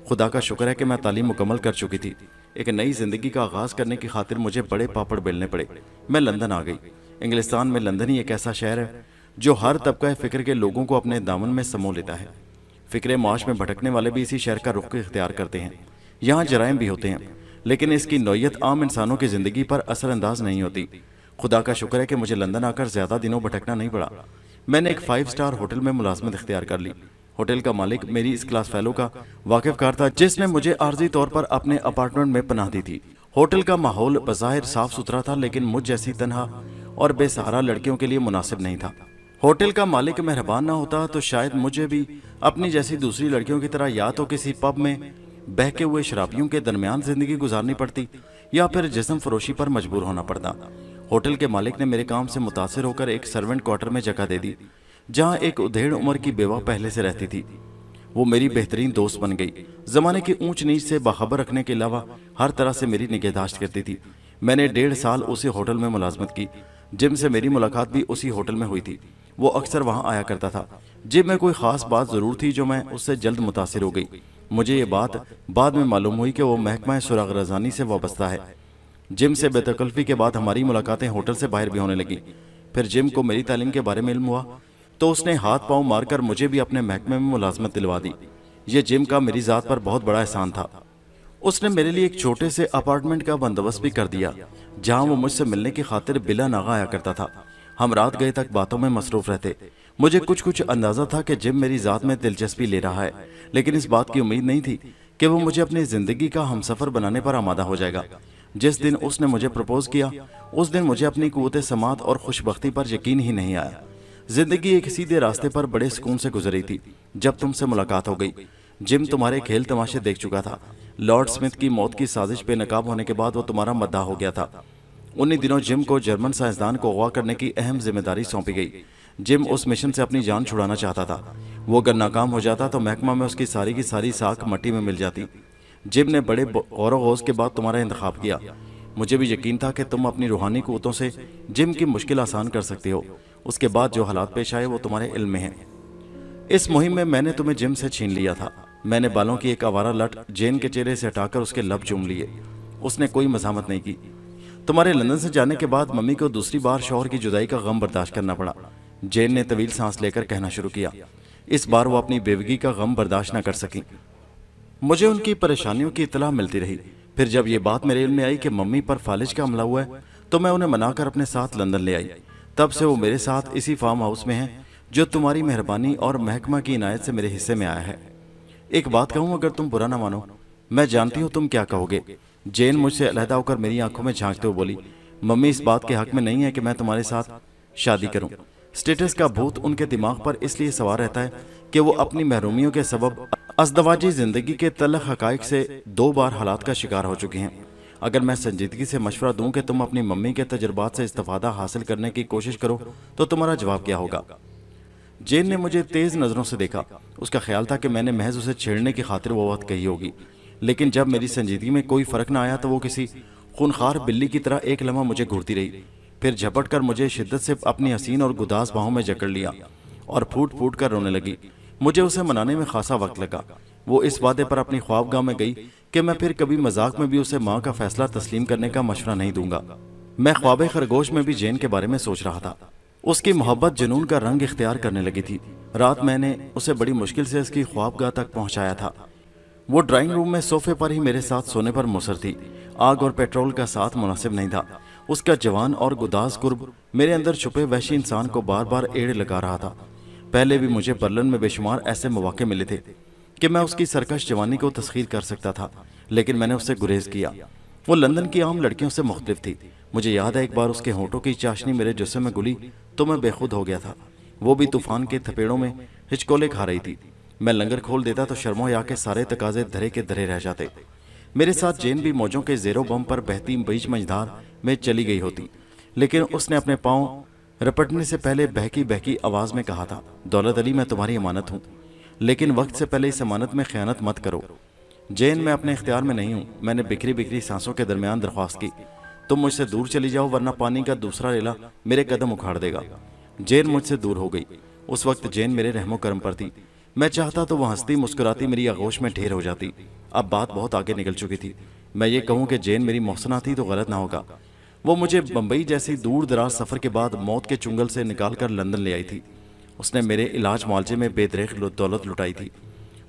खुदा का शुक्र है कि मैं तालीम मुकम्मल कर चुकी थी एक नई ज़िंदगी का आगाज़ करने की खातिर मुझे बड़े पापड़ बेलने पड़े मैं लंदन आ गई इंग्लिस्तान में लंदन ही एक ऐसा शहर है जो हर तबका फ़िक्र के लोगों को अपने दामन में समो लेता है फ़िक्र माश में भटकने वाले भी इसी शहर का रुख इख्तियार करते हैं यहाँ जराइम भी होते हैं लेकिन इसकी नोयत आम इंसानों की ज़िंदगी पर असरअंदाज नहीं होती खुदा का शुक्र है कि मुझे लंदन आकर ज़्यादा दिनों भटकना नहीं पड़ा मैंने एक फाइव स्टार होटल में मुलाजमत इख्तियार कर ली होटल का मालिक मेरी इस क्लास फेलो का वाकिफकार था जिसने मुझे आर्जी तौर पर अपने अपार्टमेंट में पनाह दी थी होटल का माहौल बज़ाहिर साफ सुथरा था लेकिन मुझ जैसी तनहा और बेसहारा लड़कियों के लिए मुनासिब नहीं था होटल का मालिक मेहरबान ना होता तो शायद मुझे भी अपनी जैसी दूसरी लड़कियों की तरह या तो किसी पब में बहके हुए शराबियों के दरमियान जिंदगी गुजारनी पड़ती या फिर जिसम फरोशी पर मजबूर होना पड़ता होटल के मालिक ने मेरे काम से मुतासर होकर एक सर्वेंट क्वार्टर में जगह दे दी जहाँ एक उधेड़ उम्र की बेवा पहले से रहती थी वो मेरी बेहतरीन दोस्त बन गई जमाने की ऊंच नीच से बाखबर रखने के अलावा हर तरह से मेरी निगहदाश्त करती थी मैंने डेढ़ साल उसी होटल में मुलाजमत की जिम से मेरी मुलाकात भी उसी होटल में हुई थी वो अक्सर वहाँ आया करता था जिम में कोई ख़ास बात ज़रूर थी जो मैं उससे जल्द मुतासर हो गई मुझे ये बात बाद में मालूम हुई कि वो महकमा सुराग रजानी से वाबस्ता है जिम से बेतकल्फ़ी के बाद हमारी मुलाकातें होटल से बाहर भी होने लगी फिर जिम को मेरी तालीम के बारे में इल्म हुआ तो उसने हाथ पाँव मारकर मुझे भी अपने महकमे में मुलाजमत दिलवा दी ये जिम का मेरी ज़ात पर बहुत बड़ा एहसान था उसने मेरे लिए एक छोटे से अपार्टमेंट का बंदोबस्त भी कर दिया जहाँ वो मुझसे मिलने की खातिर बिला नागा आया करता था हम रात गए तक बातों में मसरूफ रहते मुझे कुछ कुछ अंदाजा था कि जिम मेरी ज़ात में दिलचस्पी ले रहा है लेकिन इस बात की उम्मीद नहीं थी कि वो मुझे अपनी ज़िंदगी का हम सफ़र बनाने पर आमादा हो जाएगा जिस दिन उसने मुझे प्रपोज किया उस दिन मुझे अपनी कुत समात और खुशबख्ती पर यकीन ही नहीं आया जिंदगी एक सीधे रास्ते पर बड़े सुकून से गुजरी थी जब तुमसे मुलाकात हो गई जिम तुम्हारे खेल तमाशे देख चुका था लॉर्ड स्मिथ की मौत की साजिश बेनकाब होने के बाद वो तुम्हारा मद्दा हो गया था उन्हीं दिनों जिम को जर्मन साइंसदान को अगवा करने की अहम जिम्मेदारी सौंपी गई जिम उस मिशन से अपनी जान छुड़ाना चाहता था वो अगर नाकाम हो जाता तो महकमा में उसकी सारी की सारी साख मट्टी में मिल जाती जिम ने बड़े गौर गौरव के बाद तुम्हारा इंतखा किया मुझे भी यकीन था कि तुम अपनी रूहानी कुतों से जिम की मुश्किल आसान कर सकते हो उसके बाद जो हालात पेश आए वो तुम्हारे इल्म में हैं इस मुहिम में मैंने तुम्हें जिम से छीन लिया था मैंने बालों की एक आवारा लट जेन के चेहरे से हटाकर उसके लब चूम लिए उसने कोई मजामत नहीं की तुम्हारे लंदन से जाने के बाद मम्मी को दूसरी बार शोहर की जुदाई का गम बर्दाश्त करना पड़ा जेन ने तवील सांस लेकर कहना शुरू किया इस बार वो अपनी बेवगी का गम बर्दाश्त न कर सकी मुझे उनकी परेशानियों की इतला मिलती रही फिर जब ये बात मेरे इल्म में आई कि मम्मी पर फालिज का हमला हुआ है तो मैं उन्हें मनाकर अपने साथ लंदन ले आई तब से वो मेरे साथ इसी फार्म हाउस में है जो तुम्हारी मेहरबानी और महकमा की इनायत से मेरे हिस्से में आया है एक बात कहूँ अगर तुम बुरा ना मानो मैं जानती हूँ तुम क्या कहोगे जेन मुझसे अलहदा होकर मेरी आंखों में झांकते हुए बोली मम्मी इस बात के हक में नहीं है कि मैं तुम्हारे साथ शादी करूँ स्टेटस का भूत उनके दिमाग पर इसलिए सवार रहता है कि वो अपनी महरूमियों के सबब असदवाजी जिंदगी के तलख हक से दो बार हालात का शिकार हो चुके हैं अगर मैं संजीदगी से मशवरा दूं कि तुम अपनी मम्मी के तजुर्बात से इस्तफादा हासिल करने की कोशिश करो तो तुम्हारा जवाब क्या होगा जेन ने मुझे तेज नज़रों से देखा उसका ख्याल था कि मैंने महज उसे छेड़ने की खातिर वो बात कही होगी लेकिन जब मेरी संजीदगी में कोई फ़र्क ना आया तो वो किसी खूनखार बिल्ली की तरह एक लम्हा मुझे घूरती रही फिर झपट कर मुझे शिद्दत से अपनी हसीन और गुदास बाहों में जकड़ लिया और फूट फूट कर रोने लगी मुझे उसे मनाने में खासा वक्त लगा वो इस वादे पर अपनी ख्वाबगाह में गई कि मैं फिर कभी मजाक में भी उसे माँ का फैसला तस्लीम करने का मशवरा नहीं दूंगा मैं ख्वाब खरगोश में भी जैन के बारे में सोच रहा था उसकी मोहब्बत जुनून का रंग इख्तियार करने लगी थी रात मैंने उसे बड़ी मुश्किल से उसकी ख्वाबगाह तक पहुंचाया था वो ड्राइंग रूम में सोफे पर ही मेरे साथ सोने पर मुसर थी आग और पेट्रोल का साथ मुनासिब नहीं था उसका जवान और गुदास गुर्ब मेरे अंदर छुपे वैशी इंसान को बार बार एड़ लगा रहा था पहले भी मुझे बर्लन में बेशुमार ऐसे मौके मिले थे कि मैं उसकी सरकश जवानी को तस्खीर कर सकता था लेकिन मैंने उससे गुरेज किया वो लंदन की आम लड़कियों से मुख्तफ थी मुझे याद है एक बार उसके होठों की चाशनी मेरे जुस्से में गुली तो मैं बेखुद हो गया था वो भी तूफान के थपेड़ों में हिचकोले खा रही थी मैं लंगर खोल देता तो या के सारे तकाजे धरे के धरे रह जाते मेरे साथ जेन भी मौजों के जेरो बम पर बहती बीच मझधार में चली गई होती लेकिन उसने अपने पाँव रपटने से पहले बहकी बहकी आवाज में कहा था दौलत अली मैं तुम्हारी अमानत हूँ लेकिन वक्त से पहले इस अमानत में ख्यानत मत करो जैन मैं अपने इख्तियार में नहीं हूँ मैंने बिखरी बिखरी सांसों के दरमियान दरख्वास्त की तुम मुझसे दूर चली जाओ वरना पानी का दूसरा रेला मेरे कदम उखाड़ देगा जैन मुझसे दूर हो गई उस वक्त जैन मेरे रहमो करम पर थी मैं चाहता तो वह हंसती मुस्कुराती मेरी आगोश में ढेर हो जाती अब बात बहुत आगे निकल चुकी थी मैं ये कहूँ कि जैन मेरी मोहसना थी तो गलत ना होगा वो मुझे बम्बई जैसी दूर दराज सफर के बाद मौत के चुंगल से निकाल कर लंदन ले आई थी उसने मेरे इलाज मुआवजे में बेदरेख दौलत लुटाई थी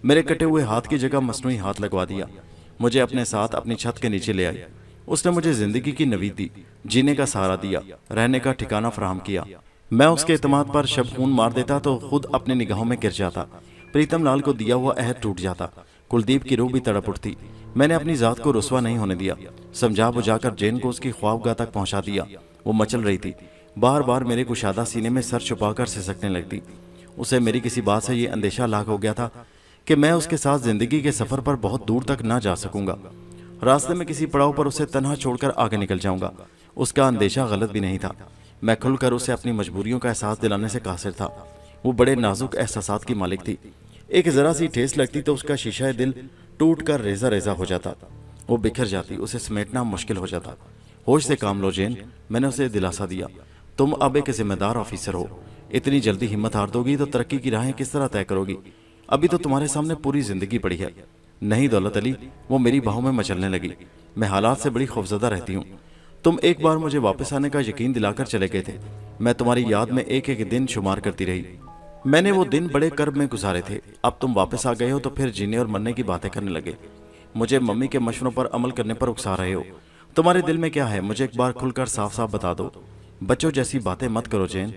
मेरे कटे हुए हाथ की जगह मसनू हाथ लगवा दिया मुझे अपने साथ अपनी छत के नीचे ले आई उसने मुझे ज़िंदगी की नवी दी जीने का सहारा दिया रहने का ठिकाना फराहम किया मैं उसके अतमाद पर शब खून मार देता तो खुद अपने निगाहों में गिर जाता प्रीतम लाल को दिया हुआ अहद टूट जाता कुलदीप की रूह भी तड़प उठती मैंने अपनी ज़ात को रसवा नहीं होने दिया समझा कर जैन को उसकी ख्वाबगा तक पहुंचा दिया वो मचल रही थी बार बार मेरे कुशादा सीने में सर छुपाकर सिसकने लगती उसे मेरी किसी बात से ये अंदेशा लाक हो गया था कि मैं उसके साथ ज़िंदगी के सफ़र पर बहुत दूर तक ना जा सकूंगा रास्ते में किसी पड़ाव पर उसे तनहा छोड़कर आगे निकल जाऊंगा उसका अंदेशा गलत भी नहीं था मैं खुलकर उसे अपनी मजबूरियों का एहसास दिलाने से कासिर था वो बड़े नाजुक एहसास की मालिक थी एक ज़रा सी ठेस लगती तो उसका शीशा दिल टूट कर रेजा रेजा हो जाता वो बिखर जाती उसे समेटना मुश्किल हो जाता होश से काम लो जेन मैंने उसे दिलासा दिया तुम अब एक जिम्मेदार ऑफिसर हो इतनी जल्दी हिम्मत हार दोगी तो तरक्की की राहें किस तरह तय करोगी अभी तो तुम्हारे सामने पूरी जिंदगी पड़ी है नहीं दौलत अली वो मेरी बाहों में मचलने लगी मैं हालात से बड़ी खौफजदा रहती हूँ तुम एक बार मुझे वापस आने का यकीन दिलाकर चले गए थे मैं तुम्हारी याद में एक एक दिन शुमार करती रही मैंने वो दिन बड़े कर्ब में गुजारे थे अब तुम वापस आ गए हो तो फिर जीने और मरने की बातें करने लगे मुझे मम्मी के मशवरों पर अमल करने पर उकसा रहे हो तुम्हारे दिल में क्या है मुझे एक बार खुलकर साफ साफ बता दो बच्चों जैसी बातें मत करो चैन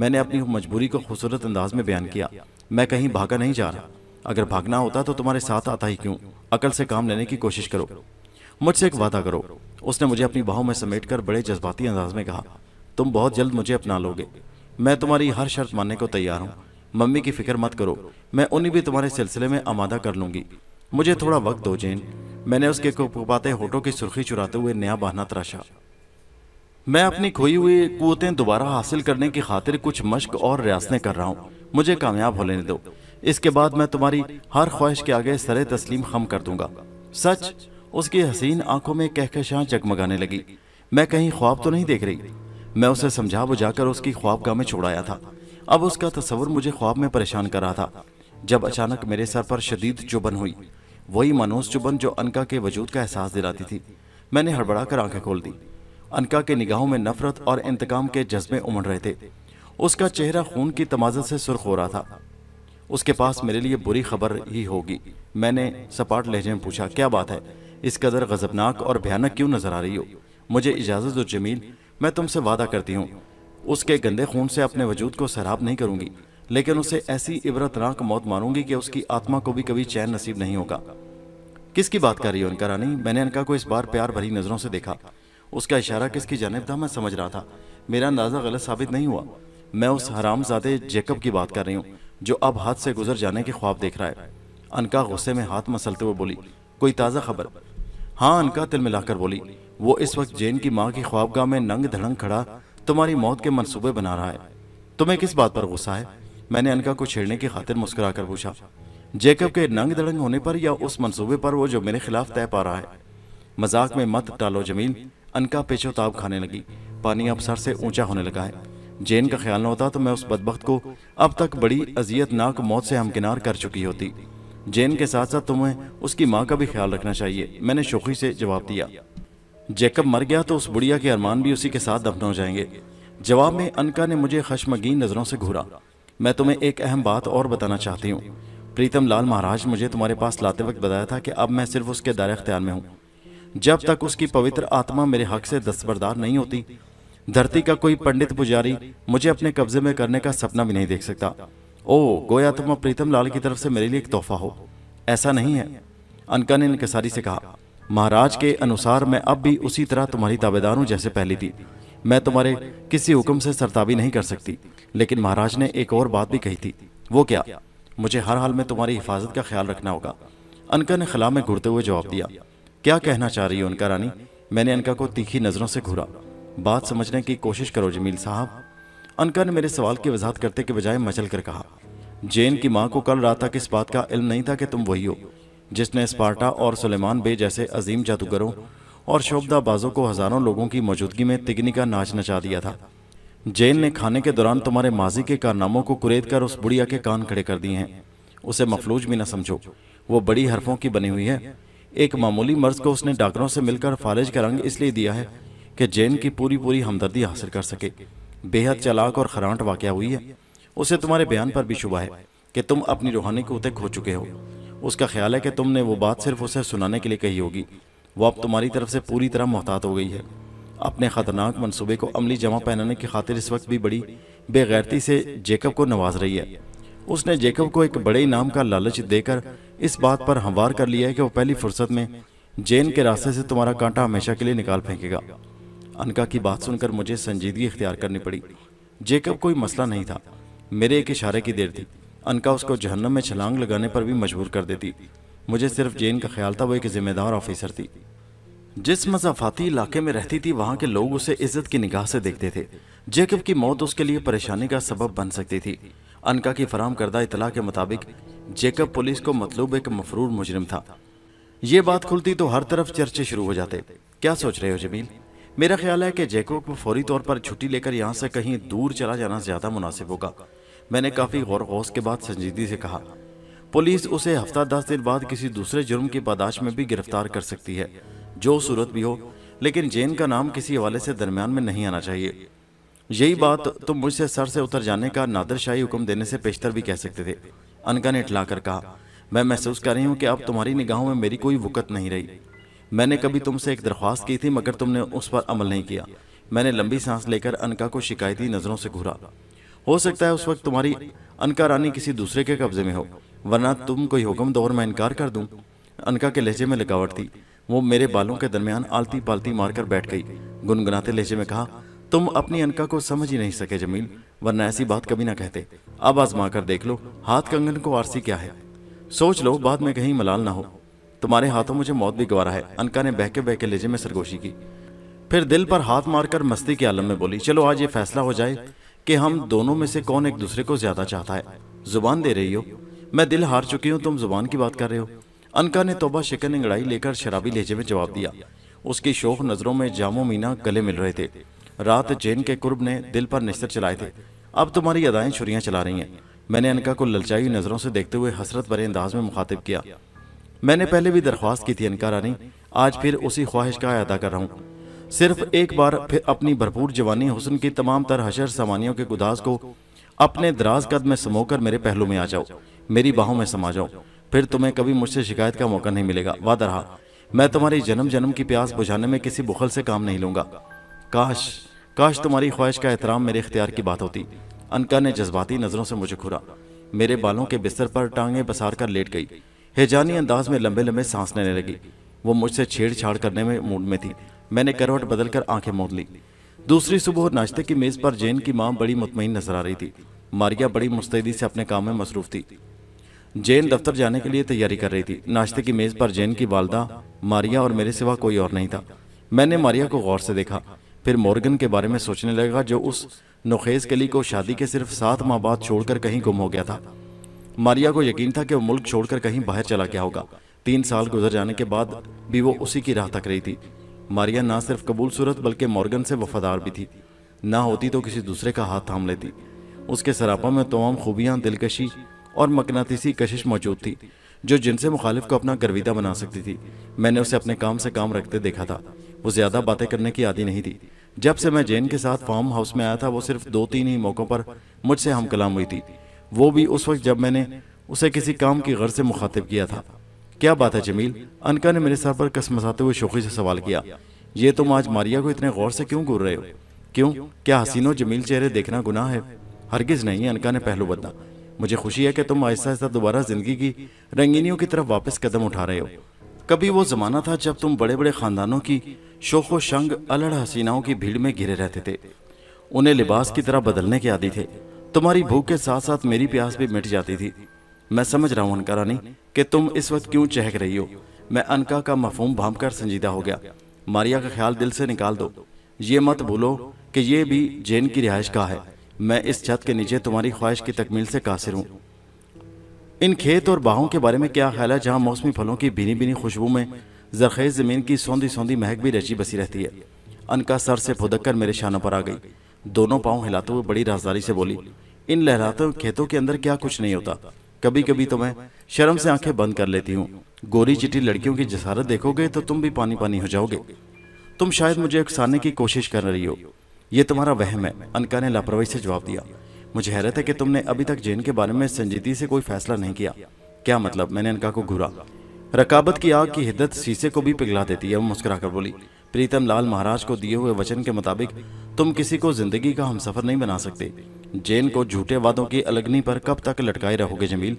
मैंने अपनी मजबूरी को खूबसूरत अंदाज में बयान किया मैं कहीं भागा नहीं जा रहा अगर भागना होता तो तुम्हारे साथ आता ही क्यों अकल से काम लेने की कोशिश करो मुझसे एक वादा करो उसने मुझे अपनी बाहों में समेट कर बड़े जज्बाती अंदाज में कहा तुम बहुत जल्द मुझे अपना लोगे मैं तुम्हारी हर शर्त मानने को तैयार हूँ मम्मी की फिक्र मत करो मैं उन्हें भी तुम्हारे सिलसिले में आमादा कर लूंगी मुझे थोड़ा वक्त दो जैन मैंने उसके कुपाते होठों की सुर्खी चुराते हुए नया बहाना तराशा मैं अपनी खोई हुई कुतें दोबारा हासिल करने की खातिर कुछ मश्क और रियासतें कर रहा हूँ मुझे कामयाब होने दो इसके बाद मैं तुम्हारी हर ख्वाहिश के आगे सरे तस्लीम खम कर दूंगा सच उसकी हसीन आंखों में कहकशां जगमगाने लगी मैं कहीं ख्वाब तो नहीं देख रही मैं उसे समझा बुझाकर उसकी ख्वाबगाह में छोड़ाया था अब उसका तस्वर मुझे ख्वाब में परेशान कर रहा था जब अचानक मेरे सर पर शदीद चुबन हुई वही मनोज चुबन जो अनका के वजूद का एहसास दिलाती थी मैंने हड़बड़ा कर आंखें खोल दी अनका के निगाहों में नफरत और इंतकाम के जज्बे उमड़ रहे थे उसका चेहरा खून की तमाजत से सुर्ख हो रहा था उसके पास मेरे लिए बुरी खबर ही होगी मैंने सपाट लहजे में पूछा क्या बात है इस कदर गजबनाक और भयानक क्यों नजर आ रही हो मुझे इजाज़त और जमील मैं तुमसे वादा करती हूँ उसके गंदे खून से अपने वजूद को सराब नहीं करूँगी लेकिन उसे ऐसी इबरतनाक मौत मारूंगी कि उसकी आत्मा को भी कभी चैन नसीब नहीं होगा किसकी बात कर रही हो उनका रानी मैंने अनका को इस बार प्यार भरी नजरों से देखा उसका इशारा किसकी जानब था मैं समझ रहा था मेरा अंदाज़ा गलत साबित नहीं हुआ मैं उस हराम जादे जेकब की बात कर रही हूँ जो अब हाथ से गुजर जाने के ख्वाब देख रहा है अनका गुस्से में हाथ मसलते हुए बोली कोई ताज़ा खबर हाँ अनका तिल मिलाकर बोली वो इस वक्त जैन की माँ की ख्वाबगाह में नंग धड़ंग खड़ा तुम्हारी मौत के मनसूबे बना रहा है तुम्हें किस बात पर गुस्सा है मैंने अनका को छेड़ने की खातिर मुस्कुरा कर पूछा जेकब के नंग धड़ंग होने पर या उस मनसूबे पर वो जो मेरे खिलाफ तय पा रहा है मजाक में मत टालो जमील अनका पेचोताब खाने लगी पानी अब सर से ऊंचा होने लगा है जेन का ख्याल न होता तो मैं उस बदबख्त को अब तक बड़ी अजियतनाक मौत से हमकिनार कर चुकी होती जेन के साथ साथ तुम्हें उसकी माँ का भी ख्याल रखना चाहिए मैंने शोखी से जवाब दिया जेकब मर गया तो उस बुढ़िया के अरमान भी उसी के साथ दफन हो जाएंगे जवाब में अनका ने मुझे खशमगीन नज़रों से घूरा मैं तुम्हें एक अहम बात और बताना चाहती हूँ प्रीतम लाल महाराज मुझे तुम्हारे पास लाते वक्त बताया था कि अब मैं सिर्फ उसके दायरे अख्तियार में हूँ जब तक उसकी पवित्र आत्मा मेरे हक से दस्तबरदार नहीं होती धरती का कोई पंडित पुजारी मुझे अपने कब्जे में करने का सपना भी नहीं देख सकता ओ गोया तुम प्रीतम लाल की तरफ से मेरे लिए एक तोहफा हो ऐसा नहीं है अनका ने इनकसारी से कहा महाराज के अनुसार मैं अब भी उसी तरह तुम्हारी दावेदार हूँ जैसे पहली थी मैं तुम्हारे किसी हुक्म से सरताबी नहीं कर सकती लेकिन महाराज ने एक और बात भी कही थी वो क्या मुझे हर हाल में तुम्हारी हिफाजत का ख्याल रखना होगा अनका ने खिला में घुरते हुए जवाब दिया क्या कहना चाह रही हो उनका रानी मैंने अनका को तीखी नज़रों से घूरा बात समझने की कोशिश करो जमील साहब अनका ने मेरे सवाल की वजाहत करते के बजाय मचल कर कहा जेन की माँ को कल रात तक इस बात का इल्म नहीं था कि तुम वही हो जिसने स्पार्टा और सुलेमान बे जैसे अजीम जादूगरों और शोभदाबाजों को हजारों लोगों की मौजूदगी में तिगनी का नाच नचा दिया था जेन ने खाने के दौरान तुम्हारे माजी के कारनामों को कुरेद कर उस बुढ़िया के कान खड़े कर दिए हैं उसे मफलूज भी ना समझो वो बड़ी हरफों की बनी हुई है एक मामूली मर्ज को उसने डॉक्टरों से मिलकर फारिज का रंग इसलिए दिया है कि जैन की पूरी पूरी हमदर्दी हासिल कर सके बेहद चलाक और खरांट वाक़ हुई है उसे तुम्हारे बयान पर भी शुबा है कि तुम अपनी रूहानी कोते खो चुके हो उसका ख्याल है कि तुमने वो बात सिर्फ उसे सुनाने के लिए कही होगी वो अब तुम्हारी तरफ से पूरी तरह मोहतात हो गई है अपने ख़तरनाक मनसूबे को अमली जमा पहनाने की खातिर इस वक्त भी बड़ी बेगैरती से जेकब को नवाज रही है उसने जेकब को एक बड़े इनाम का लालच देकर इस बात पर हमवार कर लिया है कि वो पहली फुर्सत में जैन के रास्ते से तुम्हारा कांटा हमेशा के लिए निकाल फेंकेगा अनका की बात सुनकर मुझे संजीदगी इख्तियार करनी पड़ी जेकब कोई मसला नहीं था मेरे एक इशारे की देर थी अनका उसको जहन्नम में छलांग लगाने पर भी मजबूर कर देती मुझे सिर्फ जैन का ख्याल था वो एक जिम्मेदार ऑफिसर थी जिस मजाफाती इलाके में रहती थी वहाँ के लोग उसे इज्जत की निगाह से देखते थे जेकब की मौत उसके लिए परेशानी का सबब बन सकती थी अनका की फराम करदा इतला के मुताबिक जेकब पुलिस को मतलूब एक मफरूर मुजरिम था यह बात खुलती तो हर तरफ चर्चे शुरू हो जाते क्या सोच रहे हो जमील मेरा ख्याल है कि जेको को फौरी तौर पर छुट्टी लेकर यहाँ से कहीं दूर चला जाना ज़्यादा मुनासिब होगा मैंने काफ़ी गौर गौस के बाद संजीदगी से कहा पुलिस उसे हफ्ता दस दिन बाद किसी दूसरे जुर्म की पादाश में भी गिरफ्तार कर सकती है जो सूरत भी हो लेकिन जैन का नाम किसी हवाले से दरमियान में नहीं आना चाहिए यही बात तुम मुझसे सर से उतर जाने का नादरशाही हुक्म देने से पेशतर भी कह सकते थे अनका ने इटलाकर कहा मैं महसूस कर रही हूँ कि अब तुम्हारी निगाहों में मेरी कोई वक़्त नहीं रही मैंने कभी तुमसे एक दरख्वास्त की थी मगर तुमने उस पर अमल नहीं किया मैंने लंबी सांस लेकर अनका को शिकायती नज़रों से घूरा हो सकता है उस वक्त तुम्हारी अनका रानी किसी दूसरे के कब्जे में हो वरना तुम कोई हुक्म दो और मैं इनकार कर दूं अनका के लहजे में लगावट थी वो मेरे बालों के दरमियान आलती पालती मारकर बैठ गई गुनगुनाते लहजे में कहा तुम अपनी अनका को समझ ही नहीं सके जमील वरना ऐसी बात कभी ना कहते अब आजमा कर देख लो हाथ कंगन को आरसी क्या है सोच लो बाद में कहीं मलाल ना हो तुम्हारे हाथों मुझे मौत भी गवारा है अनका ने बहके बहके लेजे में सरगोशी की फिर दिल पर हाथ मारकर मस्ती के आलम में बोली चलो आज ये फैसला हो जाए कि हम दोनों में से कौन एक दूसरे को ज्यादा चाहता है जुबान दे रही हो मैं दिल हार चुकी हूँ तुम जुबान की बात कर रहे हो अनका ने तोबा शिकन इंगड़ाई लेकर शराबी लहजे में जवाब दिया उसकी शोक नजरों में जामो मीना गले मिल रहे थे रात जैन के कुर्ब ने दिल पर निस्तर चलाए थे अब तुम्हारी अदाएं छुरियां चला रही हैं मैंने अनका को ललचाई नज़रों से देखते हुए हसरत भरे अंदाज में मुखातिब किया मैंने पहले भी दरख्वास्त की थी अनका रानी आज फिर उसी ख्वाहिश का अदा कर रहा हूँ सिर्फ एक बार फिर अपनी भरपूर जवानी हुसन की तमाम तर हशर सामानियों के गुदास को अपने दराज कद में समोकर मेरे पहलू में आ जाओ मेरी बाहों में समा जाओ फिर तुम्हें कभी मुझसे शिकायत का मौका नहीं मिलेगा वादा रहा मैं तुम्हारी जन्म जन्म की प्यास बुझाने में किसी बुखल से काम नहीं लूंगा काश काश तुम्हारी ख्वाहिश का एहतराम मेरे इख्तियार की बात होती अनका ने जज्बाती नज़रों से मुझे खुरा मेरे बालों के बिस्तर पर टांगे पसार कर लेट गई हेजानी अंदाज में लंबे लंबे सांस लेने लगी वो मुझसे छेड़छाड़ करने में मूड में थी मैंने करवट बदल कर आंखें मोड़ ली दूसरी सुबह नाश्ते की मेज़ पर जैन की माँ बड़ी मुतमिन नजर आ रही थी मारिया बड़ी मुस्तैदी से अपने काम में मसरूफ थी जैन दफ्तर जाने के लिए तैयारी कर रही थी नाश्ते की मेज़ पर जैन की वालदा मारिया और मेरे सिवा कोई और नहीं था मैंने मारिया को गौर से देखा फिर मॉर्गन के बारे में सोचने लगा जो उस नोखेज़ कली को शादी के सिर्फ सात माह बाद छोड़कर कहीं गुम हो गया था मारिया को यकीन था कि वो मुल्क छोड़कर कहीं बाहर चला गया होगा तीन साल गुजर जाने के बाद भी वो उसी की राह तक रही थी मारिया ना सिर्फ कबूल सूरत बल्कि मॉर्गन से वफादार भी थी ना होती तो किसी दूसरे का हाथ थाम लेती उसके सरापा में तमाम खूबियाँ दिलकशी और मकनातीसी कशिश मौजूद थी जो जिनसे मुखालिफ को अपना गर्विदा बना सकती थी मैंने उसे अपने काम से काम रखते देखा था वो ज़्यादा बातें करने की आदि नहीं थी जब से मैं जैन के साथ फार्म हाउस में आया था वो सिर्फ दो तीन ही मौक़ों पर मुझसे हम कलाम हुई थी वो भी उस वक्त जब मैंने उसे किसी काम की गर्ज से मुखातिब किया था क्या बात है जमील अनका ने मेरे सर पर कस मसाते हुए शोखी से सवाल किया ये तुम आज मारिया को इतने गौर से क्यों घूर रहे हो क्यों क्या हसीनो जमील चेहरे देखना गुनाह है हरगिज नहीं अनका ने पहलू बदला मुझे खुशी है कि तुम आहिस्ता आहिस्ता दोबारा जिंदगी की रंगीनियों की तरफ वापस कदम उठा रहे हो कभी वो ज़माना था जब तुम बड़े बड़े ख़ानदानों की शोखो शंग अलड़ हसीनाओं की भीड़ में घिरे रहते थे उन्हें लिबास की तरह बदलने के आदि थे तुम्हारी भूख के साथ साथ मेरी प्यास भी मिट जाती थी मैं समझ रहा हूँ अनका रानी कि तुम इस वक्त क्यों चहक रही हो मैं अनका का मफहम भाम कर संजीदा हो गया मारिया का ख्याल दिल से निकाल दो ये मत भूलो कि ये भी जैन की रिहाइश का है मैं इस छत के नीचे तुम्हारी ख्वाहिश की तकमील से कासिर हूँ इन खेत और बाहों के बारे में क्या ख्याल है जहाँ मौसमी फलों की भीनी भीनी खुशबू में जरखेज ज़मीन की सौंधी सौंधी महक भी रची बसी रहती है अनका सर से फुदक कर मेरे शानों पर आ गई दोनों पाँव हिलाते हुए बड़ी राजदारी से बोली इन लहराते हुए खेतों के अंदर क्या कुछ नहीं होता कभी कभी तो मैं शर्म से आंखें बंद कर लेती हूँ गोरी चिटी लड़कियों की जसारत देखोगे तो तुम भी पानी पानी हो जाओगे तुम शायद मुझे उकसाने की कोशिश कर रही हो ये तुम्हारा वहम है अनका ने लापरवाही से जवाब दिया मुझे हैरत है कि तुमने अभी तक जेन के बारे में संजीदी से कोई फैसला नहीं किया क्या मतलब मैंने अनका को घूरा रकाबत की आग की हिद्दत शीशे को भी पिघला देती है वो मुस्कुरा कर बोली प्रीतम लाल महाराज को दिए हुए वचन के मुताबिक तुम किसी को जिंदगी का हम सफर नहीं बना सकते जेन को झूठे वादों की अलगनी पर कब तक लटकाए रहोगे जमील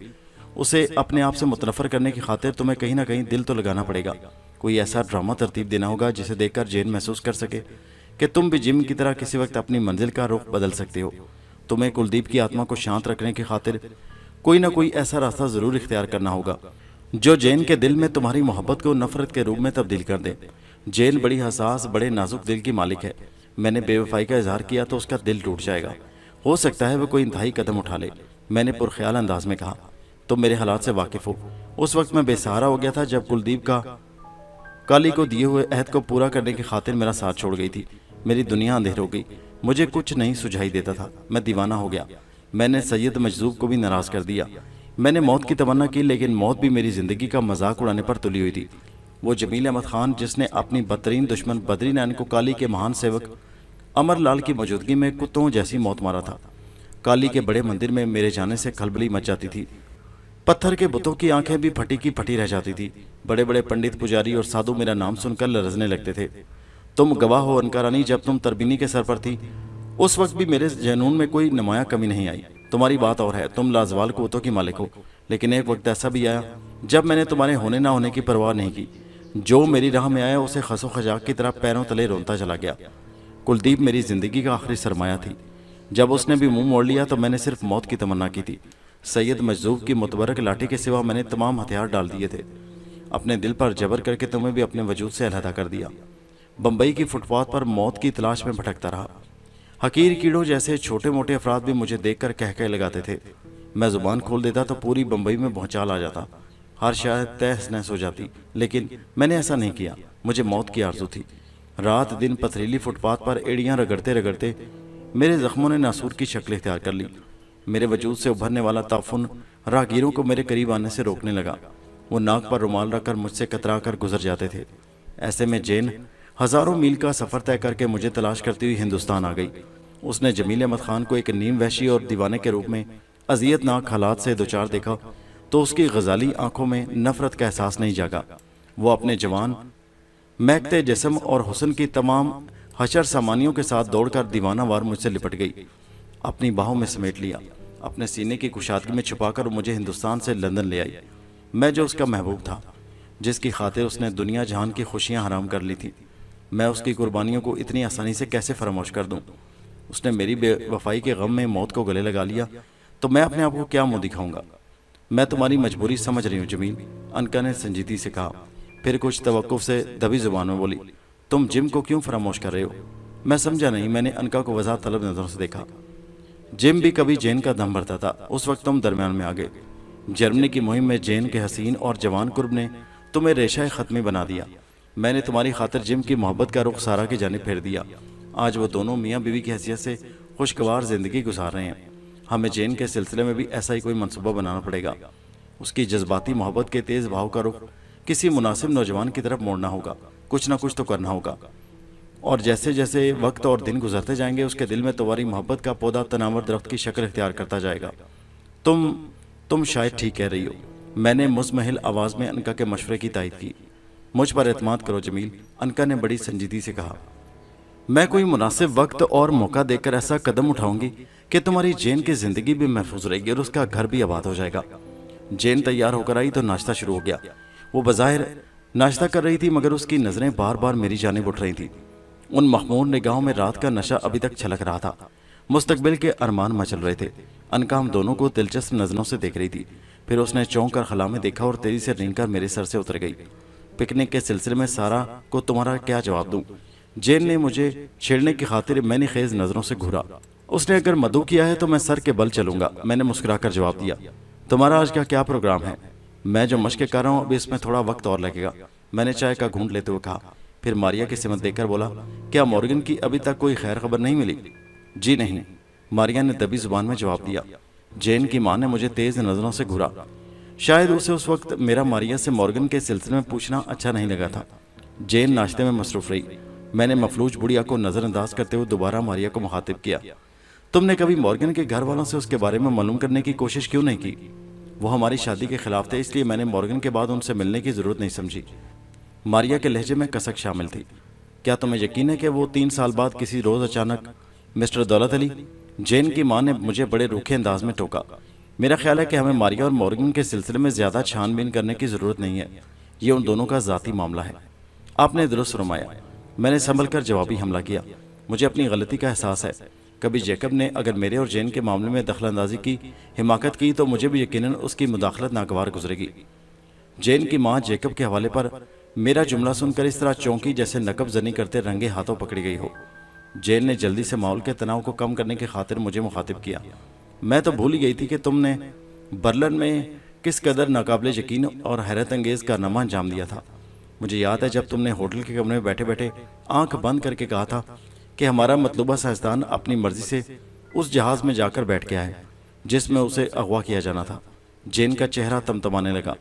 उसे अपने आप से मुतनफर करने की खातिर तुम्हें कहीं ना कहीं दिल तो लगाना पड़ेगा कोई ऐसा ड्रामा तरतीब देना होगा जिसे देखकर जेन महसूस कर सके कि तुम भी जिम की तरह किसी वक्त अपनी मंजिल का रुख बदल सकते हो तुम्हें कुलदीप की आत्मा को शांत रखने की खातिर कोई ना कोई ऐसा रास्ता ज़रूर इख्तियार करना होगा जो जैन के दिल में तुम्हारी मोहब्बत को नफरत के रूप में तब्दील कर दे जैन बड़ी हसास बड़े नाजुक दिल की मालिक है मैंने बेवफाई का इजहार किया तो उसका दिल टूट जाएगा हो सकता है वह कोई इंतहाई कदम उठा ले मैंने पुरख्याल अंदाज में कहा तुम मेरे हालात से वाकिफ हो उस वक्त मैं बेसहारा हो गया था जब कुलदीप का काली को दिए हुए अहद को पूरा करने की खातिर मेरा साथ छोड़ गई थी मेरी दुनिया अंधेर हो गई मुझे कुछ नहीं सुझाई देता था मैं दीवाना हो गया मैंने सैयद मजजूब को भी नाराज कर दिया मैंने मौत की तमन्ना की लेकिन मौत भी मेरी ज़िंदगी का मजाक उड़ाने पर तुली हुई थी वो जमील अहमद खान जिसने अपनी बदतरीन दुश्मन बदरी नैन को काली के महान सेवक अमर लाल की मौजूदगी में कुत्तों जैसी मौत मारा था काली के बड़े मंदिर में मेरे जाने से खलबली मच जाती थी पत्थर के बुतों की आंखें भी फटी की फटी रह जाती थी बड़े बड़े पंडित पुजारी और साधु मेरा नाम सुनकर लरजने लगते थे तुम गवाह हो रानी जब तुम तरबीनी के सर पर थी उस वक्त भी मेरे जनून में कोई नुमाया कमी नहीं आई तुम्हारी बात और है तुम लाजवाल कोतों की मालिक हो लेकिन एक वक्त ऐसा भी आया जब मैंने तुम्हारे होने ना होने की परवाह नहीं की जो मेरी राह में आया उसे खसो खजाक की तरह पैरों तले रोनता चला गया कुलदीप मेरी ज़िंदगी का आखिरी सरमाया थी जब उसने भी मुंह मोड़ लिया तो मैंने सिर्फ मौत की तमन्ना की थी सैयद मजदूब की मुतबरक लाठी के सिवा मैंने तमाम हथियार डाल दिए थे अपने दिल पर जबर करके तुम्हें भी अपने वजूद से अलहदा कर दिया बम्बई की फुटपाथ पर मौत की तलाश में भटकता रहा हकीर कीड़ों जैसे छोटे मोटे अफराद भी मुझे देखकर कह लगाते थे मैं जुबान खोल देता तो पूरी बम्बई में भौचाल आ जाता हर शायद तहस नहस हो जाती लेकिन मैंने ऐसा नहीं किया मुझे मौत की आरजू थी रात दिन पथरीली फुटपाथ पर एड़ियाँ रगड़ते रगड़ते मेरे जख्मों ने नासूर की शक्ल इख्तियार कर ली मेरे वजूद से उभरने वाला ताफुन राहगीरों को मेरे करीब आने से रोकने लगा वो नाक पर रुमाल रखकर मुझसे कतरा कर गुजर जाते थे ऐसे में जैन हज़ारों मील का सफ़र तय करके मुझे तलाश करती हुई हिंदुस्तान आ गई उसने जमील अहमद खान को एक नीम वैशी और दीवाने के रूप में अजियतनाक हालात से दोचार देखा तो उसकी गजाली आंखों में नफरत का एहसास नहीं जागा वो अपने जवान महकते जिसम और हुसन की तमाम हशर सामानियों के साथ दौड़कर दीवाना वार मुझसे लिपट गई अपनी बाहों में समेट लिया अपने सीने की कुशादगी में छुपाकर मुझे हिंदुस्तान से लंदन ले आई मैं जो उसका महबूब था जिसकी खातिर उसने दुनिया जहान की खुशियां हराम कर ली थी मैं उसकी कुर्बानियों को इतनी आसानी से कैसे फरामोश कर दूँ उसने मेरी बेवफाई के गम में मौत को गले लगा लिया तो मैं अपने आप को क्या मुँह दिखाऊंगा मैं तुम्हारी मजबूरी समझ रही हूँ जमीन अनका ने संजीदगी से कहा फिर कुछ तो से दबी जुबान में बोली तुम जिम को क्यों फरामोश कर रहे हो मैं समझा नहीं मैंने अनका को वजह तलब नज़रों से देखा जिम भी कभी जैन का दम भरता था उस वक्त तुम दरमियान में आ गए जर्मनी की मुहिम में जैन के हसीन और जवान कुर्ब ने तुम्हें रेशा खत्मी बना दिया मैंने तुम्हारी खातर जिम की मोहब्बत का रुख सारा की जानब फेर दिया आज वो दोनों मियाँ बीवी की हैसियत से खुशगवार ज़िंदगी गुजार रहे हैं हमें जैन के सिलसिले में भी ऐसा ही कोई मनसूबा बनाना पड़ेगा उसकी जज्बाती मोहब्बत के तेज़ भाव का रुख किसी मुनासिब नौजवान की तरफ मोड़ना होगा कुछ ना कुछ तो करना होगा और जैसे जैसे वक्त और दिन गुजरते जाएंगे उसके दिल में तुम्हारी मोहब्बत का पौधा तनावर दरख्त की शक्ल इख्तियार करता जाएगा तुम तुम शायद ठीक कह रही हो मैंने मुजमहल आवाज़ में अनका के मशवरे की तायद की मुझ पर एतम करो जमील अनका ने बड़ी संजीदगी से कहा मैं कोई मुनासिब वक्त और मौका देकर ऐसा कदम उठाऊंगी कि तुम्हारी जैन की ज़िंदगी भी महफूज रहेगी और उसका घर भी आबाद हो जाएगा जैन तैयार होकर आई तो नाश्ता शुरू हो गया वो बज़ाहिर नाश्ता कर रही थी मगर उसकी नज़रें बार बार मेरी जानब उठ रही थी उन मखमूर निगाहों में रात का नशा अभी तक छलक रहा था मुस्तबिल के अरमान मचल रहे थे अनका हम दोनों को दिलचस्प नज़रों से देख रही थी फिर उसने चौंक कर खला में देखा और तेज़ी से रिंग कर मेरे सर से उतर गई पिकनिक के सिलसिले में सारा को तुम्हारा क्या जवाब दूँ जेन ने मुझे छेड़ने की खातिर मैंने खेज नज़रों से घूरा उसने अगर मधु किया है तो मैं सर के बल चलूंगा मैंने मुस्कुराकर जवाब दिया तुम्हारा आज का क्या प्रोग्राम है मैं जो मशक कर रहा हूँ अभी इसमें थोड़ा वक्त और लगेगा मैंने चाय का घूंट लेते हुए कहा फिर मारिया की सिमत देखकर बोला क्या मॉर्गन की अभी तक कोई खैर खबर नहीं मिली जी नहीं मारिया ने दबी जुबान में जवाब दिया जेन की माँ ने मुझे तेज नजरों से घूरा शायद उसे उस वक्त मेरा मारिया से मॉर्गन के सिलसिले में पूछना अच्छा नहीं लगा था जेन नाश्ते में मसरूफ रही मैंने मफलूज बुढ़िया को नज़रअंदाज करते हुए दोबारा मारिया को मुखातिब किया तुमने कभी मॉर्गन के घर वालों से उसके बारे में मालूम करने की कोशिश क्यों नहीं की वो हमारी शादी के खिलाफ थे इसलिए मैंने मॉर्गन के बाद उनसे मिलने की ज़रूरत नहीं समझी मारिया के लहजे में कसक शामिल थी क्या तुम्हें यकीन है कि वो तीन साल बाद किसी रोज़ अचानक मिस्टर दौलत अली जैन की माँ ने मुझे बड़े रूखे अंदाज में टोका मेरा ख्याल है कि हमें मारिया और मॉर्गन के सिलसिले में ज़्यादा छानबीन करने की ज़रूरत नहीं है ये उन दोनों का ज़ाती मामला है आपने दुरुस्त रुमाया मैंने संभल कर जवाबी हमला किया मुझे अपनी गलती का एहसास है कभी जेकब ने अगर मेरे और जैन के मामले में अंदाजी की हिमाकत की तो मुझे भी यकीन उसकी मुदाखलत नागवार गुजरेगी जैन की माँ जेकब के हवाले पर मेरा जुमला सुनकर इस तरह चौंकी जैसे नकब जनी करते रंगे हाथों पकड़ी गई हो जैन ने जल्दी से माहौल के तनाव को कम करने की खातिर मुझे मुखातिब किया मैं तो भूल गई थी कि तुमने बर्लन में किस कदर नाकबले यकीन और हैरत अंगेज कारनामा अंजाम दिया था मुझे याद है जब तुमने होटल के कमरे में बैठे बैठे आंख बंद करके कहा था कि हमारा मतलूबा साइंसदान अपनी मर्जी से उस जहाज में जाकर बैठ गया है जिसमें उसे अगवा किया जाना था जेन का चेहरा तमतमाने लगा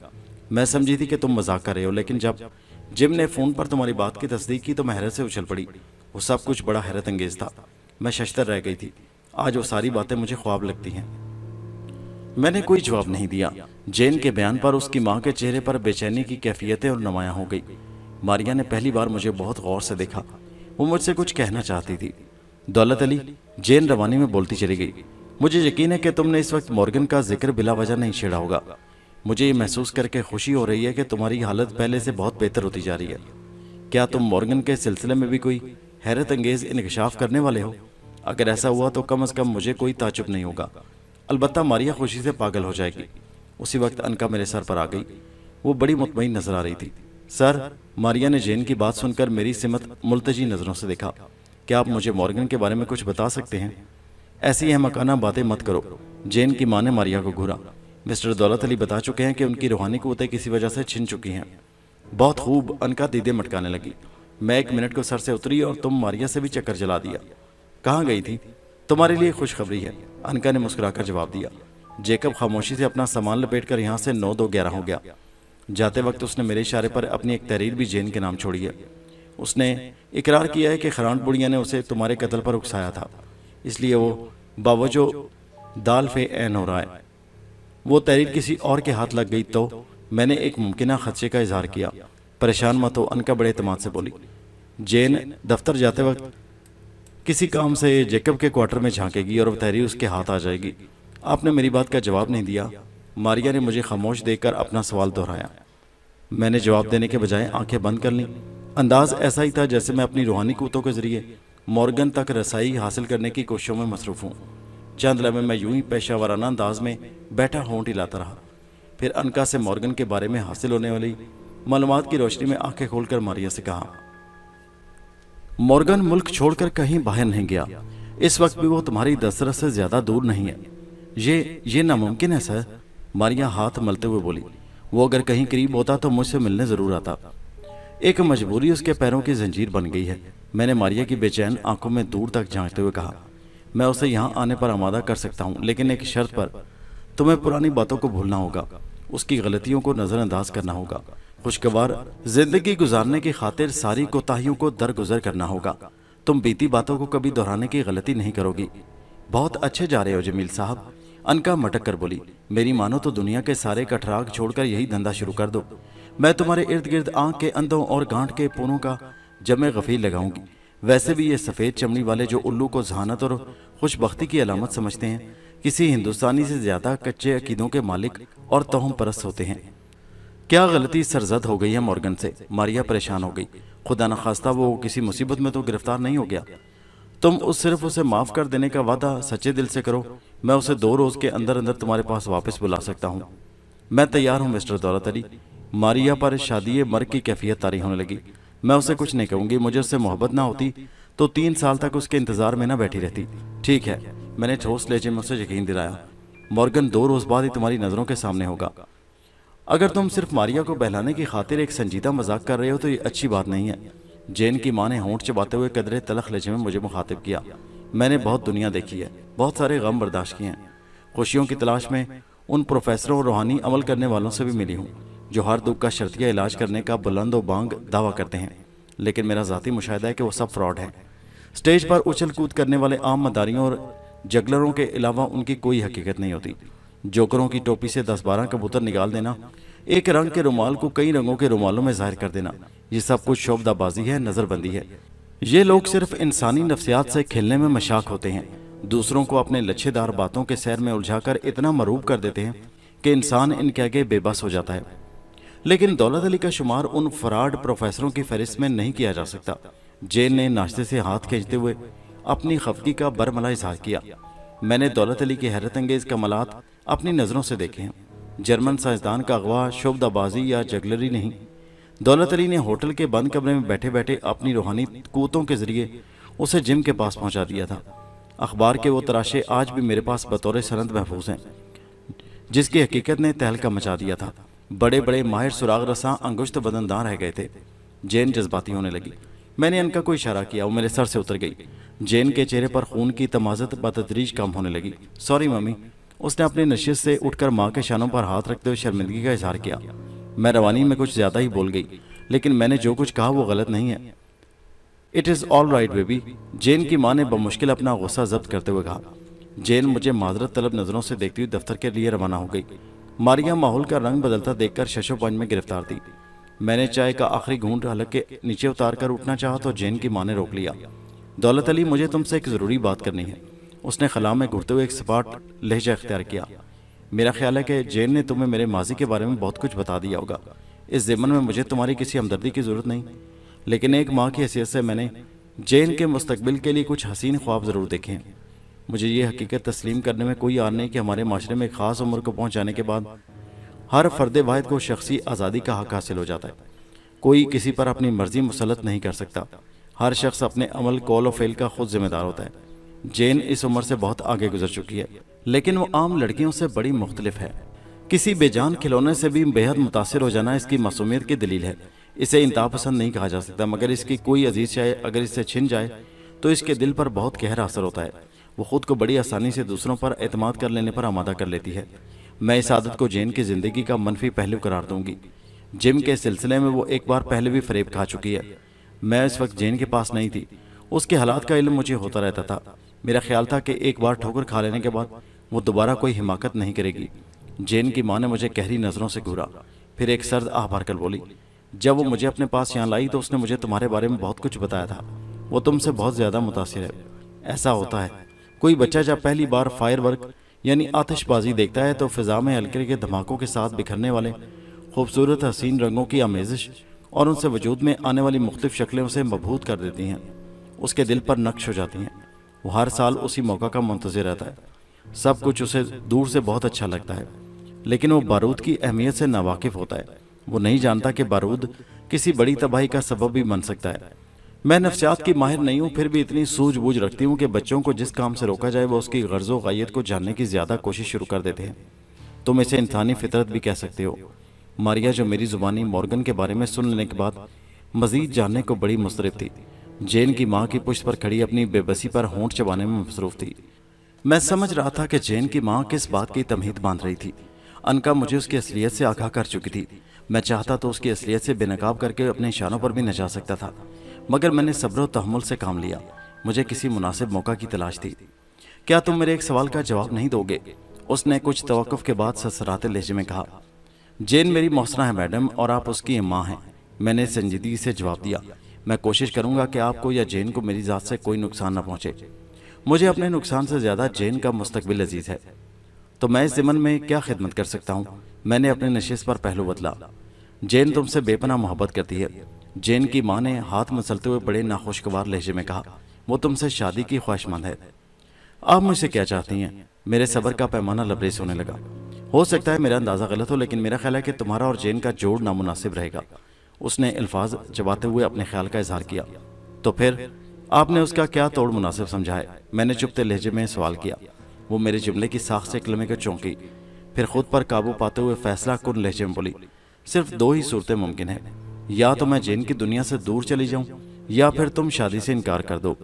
मैं समझी थी कि तुम मजाक कर रहे हो लेकिन जब जिम ने फ़ोन पर तुम्हारी बात की तस्दीक की तो मैं हैरत से उछल पड़ी वो सब कुछ बड़ा हैरत अंगेज था मैं शशतर रह गई थी आज वो सारी बातें मुझे ख्वाब लगती हैं मैंने कोई जवाब नहीं दिया जेन के बयान पर उसकी माँ के चेहरे पर बेचैनी की कैफियतें और नमाया हो गई मारिया ने पहली बार मुझे बहुत गौर से देखा वो मुझसे कुछ कहना चाहती थी दौलत अली जेन रवानी में बोलती चली गई मुझे यकीन है कि तुमने इस वक्त मॉर्गन का जिक्र बिला वजह नहीं छेड़ा होगा मुझे ये महसूस करके खुशी हो रही है कि तुम्हारी हालत पहले से बहुत बेहतर होती जा रही है क्या तुम मॉर्गन के सिलसिले में भी कोई हैरत अंगेज इनकशाफ करने वाले हो अगर ऐसा हुआ तो कम अज़ कम मुझे कोई ताजुब नहीं होगा अलबत्त मारिया खुशी से पागल हो जाएगी उसी वक्त अनका मेरे सर पर आ गई वो बड़ी मुतमिन नज़र आ रही थी सर मारिया ने जैन की बात सुनकर मेरी सिमत मुलतजी नज़रों से देखा क्या आप मुझे मॉर्गन के बारे में कुछ बता सकते हैं ऐसी अहमकाना बातें मत करो जैन की माँ ने मारिया को घूरा मिस्टर दौलत अली बता चुके हैं कि उनकी रूहानी कोते किसी वजह से छिन चुकी हैं बहुत खूब अनका दीदे मटकाने लगी मैं एक मिनट को सर से उतरी और तुम मारिया से भी चक्कर जला दिया कहाँ गई थी तुम्हारे लिए खुशखबरी है अनका ने मुस्कुराकर जवाब दिया जेकब खामोशी से अपना सामान लपेट कर यहाँ से नौ दो ग्यारह हो गया जाते वक्त उसने मेरे इशारे पर अपनी एक तहरीर भी जैन के नाम छोड़ी है उसने इकरार किया है कि खरान बुढ़िया ने उसे तुम्हारे कत्ल पर उकसाया था इसलिए वो बावजो दाल फे एन हो रहा है वो तहरीर किसी और के हाथ लग गई तो मैंने एक मुमकिन खदशे का इजहार किया परेशान मत हो अनका बड़े अतमाद से बोली जैन दफ्तर जाते वक्त किसी काम से जेकब के क्वार्टर में झांकेगी और तहरी उसके हाथ आ जाएगी आपने मेरी बात का जवाब नहीं दिया मारिया ने मुझे खामोश देकर अपना सवाल दोहराया मैंने जवाब देने के बजाय आंखें बंद कर लीं अंदाज ऐसा ही था जैसे मैं अपनी रूहानी कूतों के जरिए मॉर्गन तक रसाई हासिल करने की कोशिशों में मसरूफ़ हूँ चंद लम्हे मैं यूं ही पेशा वाराना अंदाज में बैठा होंट हिलाता रहा फिर अनका से मॉर्गन के बारे में हासिल होने वाली मालूम की रोशनी में आंखें खोलकर मारिया से कहा मॉर्गन मुल्क छोड़कर कहीं बाहर नहीं गया इस वक्त भी वो तुम्हारी दशरथ से ज्यादा दूर नहीं है ये ये नामुमकिन है सर मारिया हाथ मलते हुए बोली वो अगर कहीं करीब होता तो मुझसे मिलने जरूर आता एक मजबूरी उसके पैरों की जंजीर बन गई है मैंने मारिया की बेचैन आंखों में दूर तक झांकते हुए कहा मैं उसे यहाँ आने पर आमादा कर सकता हूँ लेकिन एक शर्त पर तुम्हें पुरानी बातों को भूलना होगा उसकी गलतियों को नज़रअंदाज करना होगा खुशगवार जिंदगी गुजारने की खातिर सारी कोताहियों को दरगुजर करना होगा तुम बीती बातों को कभी दोहराने की गलती नहीं करोगी बहुत अच्छे जा रहे हो जमील साहब अनका मटक कर बोली मेरी मानो तो दुनिया के सारे कठराग छोड़कर यही धंधा शुरू कर दो मैं तुम्हारे इर्द गिर्द आंख के अंधों और गांठ के पुनों का जमे गफील लगाऊंगी वैसे भी ये सफ़ेद चमड़ी वाले जो उल्लू को जहानत और खुशबख्ती की अलामत समझते हैं किसी हिंदुस्तानी से ज़्यादा कच्चे अकीदों के मालिक और तोहम परस्त होते हैं क्या गलती सरजद हो गई है मॉर्गन से मारिया परेशान हो गई खुदा न खास्ता वो किसी मुसीबत में तो गिरफ्तार नहीं हो गया तुम उस सिर्फ उसे माफ़ कर देने का वादा सच्चे दिल से करो मैं उसे दो रोज़ के अंदर अंदर तुम्हारे पास वापस बुला सकता हूँ मैं तैयार हूँ मिस्टर दौलत अली मारिया पर शादी मर्ग की कैफियत तारी होने लगी मैं उसे कुछ नहीं कहूँगी मुझे उससे मोहब्बत ना होती तो तीन साल तक उसके इंतजार में ना बैठी रहती ठीक है मैंने ठोस लेजे में उसे यकीन दिलाया मॉर्गन दो रोज़ बाद ही तुम्हारी नज़रों के सामने होगा अगर तुम सिर्फ मारिया को बहलाने की खातिर एक संजीदा मजाक कर रहे हो तो ये अच्छी बात नहीं है जैन की माँ ने होंठ चबाते हुए कदरे तलख लहजे में मुझे मुखातिब किया मैंने बहुत दुनिया देखी है बहुत सारे गम बर्दाश्त किए हैं खुशियों की तलाश में उन प्रोफेसरों और रूहानी अमल करने वालों से भी मिली हूँ जो हर दुख का शर्तिया इलाज करने का बुलंद और बांग दावा करते हैं लेकिन मेरा ज़ाती मुशाह है कि वो सब फ्रॉड है स्टेज पर उछल कूद करने वाले आम मदारियों और जगलरों के अलावा उनकी कोई हकीकत नहीं होती जोकरों की टोपी से दस बारह कबूतर निकाल देना एक रंग के रुमाल को कई रंगों के रुमालों में जाहिर कर देना ये सब कुछ शोबदाबाजी है नज़रबंदी है ये लोग सिर्फ इंसानी नफसियात से खेलने में मशाक होते हैं दूसरों को अपने लच्छेदार बातों के सैर में उलझाकर इतना मरूब कर देते हैं कि इंसान इनके आगे बेबस हो जाता है लेकिन दौलत अली का शुमार उन फ्रॉड प्रोफेसरों की फहरिस्त में नहीं किया जा सकता जेन ने नाश्ते से हाथ खींचते हुए अपनी खफगी का बरमला इजहार किया मैंने दौलत अली के हैरत अंगेज कमलात अपनी नज़रों से देखें जर्मन साइंसदान का अगवा शोबदाबाजी या जगलरी नहीं दौलत अली ने होटल के बंद कमरे में बैठे बैठे अपनी रूहानी कूतों के जरिए उसे जिम के पास पहुंचा दिया था अखबार के वो तराशे आज भी मेरे पास बतौर सनद महफूज हैं जिसकी हकीकत ने तहलका मचा दिया था बड़े बड़े माहिर सुराग रसा अंगुश्त बदनदार रह गए थे जैन जज्बाती होने लगी मैंने इनका कोई इशारा किया वो मेरे सर से उतर गई जैन के चेहरे पर खून की तमाजत बतदरीज कम होने लगी सॉरी मम्मी उसने अपने नशे से उठकर माँ के शानों पर हाथ रखते हुए शर्मिंदगी का इजहार किया मैं रवानी में कुछ ज़्यादा ही बोल गई लेकिन मैंने जो कुछ कहा वो गलत नहीं है it is all right baby Jane की माँ ने बमुश्किल अपना गुस्सा जब्त करते हुए कहा जेन मुझे माजरत तलब नज़रों से देखती हुई दफ्तर के लिए रवाना हो गई मारिया माहौल का रंग बदलता देखकर शशोपंज में गिरफ्तार थी मैंने चाय का आखिरी घूंट हलक के नीचे उतार कर उठना चाहा तो जैन की माँ ने रोक लिया दौलत अली मुझे तुमसे एक ज़रूरी बात करनी है उसने खला में घुरते हुए एक सपाट लहजा अख्तियार किया मेरा ख्याल है कि जैन ने तुम्हें मेरे माजी के बारे में बहुत कुछ बता दिया होगा इस ज़मन में मुझे तुम्हारी किसी हमदर्दी की ज़रूरत नहीं लेकिन एक माँ की हैसियत से मैंने जेन के मुस्तबिल के लिए कुछ हसीन ख्वाब ज़रूर देखे हैं मुझे ये हकीकत तस्लीम करने में कोई आर नहीं कि हमारे माशरे में ख़ास उम्र को पहुँचाने के बाद हर फर्द वाहद को शख्सी आज़ादी का हक हासिल हो जाता है कोई किसी पर अपनी मर्ज़ी मुसलत नहीं कर सकता हर शख्स अपने अमल कॉल और फेल का खुद जिम्मेदार होता है जेन इस उम्र से बहुत आगे गुजर चुकी है लेकिन वो आम लड़कियों से बड़ी मुख्तलिफ है किसी बेजान खिलौने से भी बेहद मुतासर हो जाना इसकी मासूमियत की दलील है इसे इंतहा पसंद नहीं कहा जा सकता मगर इसकी कोई अजीज चाहे अगर इससे छिन जाए तो इसके दिल पर बहुत गहरा असर होता है वो खुद को बड़ी आसानी से दूसरों पर अतमाद कर लेने पर आमादा कर लेती है मैं इस आदत को जेन की ज़िंदगी का मनफी पहलू करार दूंगी जिम के सिलसिले में वो एक बार पहले भी फरेब खा चुकी है मैं इस वक्त जेन के पास नहीं थी उसके हालात का इलम मुझे होता रहता था मेरा ख्याल था कि एक बार ठोकर खा लेने के बाद वो दोबारा कोई हिमाकत नहीं करेगी जेन की माँ ने मुझे गहरी नज़रों से घूरा फिर एक सर्द आह भरकर बोली जब वो मुझे अपने पास यहाँ लाई तो उसने मुझे तुम्हारे बारे में बहुत कुछ बताया था वो तुमसे बहुत ज़्यादा मुतासर है ऐसा होता है कोई बच्चा जब पहली बार फायर वर्क यानी आतिशबाजी देखता है तो फिजा में हल्के के धमाकों के साथ बिखरने वाले खूबसूरत हसीन रंगों की आमेजिश और उनसे वजूद में आने वाली मुख्तफ शक्लें उसे मबूत कर देती हैं उसके दिल पर नक्श हो जाती हैं वो हर साल उसी मौका का मंतजर रहता है सब कुछ उसे दूर से बहुत अच्छा लगता है लेकिन वो बारूद की अहमियत से नावाकिफ होता है वो नहीं जानता कि बारूद किसी बड़ी तबाही का सबब भी बन सकता है मैं नफसियात की माहिर नहीं हूँ फिर भी इतनी सूझबूझ रखती हूँ कि बच्चों को जिस काम से रोका जाए वह उसकी गर्ज गायत को जानने की ज़्यादा कोशिश शुरू कर देते हैं तुम इसे इंसानी फितरत भी कह सकते हो मारिया जो मेरी ज़ुबानी मॉर्गन के बारे में सुन लेने के बाद मज़ीद जानने को बड़ी मुस्तरब थी जेन की माँ की पुष्ट पर खड़ी अपनी बेबसी पर होंठ चबाने में मसरूफ थी मैं समझ रहा था कि जेन की माँ किस बात की तमहीद बांध रही थी अनका मुझे उसकी असलियत से आगाह कर चुकी थी मैं चाहता तो उसकी असलियत से बेनकाब करके अपने इशारों पर भी न जा सकता था मगर मैंने सब्र तहमुल से काम लिया मुझे किसी मुनासिब मौका की तलाश थी क्या तुम मेरे एक सवाल का जवाब नहीं दोगे उसने कुछ तवक़ के बाद ससराते लहजे में कहा जेन मेरी मौसरा है मैडम और आप उसकी माँ हैं मैंने संजीदगी से जवाब दिया मैं कोशिश करूंगा कि आपको या जैन को मेरी ज़ात से कोई नुकसान ना पहुंचे मुझे अपने नुकसान से ज़्यादा जैन का मुस्तबिल अजीज़ है तो मैं इस ज़िमन में क्या खिदमत कर सकता हूँ मैंने अपने नशे पर पहलू बदला जैन तुमसे बेपना मोहब्बत करती है जैन की माँ ने हाथ मसलते हुए बड़े नाखुशगवार लहजे में कहा वो तुमसे शादी की ख्वाहिशमंद है आप मुझसे क्या चाहती हैं मेरे सबर का पैमाना लबरेज होने लगा हो सकता है मेरा अंदाज़ा गलत हो लेकिन मेरा ख्याल है कि तुम्हारा और जैन का जोड़ नामुनासिब रहेगा उसने अल्फाज चबाते हुए अपने ख्याल का इजहार किया तो फिर आपने उसका क्या तोड़ मुनासिब समझा है मैंने चुपते लहजे में सवाल किया वो मेरे जुमले की साख से कलमे को चौंकी फिर खुद पर काबू पाते हुए फैसला कुन लहजे में बोली सिर्फ दो ही सूरतें मुमकिन है या तो मैं जैन की दुनिया से दूर चली जाऊं या फिर तुम शादी से इनकार कर दो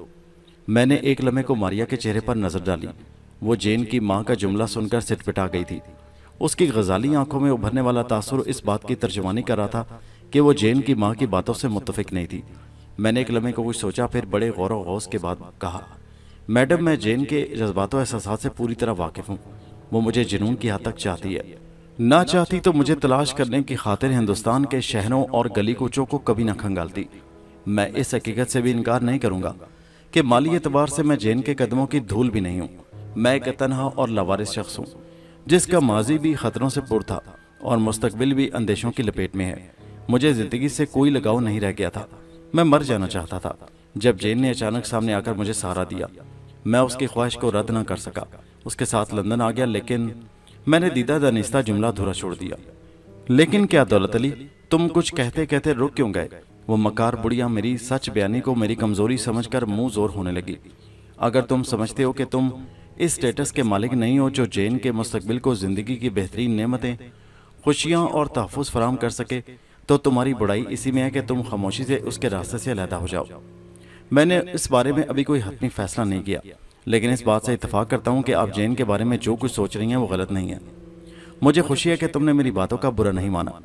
मैंने एक लम्हे को मारिया के चेहरे पर नजर डाली वो जैन की माँ का जुमला सुनकर सिटपिटा गई थी उसकी गजाली आंखों में उभरने वाला तासुर इस बात की तर्जमानी कर रहा था कि वो जैन की माँ की बातों से मुतफिक नहीं थी मैंने एक लम्हे को कुछ सोचा फिर बड़े गौर गौस के बाद कहा मैडम मैं जैन के जज्बात एहसास से पूरी तरह वाकिफ हूँ वो मुझे जुनून की हद तक चाहती है ना चाहती तो मुझे तलाश करने की खातिर हिंदुस्तान के शहरों और गली कोचों को कभी ना खंगालती मैं इस हकीकत से भी इनकार नहीं करूँगा कि माली एतबार से मैं जैन के कदमों की धूल भी नहीं हूँ मैं एक तनहा और लवारिस शख्स हूँ जिसका माजी भी खतरों से पुर था और मुस्तबिल भी अंदेशों की लपेट में है मुझे जिंदगी से कोई लगाव नहीं रह गया था मैं मर जाना चाहता था जब जेन ने अचानक सामने आकर मुझे सहारा दिया मैं उसकी ख्वाहिश को रद्द ना कर सका उसके साथ लंदन आ गया लेकिन मैंने दीदा दनिस्ता जुमला धुरा छोड़ दिया लेकिन क्या दौलत अली तुम कुछ कहते कहते रुक क्यों गए वो मकार बुढ़िया मेरी सच बयानी को मेरी कमजोरी समझकर मुंह जोर होने लगी अगर तुम समझते हो कि तुम इस स्टेटस के मालिक नहीं हो जो जेन के मुस्तबिल को ज़िंदगी की बेहतरीन नेमतें खुशियाँ और तहफ़ फराम कर सके तो तुम्हारी बुराई इसी में है कि तुम खामोशी से उसके रास्ते से अलहदा हो जाओ मैंने इस बारे में अभी कोई हतमी फैसला नहीं किया लेकिन इस बात से इतफाक़ करता हूँ कि आप जैन के बारे में जो कुछ सोच रही हैं वो गलत नहीं है मुझे खुशी है कि तुमने मेरी बातों का बुरा नहीं माना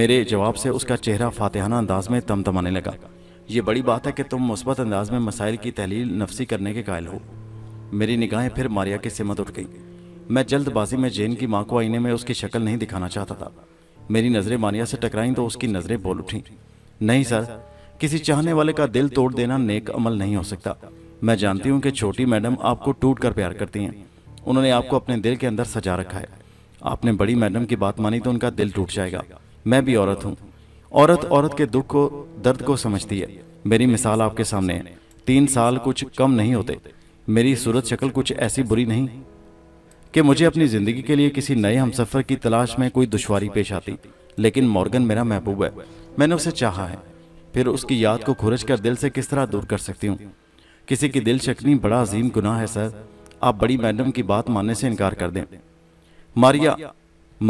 मेरे जवाब से उसका चेहरा फातहाना अंदाज में तमाने लगा ये बड़ी बात है कि तुम मुस्बत अंदाज में मसाइल की तहलील नफसी करने के कायल हो मेरी निगाहें फिर मारिया की सिमत उठ गई मैं जल्दबाजी में जैन की माँ को आईने में उसकी शक्ल नहीं दिखाना चाहता था मेरी नज़रें मानिया से टकराई तो उसकी नज़रें बोल उठी नहीं सर किसी चाहने वाले का दिल तोड़ देना नेक अमल नहीं हो सकता मैं जानती हूँ कि छोटी मैडम आपको टूट कर प्यार करती हैं उन्होंने आपको अपने दिल के अंदर सजा रखा है आपने बड़ी मैडम की बात मानी तो उनका दिल टूट जाएगा मैं भी औरत हूँ औरत औरत के दुख को दर्द को समझती है मेरी मिसाल आपके सामने है तीन साल कुछ कम नहीं होते मेरी सूरत शक्ल कुछ ऐसी बुरी नहीं कि मुझे अपनी ज़िंदगी के लिए किसी नए हमसफ़र की तलाश में कोई दुश्वारी पेश आती लेकिन मॉर्गन मेरा महबूब है मैंने उसे चाहा है फिर उसकी याद को खुरज कर दिल से किस तरह दूर कर सकती हूँ किसी की दिल शक्नी बड़ा अजीम गुनाह है सर आप बड़ी मैडम की बात मानने से इनकार कर दें मारिया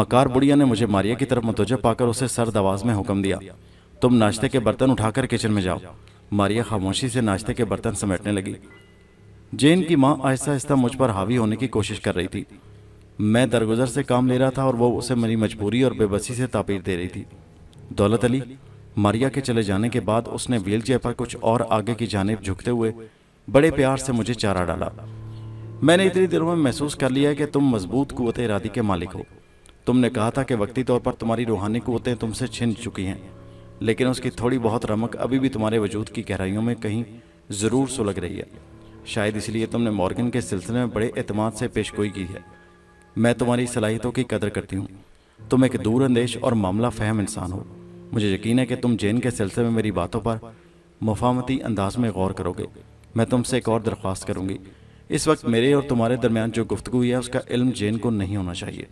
मकार बुढ़िया ने मुझे मारिया की तरफ मतवजह पाकर उसे सर्द आवाज़ में हुक्म दिया तुम नाश्ते के बर्तन उठाकर किचन में जाओ मारिया खामोशी से नाश्ते के बर्तन समेटने लगी जैन की माँ आहिस्ता आहिस्ता मुझ पर हावी होने की कोशिश कर रही थी मैं दरगुजर से काम ले रहा था और वो उसे मेरी मजबूरी और बेबसी से ताबीर दे रही थी दौलत अली मारिया के चले जाने के बाद उसने चेयर पर कुछ और आगे की जानब झुकते हुए बड़े प्यार से मुझे चारा डाला मैंने इतनी देर में महसूस कर लिया कि तुम मजबूत कुत इरादी के मालिक हो तुमने कहा था कि वक्ती तौर पर तुम्हारी रूहानी कुतें तुमसे छिन चुकी हैं लेकिन उसकी थोड़ी बहुत रमक अभी भी तुम्हारे वजूद की गहराइयों में कहीं ज़रूर सुलग रही है शायद इसलिए तुमने मॉर्गन के सिलसिले में बड़े अतमाद से पेशगोई की है मैं तुम्हारी सलाहितों की कदर करती हूँ तुम एक अंदेश और मामला फहम इंसान हो मुझे यकीन है कि तुम जैन के सिलसिले में मेरी बातों पर मुफामती अंदाज में गौर करोगे मैं तुमसे एक और दरख्वास्त करूँगी इस वक्त मेरे और तुम्हारे दरमियान जो गुफ्तु है उसका इल्म जैन को नहीं होना चाहिए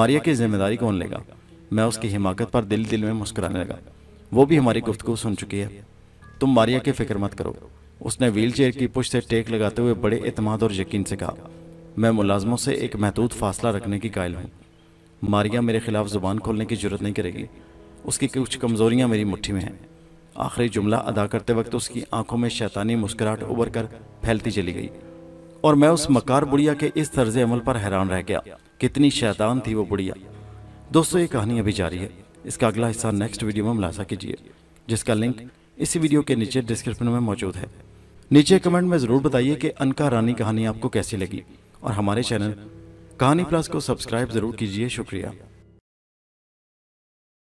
मारिया की जिम्मेदारी कौन लेगा मैं उसकी हिमाकत पर दिल दिल में मुस्कुराने लगा वो भी हमारी गुफ्तु सुन चुकी है तुम मारिया की फिक्र मत करो उसने व्हीलचेयर की पुश से टेक लगाते हुए बड़े अतमाद और यकीन से कहा मैं मुलाजमों से एक महदूद फासला रखने की कायल हूँ मारिया मेरे खिलाफ ज़ुबान खोलने की जरूरत नहीं करेगी उसकी कुछ कमज़ोरियाँ मेरी मुठ्ठी में हैं आखिरी जुमला अदा करते वक्त उसकी आंखों में शैतानी मुस्कुराहट उबर कर फैलती चली गई और मैं उस मकार बुढ़िया के इस तर्ज अमल पर हैरान रह गया कितनी शैतान थी वो बुढ़िया दोस्तों ये कहानी अभी जारी है इसका अगला हिस्सा नेक्स्ट वीडियो में मुलासा कीजिए जिसका लिंक इसी वीडियो के नीचे डिस्क्रिप्शन में मौजूद है नीचे कमेंट में ज़रूर बताइए कि अनका रानी कहानी आपको कैसी लगी और हमारे चैनल कहानी प्लस को सब्सक्राइब ज़रूर कीजिए शुक्रिया